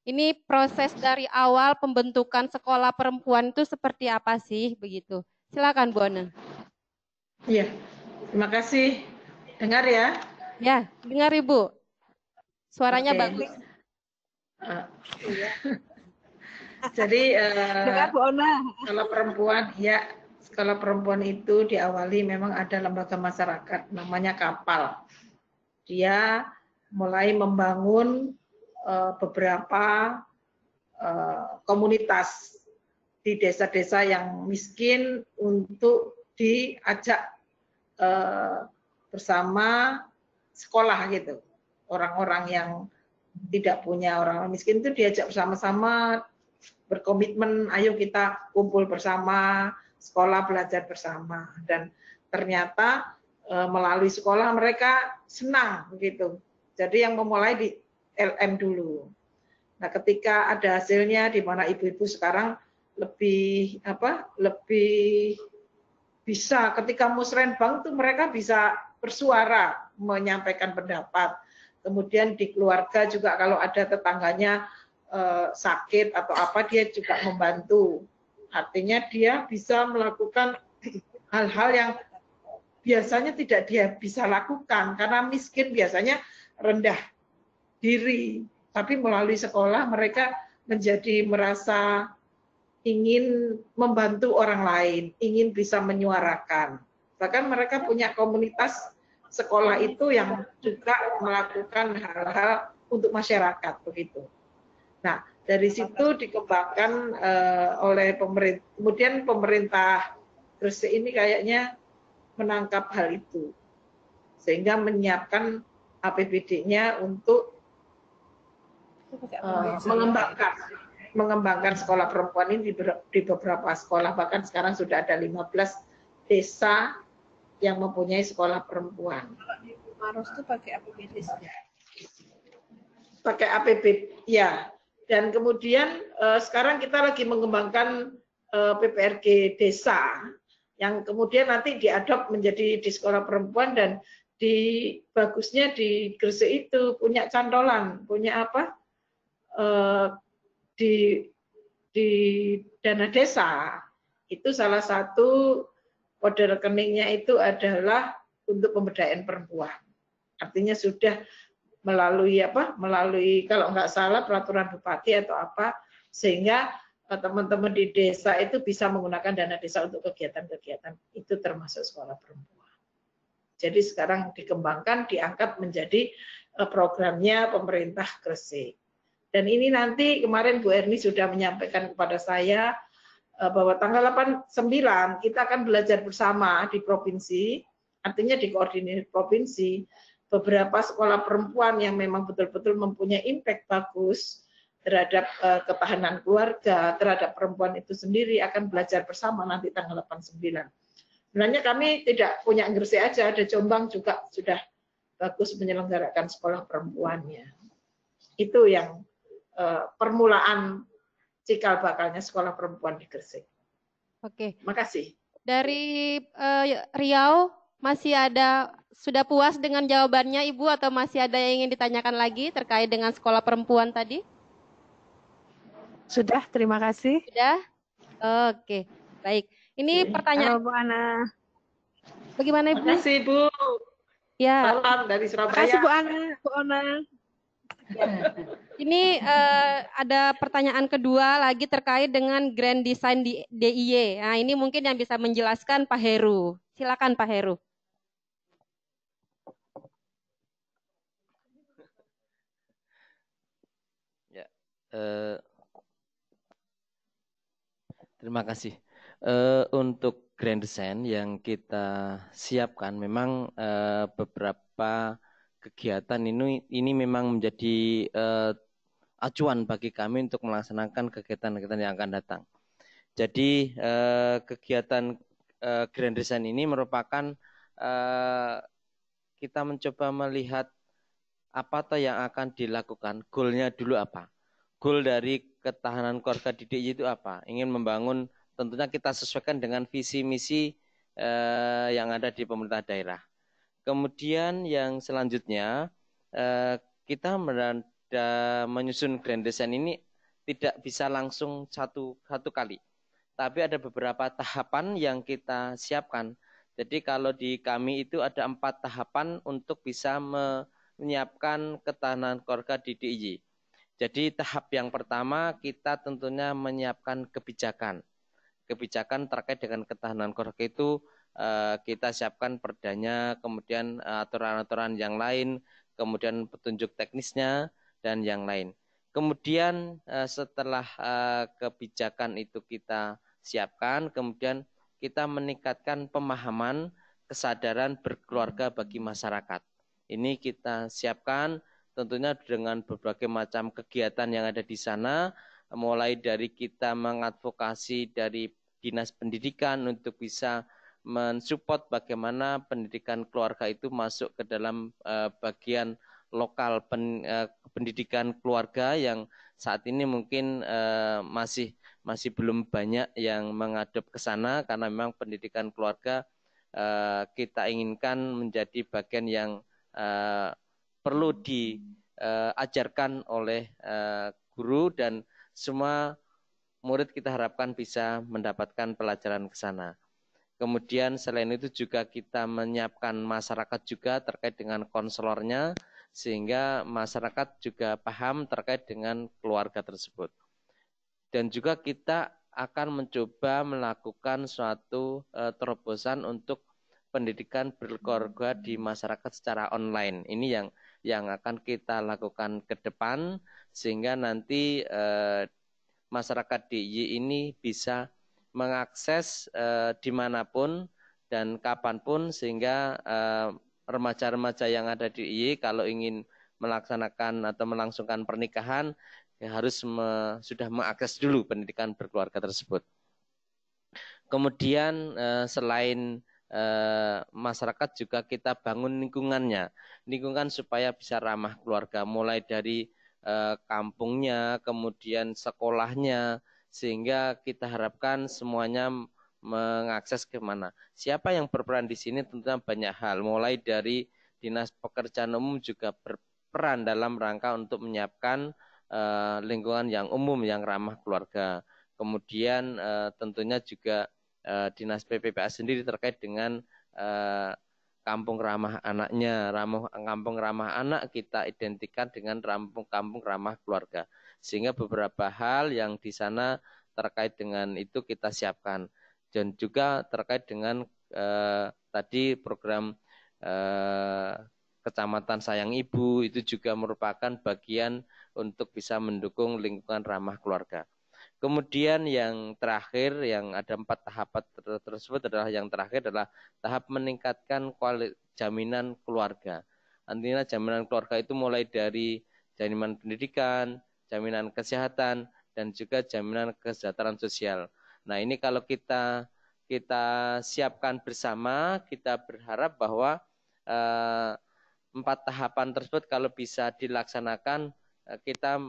Ini proses dari awal pembentukan sekolah perempuan itu seperti apa sih begitu? Silakan Bu One. Iya. Terima kasih. Dengar ya? Ya, dengar Ibu. Suaranya okay. bagus. Ah. Jadi uh, Kalau perempuan ya kalau perempuan itu diawali memang ada lembaga masyarakat namanya kapal. Dia mulai membangun uh, beberapa uh, komunitas di desa-desa yang miskin untuk diajak Eh, bersama sekolah gitu. Orang-orang yang tidak punya orang miskin itu diajak bersama-sama berkomitmen ayo kita kumpul bersama sekolah belajar bersama dan ternyata eh, melalui sekolah mereka senang gitu jadi yang memulai di LM dulu nah ketika ada hasilnya di mana ibu-ibu sekarang lebih apa lebih bisa ketika musrenbang itu mereka bisa bersuara menyampaikan pendapat. Kemudian di keluarga juga kalau ada tetangganya eh, sakit atau apa dia juga membantu. Artinya dia bisa melakukan hal-hal yang biasanya tidak dia bisa lakukan karena miskin biasanya rendah diri. Tapi melalui sekolah mereka menjadi merasa ingin membantu orang lain, ingin bisa menyuarakan. Bahkan mereka punya komunitas sekolah itu yang juga melakukan hal-hal untuk masyarakat begitu. Nah, dari situ dikembangkan uh, oleh pemerintah. Kemudian pemerintah terus ini kayaknya menangkap hal itu. Sehingga menyiapkan APBD-nya untuk uh, mengembangkan mengembangkan sekolah perempuan ini di beberapa sekolah bahkan sekarang sudah ada 15 desa yang mempunyai sekolah perempuan. Kalau Maros itu pakai APBD Pakai APBD, ya. Dan kemudian eh, sekarang kita lagi mengembangkan eh, PPRG desa yang kemudian nanti diadop menjadi di sekolah perempuan dan di bagusnya di Gresik itu punya cantolan, punya apa? Eh, di di dana desa itu salah satu kode rekeningnya itu adalah untuk pemberdayaan perempuan. Artinya sudah melalui apa? Melalui kalau nggak salah peraturan bupati atau apa sehingga eh, teman-teman di desa itu bisa menggunakan dana desa untuk kegiatan-kegiatan itu termasuk sekolah perempuan. Jadi sekarang dikembangkan diangkat menjadi eh, programnya pemerintah Gresik. Dan ini nanti kemarin Bu Erni sudah menyampaikan kepada saya eh, bahwa tanggal 89 kita akan belajar bersama di provinsi, artinya di koordinir provinsi. Beberapa sekolah perempuan yang memang betul-betul mempunyai impact bagus terhadap eh, ketahanan keluarga, terhadap perempuan itu sendiri akan belajar bersama nanti tanggal 89. Sebenarnya kami tidak punya Gresik aja, ada Jombang juga sudah bagus menyelenggarakan sekolah perempuannya. Itu yang Eh, permulaan cikal bakalnya sekolah perempuan di Gresik. Oke. Terima kasih. Dari uh, Riau masih ada sudah puas dengan jawabannya Ibu atau masih ada yang ingin ditanyakan lagi terkait dengan sekolah perempuan tadi? Sudah, terima kasih. Sudah. Oke, baik. Ini Oke. pertanyaan Halo, Bu Ana. Bagaimana Ibu? Terima kasih Bu. Ya. Salam dari Surabaya. Terima kasih Bu Ana. Bu Ana. Ini uh, ada pertanyaan kedua lagi terkait dengan grand design di DIY. Nah, ini mungkin yang bisa menjelaskan Pak Heru. Silakan Pak Heru. Ya, uh, terima kasih. Uh, untuk grand design yang kita siapkan memang uh, beberapa kegiatan ini ini memang menjadi uh, acuan bagi kami untuk melaksanakan kegiatan-kegiatan yang akan datang. Jadi uh, kegiatan uh, Grand Design ini merupakan uh, kita mencoba melihat apa toh yang akan dilakukan, goalnya dulu apa. Goal dari ketahanan keluarga didik itu apa? Ingin membangun, tentunya kita sesuaikan dengan visi misi yang ada di pemerintah daerah. Kemudian yang selanjutnya eh, kita merada, menyusun grand design ini tidak bisa langsung satu satu kali, tapi ada beberapa tahapan yang kita siapkan. Jadi kalau di kami itu ada empat tahapan untuk bisa menyiapkan ketahanan keluarga di DIY. Jadi tahap yang pertama kita tentunya menyiapkan kebijakan. Kebijakan terkait dengan ketahanan keluarga itu Eh, kita siapkan perdanya, kemudian eh, aturan-aturan yang lain, kemudian petunjuk teknisnya dan yang lain. Kemudian eh, setelah kebijakan itu kita siapkan, kemudian kita meningkatkan pemahaman kesadaran berkeluarga bagi masyarakat. Ini kita siapkan tentunya dengan berbagai macam kegiatan yang ada di sana, mulai dari kita mengadvokasi dari dinas pendidikan untuk bisa mensupport bagaimana pendidikan keluarga itu masuk ke dalam uh, bagian lokal pen, uh, pendidikan keluarga yang saat ini mungkin uh, masih masih belum banyak yang mengadop ke sana karena memang pendidikan keluarga uh, kita inginkan menjadi bagian yang uh, perlu diajarkan uh, oleh uh, guru dan semua murid kita harapkan bisa mendapatkan pelajaran ke sana. Kemudian selain itu juga kita menyiapkan masyarakat juga terkait dengan konselornya sehingga masyarakat juga paham terkait dengan keluarga tersebut. Dan juga kita akan mencoba melakukan suatu eh, terobosan untuk pendidikan berkeluarga di masyarakat secara online. Ini yang yang akan kita lakukan ke depan sehingga nanti uh, masyarakat DIY ini bisa mengakses eh, dimanapun dan kapanpun sehingga remaja eh, remaja-remaja yang ada di IE kalau ingin melaksanakan atau melangsungkan pernikahan ya harus me, sudah mengakses dulu pendidikan berkeluarga tersebut. Kemudian eh, selain eh, masyarakat juga kita bangun lingkungannya, lingkungan supaya bisa ramah keluarga mulai dari eh, kampungnya, kemudian sekolahnya, sehingga kita harapkan semuanya mengakses ke mana. Siapa yang berperan di sini tentunya banyak hal, mulai dari Dinas Pekerjaan Umum juga berperan dalam rangka untuk menyiapkan eh, lingkungan yang umum yang ramah keluarga. Kemudian eh, tentunya juga eh, Dinas PPPA sendiri terkait dengan kampung ramah anaknya, ramah kampung ramah anak kita identikan dengan kampung kampung ramah keluarga. Sehingga beberapa hal yang di sana terkait dengan itu kita siapkan. Dan juga terkait dengan eh, tadi program eh, Kecamatan Sayang Ibu itu juga merupakan bagian untuk bisa mendukung lingkungan ramah keluarga. Kemudian yang terakhir yang ada empat tahapan tersebut adalah yang terakhir adalah tahap meningkatkan jaminan keluarga. Artinya jaminan keluarga itu mulai dari jaminan pendidikan, jaminan kesehatan, dan juga jaminan kesejahteraan sosial. Nah ini kalau kita kita siapkan bersama, kita berharap bahwa eh, empat tahapan tersebut kalau bisa dilaksanakan, eh, kita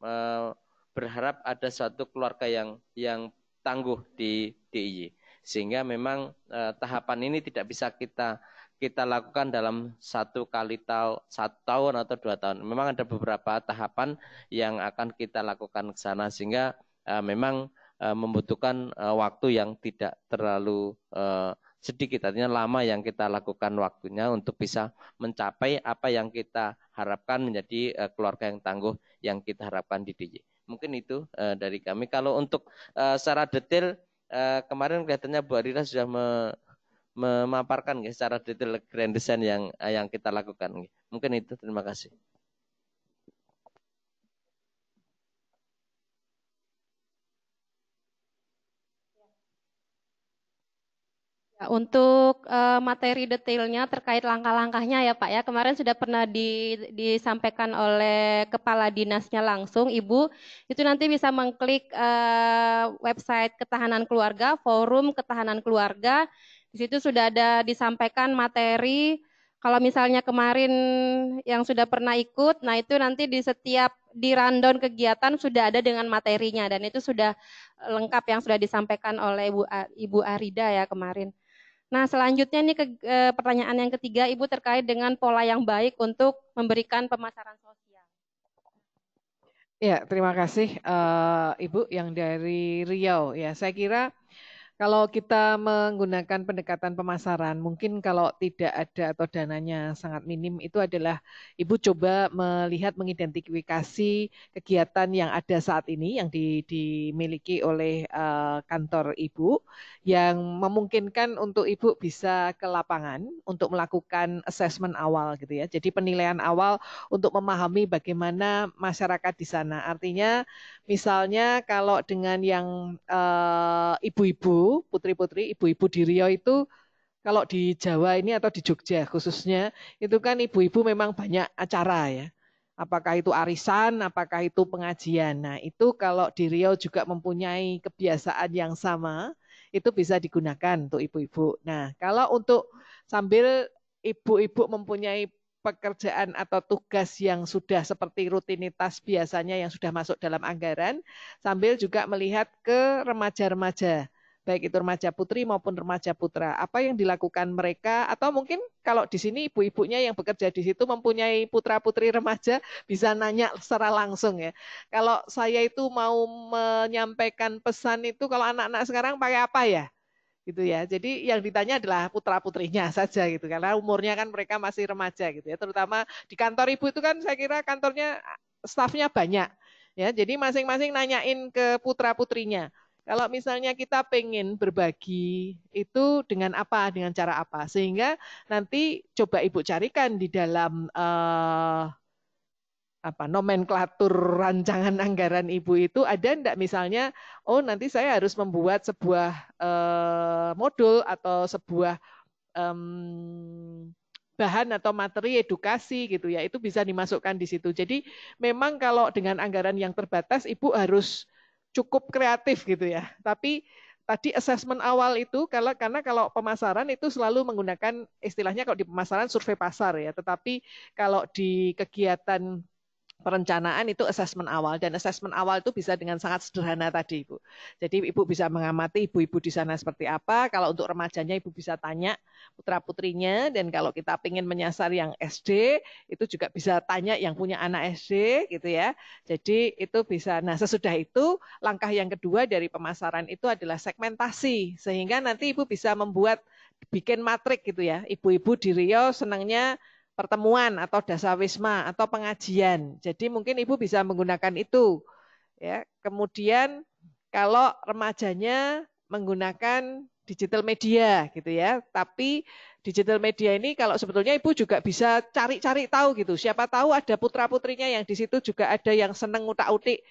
eh, berharap ada suatu keluarga yang yang tangguh di DIY. Sehingga memang eh, tahapan ini tidak bisa kita kita lakukan dalam satu kali tahu satu tahun atau dua tahun. Memang ada beberapa tahapan yang akan kita lakukan ke sana sehingga eh, memang eh, membutuhkan eh, waktu yang tidak terlalu sedikit artinya lama yang kita lakukan waktunya untuk bisa mencapai apa yang kita harapkan menjadi keluarga yang tangguh yang kita harapkan di DJ. Mungkin itu dari kami. Kalau untuk secara detail kemarin kelihatannya Bu Arira sudah memaparkan ya, secara detail grand design yang eh, yang kita lakukan. Mungkin itu. Terima kasih. Ya, untuk eh, materi detailnya terkait langkah-langkahnya ya Pak ya, kemarin sudah pernah di, disampaikan oleh Kepala Dinasnya langsung Ibu, itu nanti bisa mengklik uh, website ketahanan keluarga, forum ketahanan keluarga, di situ sudah ada disampaikan materi. Kalau misalnya kemarin yang sudah pernah ikut, nah itu nanti di setiap di rundown kegiatan sudah ada dengan materinya dan itu sudah lengkap yang sudah disampaikan oleh Ibu Ibu Arida ya kemarin. Nah, selanjutnya ini ke, e, pertanyaan yang ketiga Ibu terkait dengan pola yang baik untuk memberikan pemasaran sosial. Ya, terima kasih e, Ibu yang dari Riau ya. Saya kira kalau kita menggunakan pendekatan pemasaran, mungkin kalau tidak ada atau dananya sangat minim, itu adalah Ibu coba melihat mengidentifikasi kegiatan yang ada saat ini yang di, dimiliki oleh uh, kantor Ibu yang memungkinkan untuk Ibu bisa ke lapangan untuk melakukan assessment awal gitu ya. Jadi penilaian awal untuk memahami bagaimana masyarakat di sana. Artinya misalnya kalau dengan yang eh, ibu-ibu uh, ibu -ibu, putri-putri ibu-ibu di Rio itu kalau di Jawa ini atau di Jogja khususnya itu kan ibu-ibu memang banyak acara ya. Apakah itu arisan, apakah itu pengajian. Nah, itu kalau di Rio juga mempunyai kebiasaan yang sama, itu bisa digunakan untuk ibu-ibu. Nah, kalau untuk sambil ibu-ibu mempunyai pekerjaan atau tugas yang sudah seperti rutinitas biasanya yang sudah masuk dalam anggaran, sambil juga melihat ke remaja-remaja baik itu remaja putri maupun remaja putra. Apa yang dilakukan mereka atau mungkin kalau di sini ibu-ibunya yang bekerja di situ mempunyai putra-putri remaja bisa nanya secara langsung ya. Kalau saya itu mau menyampaikan pesan itu kalau anak-anak sekarang pakai apa ya? gitu ya. Jadi yang ditanya adalah putra putrinya saja gitu karena umurnya kan mereka masih remaja gitu ya. Terutama di kantor ibu itu kan saya kira kantornya stafnya banyak ya. Jadi masing-masing nanyain ke putra putrinya. Kalau misalnya kita pengen berbagi itu dengan apa, dengan cara apa, sehingga nanti coba ibu carikan di dalam uh, apa nomenklatur rancangan anggaran ibu itu ada enggak misalnya oh nanti saya harus membuat sebuah eh, modul atau sebuah eh, bahan atau materi edukasi gitu ya itu bisa dimasukkan di situ jadi memang kalau dengan anggaran yang terbatas ibu harus cukup kreatif gitu ya. Tapi tadi assessment awal itu kalau karena kalau pemasaran itu selalu menggunakan istilahnya kalau di pemasaran survei pasar ya. Tetapi kalau di kegiatan perencanaan itu asesmen awal dan asesmen awal itu bisa dengan sangat sederhana tadi Ibu. Jadi Ibu bisa mengamati ibu-ibu di sana seperti apa, kalau untuk remajanya Ibu bisa tanya putra-putrinya dan kalau kita ingin menyasar yang SD itu juga bisa tanya yang punya anak SD gitu ya. Jadi itu bisa. Nah, sesudah itu langkah yang kedua dari pemasaran itu adalah segmentasi sehingga nanti Ibu bisa membuat bikin matrik gitu ya. Ibu-ibu di Rio senangnya pertemuan atau wisma atau pengajian. Jadi mungkin ibu bisa menggunakan itu. Ya, kemudian kalau remajanya menggunakan digital media gitu ya. Tapi digital media ini kalau sebetulnya ibu juga bisa cari-cari tahu gitu. Siapa tahu ada putra-putrinya yang di situ juga ada yang seneng utak-utik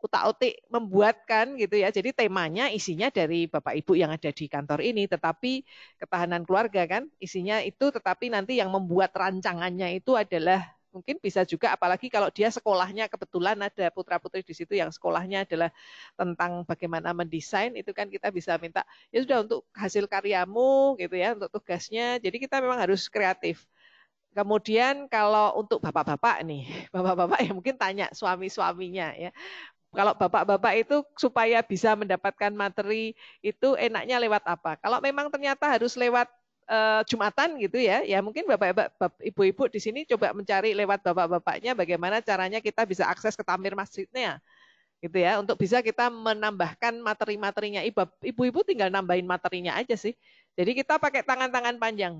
utak-utik membuatkan gitu ya. Jadi temanya isinya dari Bapak Ibu yang ada di kantor ini, tetapi ketahanan keluarga kan isinya itu tetapi nanti yang membuat rancangannya itu adalah mungkin bisa juga apalagi kalau dia sekolahnya kebetulan ada putra-putri di situ yang sekolahnya adalah tentang bagaimana mendesain itu kan kita bisa minta ya sudah untuk hasil karyamu gitu ya untuk tugasnya. Jadi kita memang harus kreatif. Kemudian kalau untuk bapak-bapak nih, bapak-bapak ya mungkin tanya suami-suaminya ya. Kalau bapak-bapak itu supaya bisa mendapatkan materi itu enaknya lewat apa? Kalau memang ternyata harus lewat eh, Jumatan gitu ya, ya mungkin bapak-bapak, ibu-ibu di sini coba mencari lewat bapak-bapaknya bagaimana caranya kita bisa akses ke tamir masjidnya, gitu ya, untuk bisa kita menambahkan materi-materinya. Ibu-ibu tinggal nambahin materinya aja sih. Jadi kita pakai tangan-tangan panjang,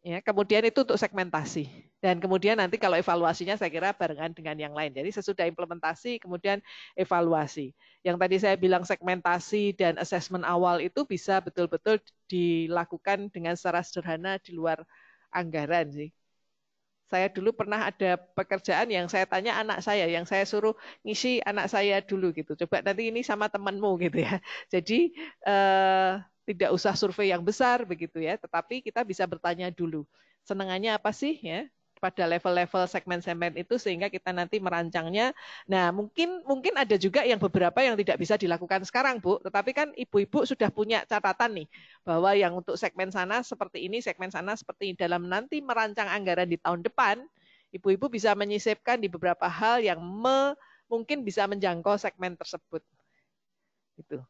Ya, kemudian itu untuk segmentasi. Dan kemudian nanti kalau evaluasinya saya kira barengan dengan yang lain. Jadi sesudah implementasi kemudian evaluasi. Yang tadi saya bilang segmentasi dan assessment awal itu bisa betul-betul dilakukan dengan secara sederhana di luar anggaran sih. Saya dulu pernah ada pekerjaan yang saya tanya anak saya, yang saya suruh ngisi anak saya dulu gitu. Coba nanti ini sama temanmu gitu ya. Jadi eh, tidak usah survei yang besar begitu ya, tetapi kita bisa bertanya dulu. Senangannya apa sih ya? pada level-level segmen-segmen itu sehingga kita nanti merancangnya. Nah, mungkin mungkin ada juga yang beberapa yang tidak bisa dilakukan sekarang, Bu. Tetapi kan ibu-ibu sudah punya catatan nih bahwa yang untuk segmen sana seperti ini, segmen sana seperti ini dalam nanti merancang anggaran di tahun depan, ibu-ibu bisa menyisipkan di beberapa hal yang me, mungkin bisa menjangkau segmen tersebut. Itu.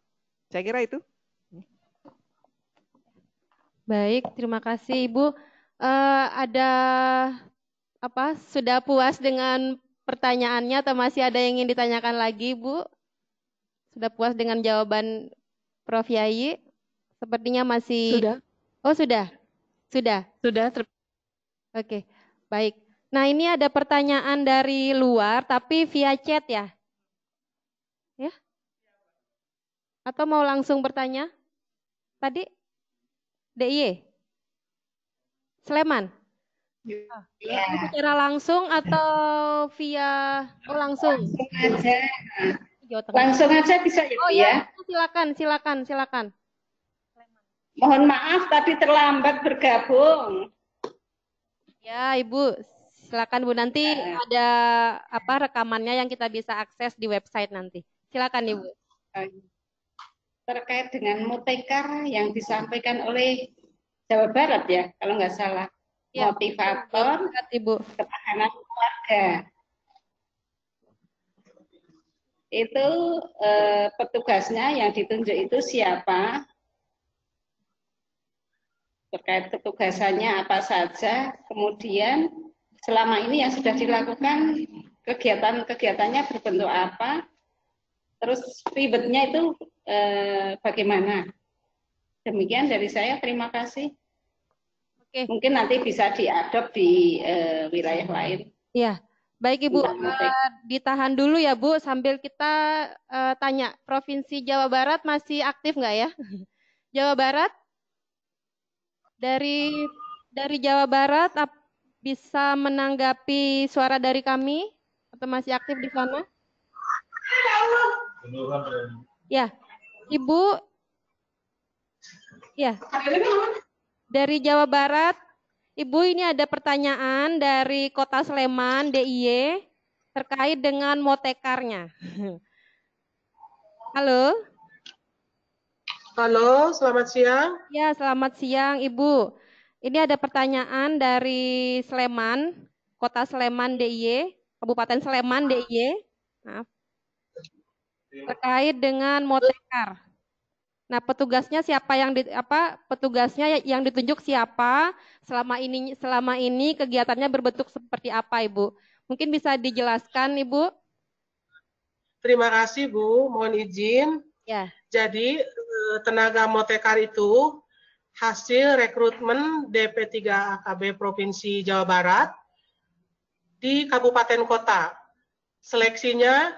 Saya kira itu. Baik, terima kasih Ibu. Uh, ada apa sudah puas dengan pertanyaannya atau masih ada yang ingin ditanyakan lagi, Bu? Sudah puas dengan jawaban Prof Yayi? Sepertinya masih Sudah. Oh, sudah. Sudah. Sudah. Ter... Oke, baik. Nah, ini ada pertanyaan dari luar tapi via chat ya? Ya? Atau mau langsung bertanya? Tadi DIY? Sleman? Ya. Yeah. Secara langsung atau via oh langsung? Langsung aja. Langsung aja bisa ya. Oh iya, ya, ya. silakan, silakan, silakan. Mohon maaf tadi terlambat bergabung. Ya, Ibu, silakan Bu nanti ya. ada apa rekamannya yang kita bisa akses di website nanti. Silakan Ibu. Terkait dengan mutekar yang disampaikan oleh Jawa Barat ya, kalau nggak salah ya, motivator, betul, Ibu. ketahanan keluarga. Itu eh, petugasnya yang ditunjuk itu siapa, terkait petugasannya apa saja, kemudian selama ini yang sudah dilakukan kegiatan-kegiatannya berbentuk apa, terus ribetnya itu eh, bagaimana. Demikian dari saya, terima kasih. Okay. Mungkin nanti bisa diadop di uh, wilayah lain. Iya. Baik Ibu, uh, ditahan dulu ya Bu sambil kita uh, tanya Provinsi Jawa Barat masih aktif nggak ya? Jawa Barat dari dari Jawa Barat ap, bisa menanggapi suara dari kami atau masih aktif di sana? Ya, Ibu. Ya. Dari Jawa Barat, Ibu ini ada pertanyaan dari Kota Sleman, DIY, terkait dengan motekarnya. Halo. Halo, selamat siang. Ya, selamat siang Ibu. Ini ada pertanyaan dari Sleman, Kota Sleman DIY, Kabupaten Sleman DIY. Maaf. Terkait dengan motekar. Nah, petugasnya siapa yang di, apa petugasnya yang ditunjuk siapa? Selama ini selama ini kegiatannya berbentuk seperti apa, Ibu? Mungkin bisa dijelaskan, Ibu? Terima kasih, Bu. Mohon izin. Ya. Jadi, eh, tenaga motekar itu hasil rekrutmen DP3 AKB Provinsi Jawa Barat di kabupaten kota. Seleksinya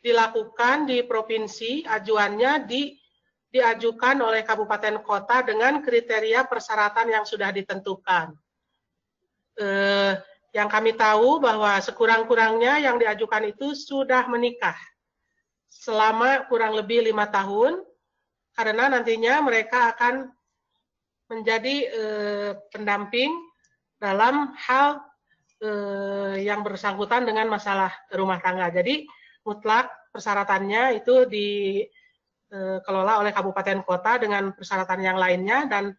dilakukan di provinsi, ajuannya di diajukan oleh kabupaten kota dengan kriteria persyaratan yang sudah ditentukan. Eh, yang kami tahu bahwa sekurang-kurangnya yang diajukan itu sudah menikah selama kurang lebih lima tahun, karena nantinya mereka akan menjadi eh, pendamping dalam hal eh, yang bersangkutan dengan masalah rumah tangga. Jadi mutlak persyaratannya itu di dikelola eh, oleh kabupaten kota dengan persyaratan yang lainnya dan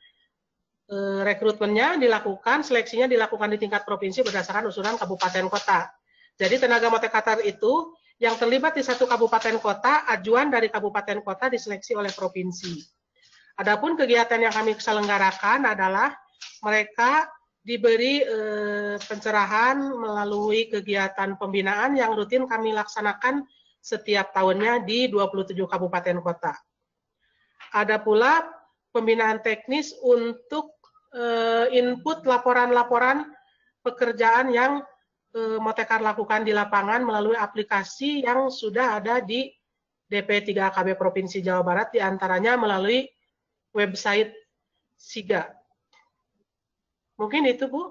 eh, rekrutmennya dilakukan, seleksinya dilakukan di tingkat provinsi berdasarkan usulan kabupaten kota. Jadi tenaga motivator itu yang terlibat di satu kabupaten kota, ajuan dari kabupaten kota diseleksi oleh provinsi. Adapun kegiatan yang kami selenggarakan adalah mereka diberi e, pencerahan melalui kegiatan pembinaan yang rutin kami laksanakan setiap tahunnya di 27 kabupaten kota. Ada pula pembinaan teknis untuk eh, input laporan-laporan pekerjaan yang eh, Motekar lakukan di lapangan melalui aplikasi yang sudah ada di DP3AKB Provinsi Jawa Barat, diantaranya melalui website SIGA. Mungkin itu, Bu.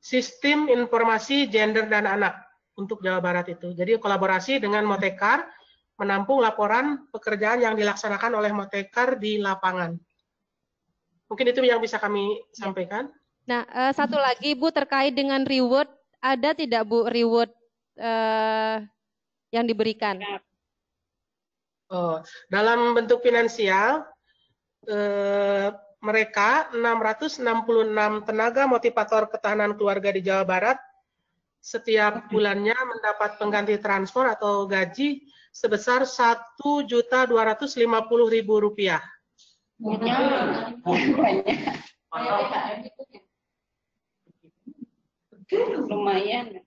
Sistem Informasi Gender dan Anak untuk Jawa Barat itu. Jadi kolaborasi dengan Motekar menampung laporan pekerjaan yang dilaksanakan oleh Motekar di lapangan. Mungkin itu yang bisa kami ya. sampaikan. Nah, eh, satu lagi Bu terkait dengan reward, ada tidak Bu reward eh, yang diberikan? Ya. Oh, dalam bentuk finansial, eh, mereka 666 tenaga motivator ketahanan keluarga di Jawa Barat setiap bulannya mendapat pengganti transfer atau gaji sebesar satu juta dua ratus lima puluh ribu rupiah. Lumayan.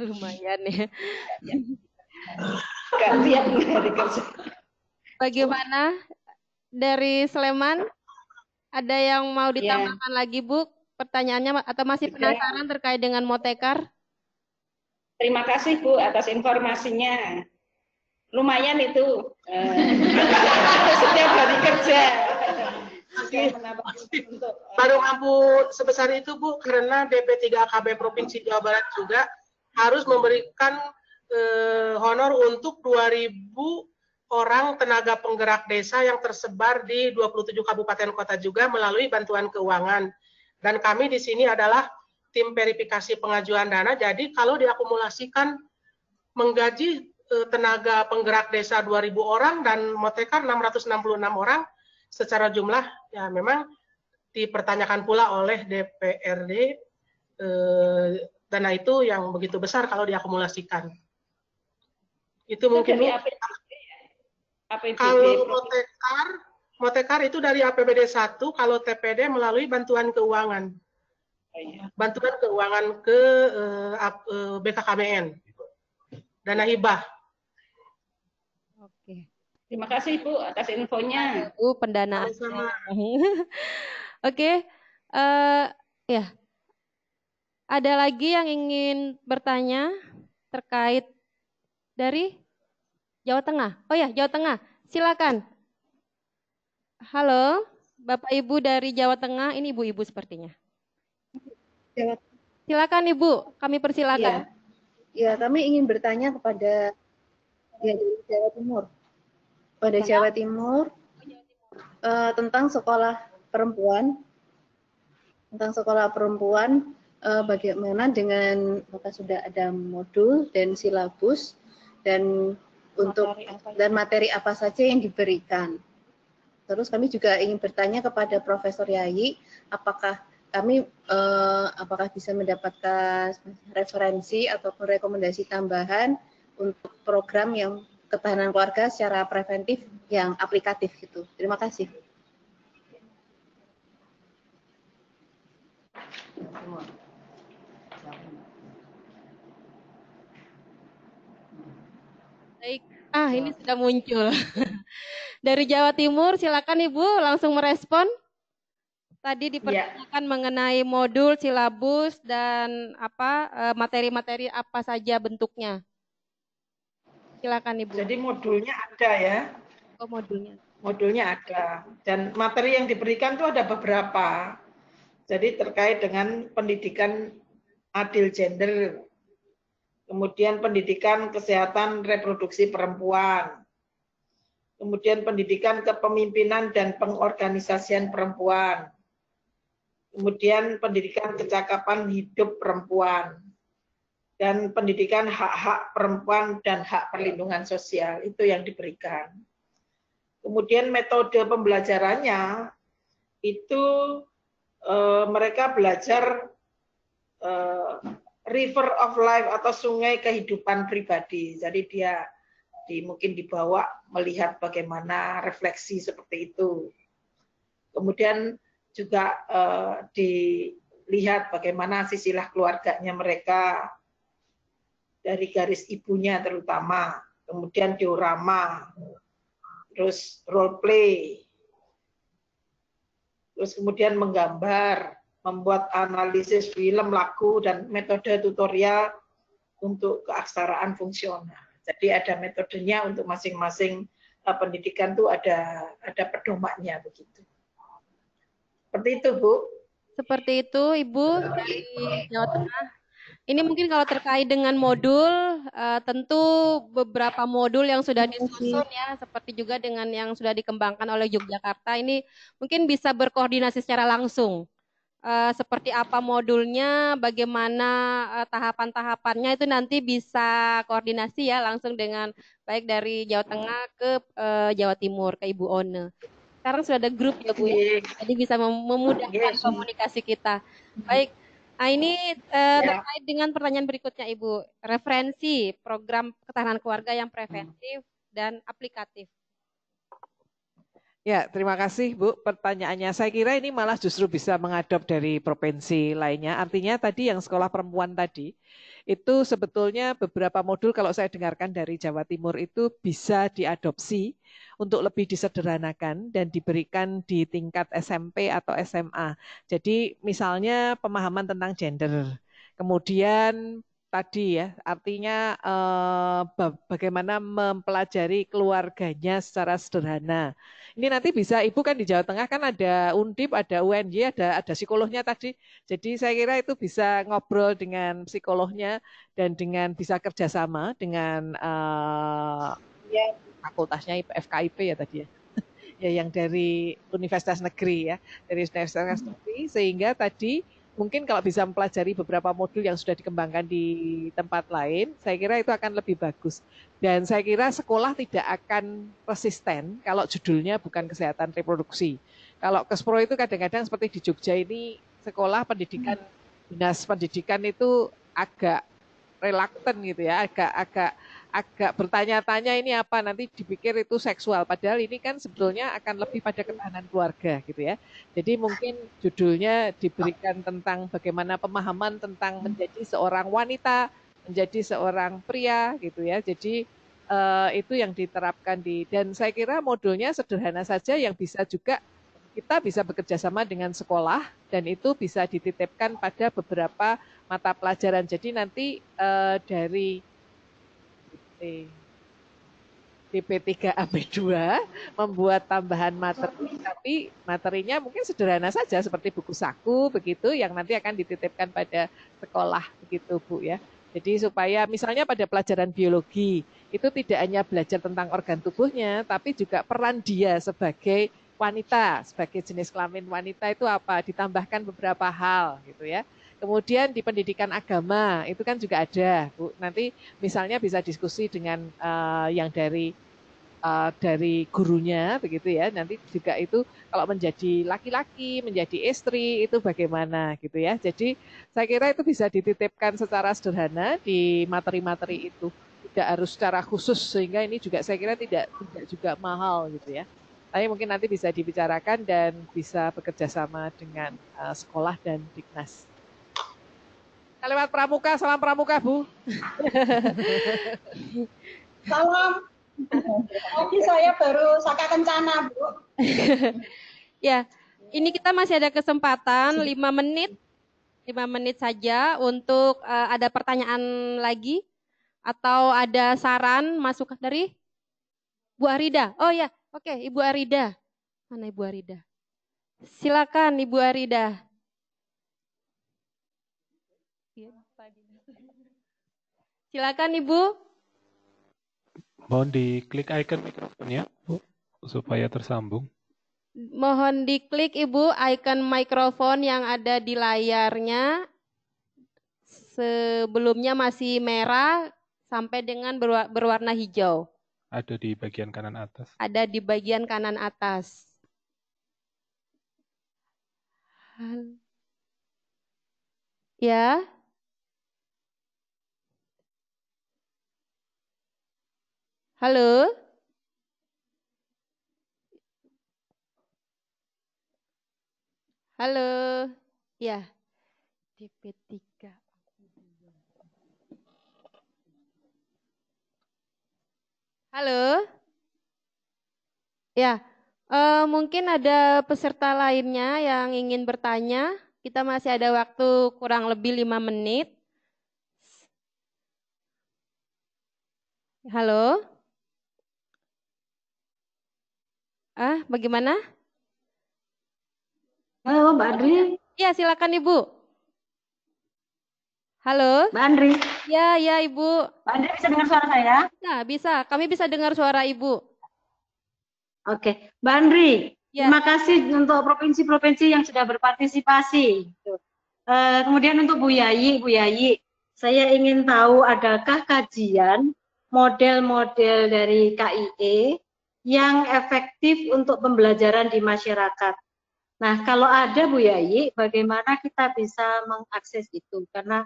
Lumayan ya. Kalian Bagaimana dari Sleman? Ada yang mau iya. ditambahkan ya. lagi, Bu? Pertanyaannya atau masih penasaran terkait dengan Motekar? Terima kasih Bu atas informasinya. Lumayan itu eh, setiap hari kerja. baru eh, mampu sebesar itu Bu karena DP3KB Provinsi Jawa Barat juga harus memberikan eh, honor untuk 2000 orang tenaga penggerak desa yang tersebar di 27 kabupaten kota juga melalui bantuan keuangan. Dan kami di sini adalah tim verifikasi pengajuan dana. Jadi kalau diakumulasikan menggaji e, tenaga penggerak desa 2000 orang dan motekar 666 orang secara jumlah ya memang dipertanyakan pula oleh DPRD eh, dana itu yang begitu besar kalau diakumulasikan. Itu, itu mungkin dari APBD, ya? APBD, kalau motekar motekar itu dari APBD 1 kalau TPD melalui bantuan keuangan bantuan keuangan ke uh, eh, eh, BKKBN dana hibah. Oke. Terima kasih Ibu atas infonya. bu pendanaan Oke. Uh, ya. Ada lagi yang ingin bertanya terkait dari Jawa Tengah? Oh ya, Jawa Tengah. Silakan. Halo, Bapak Ibu dari Jawa Tengah. Ini ibu-ibu sepertinya. Silakan Ibu, kami persilakan. Ya, ya kami ingin bertanya kepada ya, Jawa Timur, pada Jawa Timur uh, tentang sekolah perempuan, tentang sekolah perempuan uh, bagaimana dengan maka sudah ada modul dan silabus dan untuk materi dan materi apa saja yang diberikan. Terus kami juga ingin bertanya kepada Profesor Yayi, apakah kami eh, apakah bisa mendapatkan referensi ataupun rekomendasi tambahan untuk program yang ketahanan keluarga secara preventif yang aplikatif gitu. Terima kasih. Baik, ah ini sudah muncul. Dari Jawa Timur, silakan Ibu langsung merespon. Tadi iya. dipertanyakan ya. mengenai modul, silabus dan apa eh, materi-materi apa saja bentuknya. Silakan Ibu. Jadi modulnya ada ya. Oh, modulnya. Modulnya ada dan materi yang diberikan itu ada beberapa. Jadi terkait dengan pendidikan adil gender, kemudian pendidikan kesehatan reproduksi perempuan, kemudian pendidikan kepemimpinan dan pengorganisasian perempuan, kemudian pendidikan kecakapan hidup perempuan, dan pendidikan hak-hak perempuan dan hak perlindungan sosial itu yang diberikan. Kemudian metode pembelajarannya itu e, mereka belajar e, river of life atau sungai kehidupan pribadi. Jadi dia di, mungkin dibawa melihat bagaimana refleksi seperti itu. Kemudian juga eh, dilihat bagaimana sisilah keluarganya mereka dari garis ibunya terutama, kemudian diorama, terus role play, terus kemudian menggambar, membuat analisis film, lagu, dan metode tutorial untuk keaksaraan fungsional. Jadi ada metodenya untuk masing-masing eh, pendidikan tuh ada ada pedomannya begitu. Seperti itu, Bu. Seperti itu, Ibu Jawa Tengah. Ini mungkin kalau terkait dengan modul, uh, tentu beberapa modul yang sudah disusun ya, seperti juga dengan yang sudah dikembangkan oleh Yogyakarta ini mungkin bisa berkoordinasi secara langsung. Uh, seperti apa modulnya, bagaimana uh, tahapan-tahapannya itu nanti bisa koordinasi ya langsung dengan baik dari Jawa Tengah ke uh, Jawa Timur ke Ibu One sekarang sudah ada grup ya Bu Jadi bisa memudahkan yes. Iya, iya. komunikasi kita. Baik. Nah, ini eh, ya. terkait dengan pertanyaan berikutnya Ibu. Referensi program ketahanan keluarga yang preventif dan aplikatif. Ya, terima kasih Bu pertanyaannya. Saya kira ini malah justru bisa mengadop dari provinsi lainnya. Artinya tadi yang sekolah perempuan tadi, itu sebetulnya beberapa modul kalau saya dengarkan dari Jawa Timur itu bisa diadopsi untuk lebih disederhanakan dan diberikan di tingkat SMP atau SMA. Jadi misalnya pemahaman tentang gender, kemudian tadi ya, artinya eh, bagaimana mempelajari keluarganya secara sederhana. Ini nanti bisa Ibu kan di Jawa Tengah kan ada Undip, ada unj, ada ada psikolognya tadi. Jadi saya kira itu bisa ngobrol dengan psikolognya dan dengan bisa kerjasama dengan eh, ya, fakultasnya FKIP ya tadi ya ya yang dari Universitas Negeri ya dari Universitas Negeri sehingga tadi mungkin kalau bisa mempelajari beberapa modul yang sudah dikembangkan di tempat lain, saya kira itu akan lebih bagus. Dan saya kira sekolah tidak akan resisten kalau judulnya bukan kesehatan reproduksi. Kalau Kespro itu kadang-kadang seperti di Jogja ini sekolah pendidikan hmm. dinas pendidikan itu agak reluctant gitu ya, agak agak agak bertanya-tanya ini apa nanti dipikir itu seksual padahal ini kan sebetulnya akan lebih pada ketahanan keluarga gitu ya. Jadi mungkin judulnya diberikan tentang bagaimana pemahaman tentang menjadi seorang wanita, menjadi seorang pria gitu ya. Jadi uh, itu yang diterapkan di dan saya kira modulnya sederhana saja yang bisa juga kita bisa bekerja sama dengan sekolah dan itu bisa dititipkan pada beberapa mata pelajaran. Jadi nanti uh, dari DP DP3 AB2 membuat tambahan materi tapi materinya mungkin sederhana saja seperti buku saku begitu yang nanti akan dititipkan pada sekolah begitu Bu ya. Jadi supaya misalnya pada pelajaran biologi itu tidak hanya belajar tentang organ tubuhnya tapi juga peran dia sebagai wanita, sebagai jenis kelamin wanita itu apa ditambahkan beberapa hal gitu ya. Kemudian di pendidikan agama itu kan juga ada, Bu. Nanti misalnya bisa diskusi dengan uh, yang dari uh, dari gurunya begitu ya. Nanti juga itu kalau menjadi laki-laki, menjadi istri itu bagaimana gitu ya. Jadi saya kira itu bisa dititipkan secara sederhana di materi-materi itu. Tidak harus secara khusus sehingga ini juga saya kira tidak tidak juga mahal gitu ya. Tapi mungkin nanti bisa dibicarakan dan bisa bekerja sama dengan uh, sekolah dan dinas. Lewat pramuka, salam pramuka, Bu. salam. Tadi saya baru Saka Kencana, Bu. ya, ini kita masih ada kesempatan 5 menit, 5 menit saja untuk uh, ada pertanyaan lagi atau ada saran masuk dari Bu Arida. Oh ya, oke, Ibu Arida. Mana Ibu Arida? Silakan Ibu Arida. Silakan Ibu. Mohon diklik icon mikrofonnya, Bu, supaya tersambung. Mohon diklik Ibu icon mikrofon yang ada di layarnya. Sebelumnya masih merah sampai dengan berwarna hijau. Ada di bagian kanan atas. Ada di bagian kanan atas. Ya. Halo? Halo? Ya. DP3. Halo? Ya. E, mungkin ada peserta lainnya yang ingin bertanya. Kita masih ada waktu kurang lebih lima menit. Halo? Ah, bagaimana? Halo, Mbak Andri. Iya, silakan Ibu. Halo. Mbak Andri. Ya, ya Ibu. Mbak Andri bisa dengar suara saya? Nah, bisa. Kami bisa dengar suara Ibu. Oke, Mbak Andri. Ya. Terima kasih untuk provinsi-provinsi yang sudah berpartisipasi. Gitu. Eh, kemudian untuk Bu Yayi, Bu Yayi, saya ingin tahu adakah kajian model-model dari KIE yang efektif untuk pembelajaran di masyarakat. Nah, kalau ada Bu Yayi, bagaimana kita bisa mengakses itu? Karena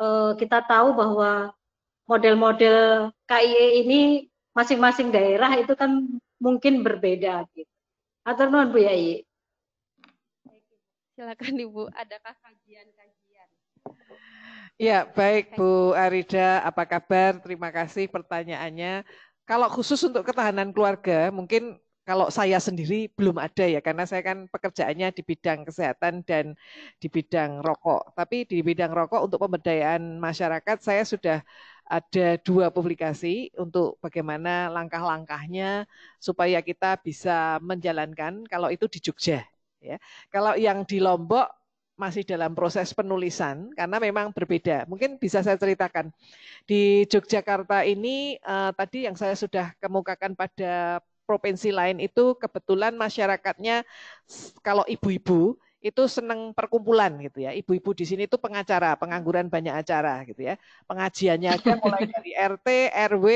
e, kita tahu bahwa model-model KIE ini masing-masing daerah itu kan mungkin berbeda. Gitu. Atau Bu Yayi? Silakan Ibu, adakah kajian-kajian? Ya, baik Bu Arida, apa kabar? Terima kasih pertanyaannya kalau khusus untuk ketahanan keluarga, mungkin kalau saya sendiri belum ada ya, karena saya kan pekerjaannya di bidang kesehatan dan di bidang rokok. Tapi di bidang rokok untuk pemberdayaan masyarakat, saya sudah ada dua publikasi untuk bagaimana langkah-langkahnya supaya kita bisa menjalankan kalau itu di Jogja. Ya. Kalau yang di Lombok masih dalam proses penulisan karena memang berbeda. Mungkin bisa saya ceritakan di Yogyakarta ini uh, tadi yang saya sudah kemukakan pada provinsi lain itu kebetulan masyarakatnya kalau ibu-ibu itu senang perkumpulan gitu ya. Ibu-ibu di sini itu pengacara, pengangguran banyak acara gitu ya. Pengajiannya aja mulai dari RT, RW,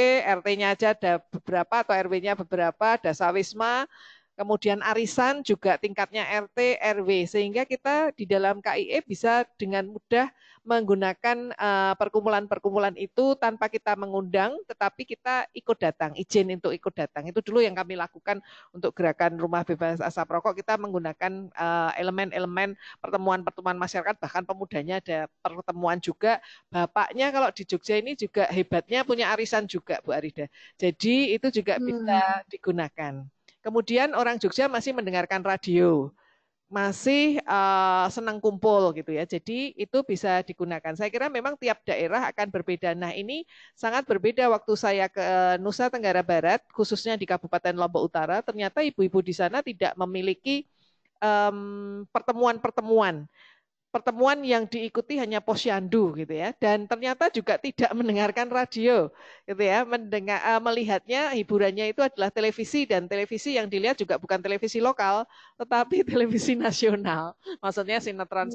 RT-nya aja ada beberapa atau RW-nya beberapa, ada sawisma Kemudian arisan juga tingkatnya RT, RW, sehingga kita di dalam KIE bisa dengan mudah menggunakan eh, perkumpulan-perkumpulan itu tanpa kita mengundang, tetapi kita ikut datang, izin untuk ikut datang. Itu dulu yang kami lakukan untuk gerakan rumah bebas asap rokok. Kita menggunakan eh, elemen-elemen pertemuan-pertemuan masyarakat, bahkan pemudanya ada pertemuan juga. Bapaknya kalau di Jogja ini juga hebatnya punya arisan juga, Bu Arida. Jadi itu juga hmm. bisa digunakan. Kemudian orang Jogja masih mendengarkan radio, masih eh, senang kumpul gitu ya. Jadi itu bisa digunakan. Saya kira memang tiap daerah akan berbeda. Nah ini sangat berbeda waktu saya ke eh, Nusa Tenggara Barat, khususnya di Kabupaten Lombok Utara. Ternyata ibu-ibu di sana tidak memiliki pertemuan-pertemuan. Um, pertemuan -pertemuan pertemuan yang diikuti hanya posyandu gitu ya dan ternyata juga tidak mendengarkan radio gitu ya mendengar eh, melihatnya hiburannya itu adalah televisi dan televisi yang dilihat juga bukan televisi lokal tetapi televisi nasional maksudnya iya. sinetron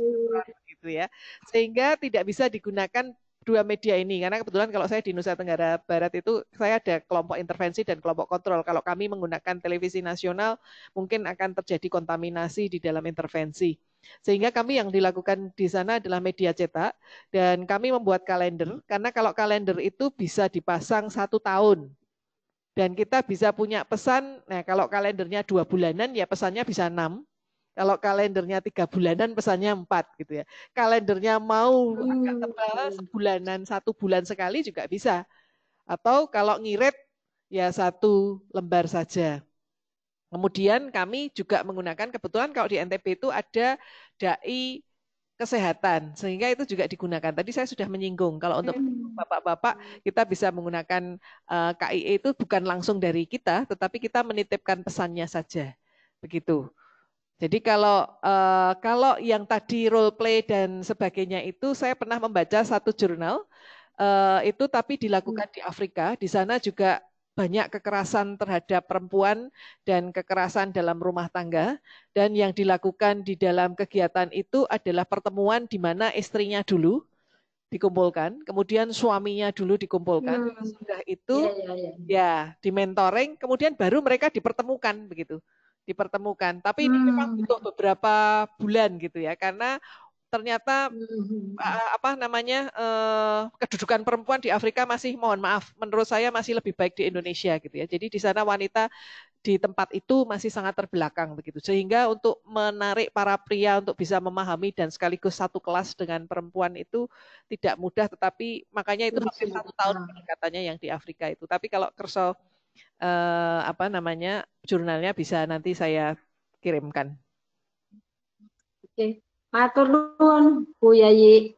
gitu ya sehingga tidak bisa digunakan dua media ini karena kebetulan kalau saya di Nusa Tenggara Barat itu saya ada kelompok intervensi dan kelompok kontrol kalau kami menggunakan televisi nasional mungkin akan terjadi kontaminasi di dalam intervensi sehingga kami yang dilakukan di sana adalah media cetak dan kami membuat kalender hmm. karena kalau kalender itu bisa dipasang satu tahun dan kita bisa punya pesan. Nah kalau kalendernya dua bulanan ya pesannya bisa enam. Kalau kalendernya tiga bulanan pesannya empat gitu ya. Kalendernya mau agak hmm. tebal sebulanan satu bulan sekali juga bisa. Atau kalau ngirit ya satu lembar saja. Kemudian kami juga menggunakan kebetulan kalau di NTB itu ada dai kesehatan sehingga itu juga digunakan. Tadi saya sudah menyinggung kalau untuk hmm. bapak-bapak kita bisa menggunakan uh, eh, KIE itu bukan langsung dari kita tetapi kita menitipkan pesannya saja. Begitu. Jadi kalau uh, kalau yang tadi role play dan sebagainya itu saya pernah membaca satu jurnal uh, itu tapi dilakukan hmm. di Afrika. Di sana juga banyak kekerasan terhadap perempuan dan kekerasan dalam rumah tangga dan yang dilakukan di dalam kegiatan itu adalah pertemuan di mana istrinya dulu dikumpulkan, kemudian suaminya dulu dikumpulkan. Hmm. Sudah itu ya, ya, ya. ya di mentoring, kemudian baru mereka dipertemukan begitu dipertemukan. Tapi ini memang butuh hmm. beberapa bulan gitu ya, karena ternyata mhm. eh, apa namanya uh, kedudukan perempuan di Afrika masih mohon maaf menurut saya masih lebih baik di Indonesia gitu ya. Jadi di sana wanita di tempat itu masih sangat terbelakang begitu. Sehingga untuk menarik para pria untuk bisa memahami dan sekaligus satu kelas dengan perempuan itu tidak mudah tetapi makanya itu hampir satu tahun katanya yang di Afrika itu. Tapi kalau kerso uh, apa namanya jurnalnya bisa nanti saya kirimkan. Oke. Okay. Matur nuwun Bu Yayi.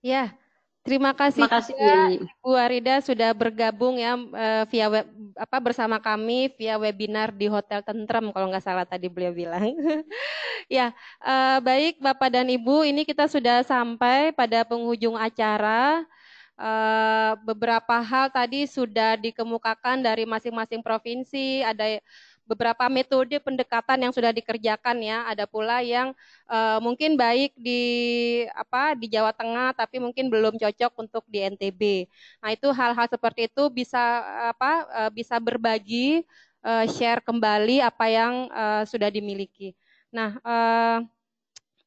Ya, terima kasih, terima kasih juga, Bu Arida sudah bergabung ya eh, via web, apa bersama kami via webinar di Hotel Tentrem kalau nggak salah tadi beliau bilang. ya, eh, baik Bapak dan Ibu, ini kita sudah sampai pada penghujung acara. Uh, beberapa hal tadi sudah dikemukakan dari masing-masing provinsi, ada beberapa metode pendekatan yang sudah dikerjakan ya. Ada pula yang uh, mungkin baik di apa di Jawa Tengah tapi mungkin belum cocok untuk di NTB. Nah, itu hal-hal seperti itu bisa apa uh, bisa berbagi uh, share kembali apa yang uh, sudah dimiliki. Nah, uh,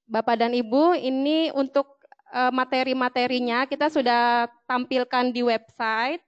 Bapak dan Ibu, ini untuk materi-materinya kita sudah tampilkan di website.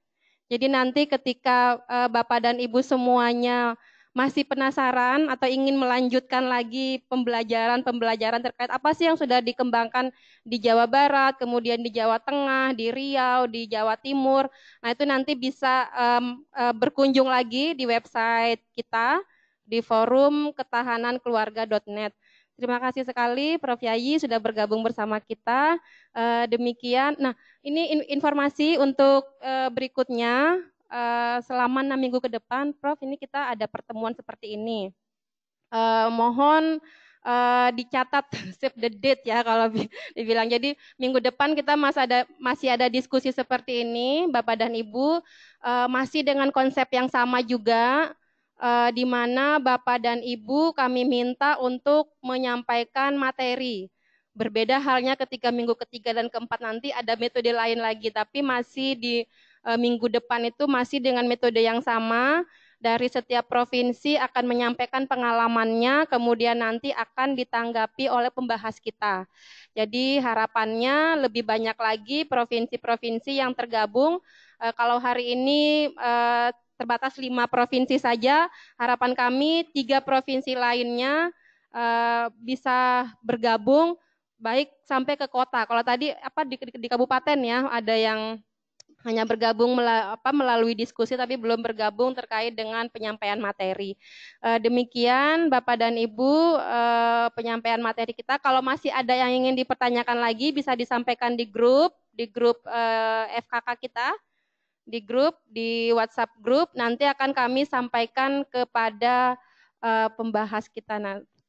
Jadi nanti ketika Bapak dan Ibu semuanya masih penasaran atau ingin melanjutkan lagi pembelajaran-pembelajaran terkait apa sih yang sudah dikembangkan di Jawa Barat, kemudian di Jawa Tengah, di Riau, di Jawa Timur. Nah, itu nanti bisa um, uh, berkunjung lagi di website kita di forum ketahanankeluarga.net. Terima kasih sekali Prof. Yayi sudah bergabung bersama kita. E, demikian. Nah, ini informasi untuk e, berikutnya Eh, selama enam minggu ke depan, Prof, ini kita ada pertemuan seperti ini. Eh, mohon eh, dicatat save the date ya kalau dibilang. Jadi minggu depan kita masih ada masih ada diskusi seperti ini, Bapak dan Ibu, masih dengan konsep yang sama juga. di mana Bapak dan Ibu kami minta untuk menyampaikan materi. Berbeda halnya ketika minggu ketiga dan keempat nanti ada metode lain lagi, tapi masih di Eh, minggu depan itu masih dengan metode yang sama. Dari setiap provinsi akan menyampaikan pengalamannya, kemudian nanti akan ditanggapi oleh pembahas kita. Jadi harapannya lebih banyak lagi provinsi-provinsi yang tergabung. E, kalau hari ini e, terbatas lima provinsi saja. Harapan kami tiga provinsi lainnya e, bisa bergabung baik sampai ke kota. Kalau tadi apa di, di, di kabupaten ya ada yang hanya bergabung melalui diskusi tapi belum bergabung terkait dengan penyampaian materi. Eh, demikian Bapak dan Ibu eh, penyampaian materi kita. Kalau masih ada yang ingin dipertanyakan lagi bisa disampaikan di grup, di grup eh, FKK kita, di grup, di WhatsApp grup. Nanti akan kami sampaikan kepada pembahas kita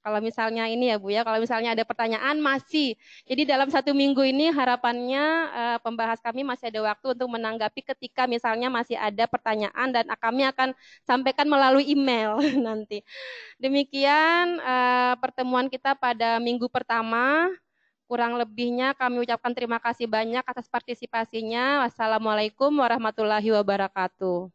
kalau misalnya ini ya Bu ya, kalau misalnya ada pertanyaan masih. Jadi dalam satu minggu ini harapannya uh, pembahas kami masih ada waktu untuk menanggapi ketika misalnya masih ada pertanyaan dan kami akan sampaikan melalui email nanti. Demikian uh, pertemuan kita pada minggu pertama. Kurang lebihnya kami ucapkan terima kasih banyak atas partisipasinya. Wassalamualaikum warahmatullahi wabarakatuh.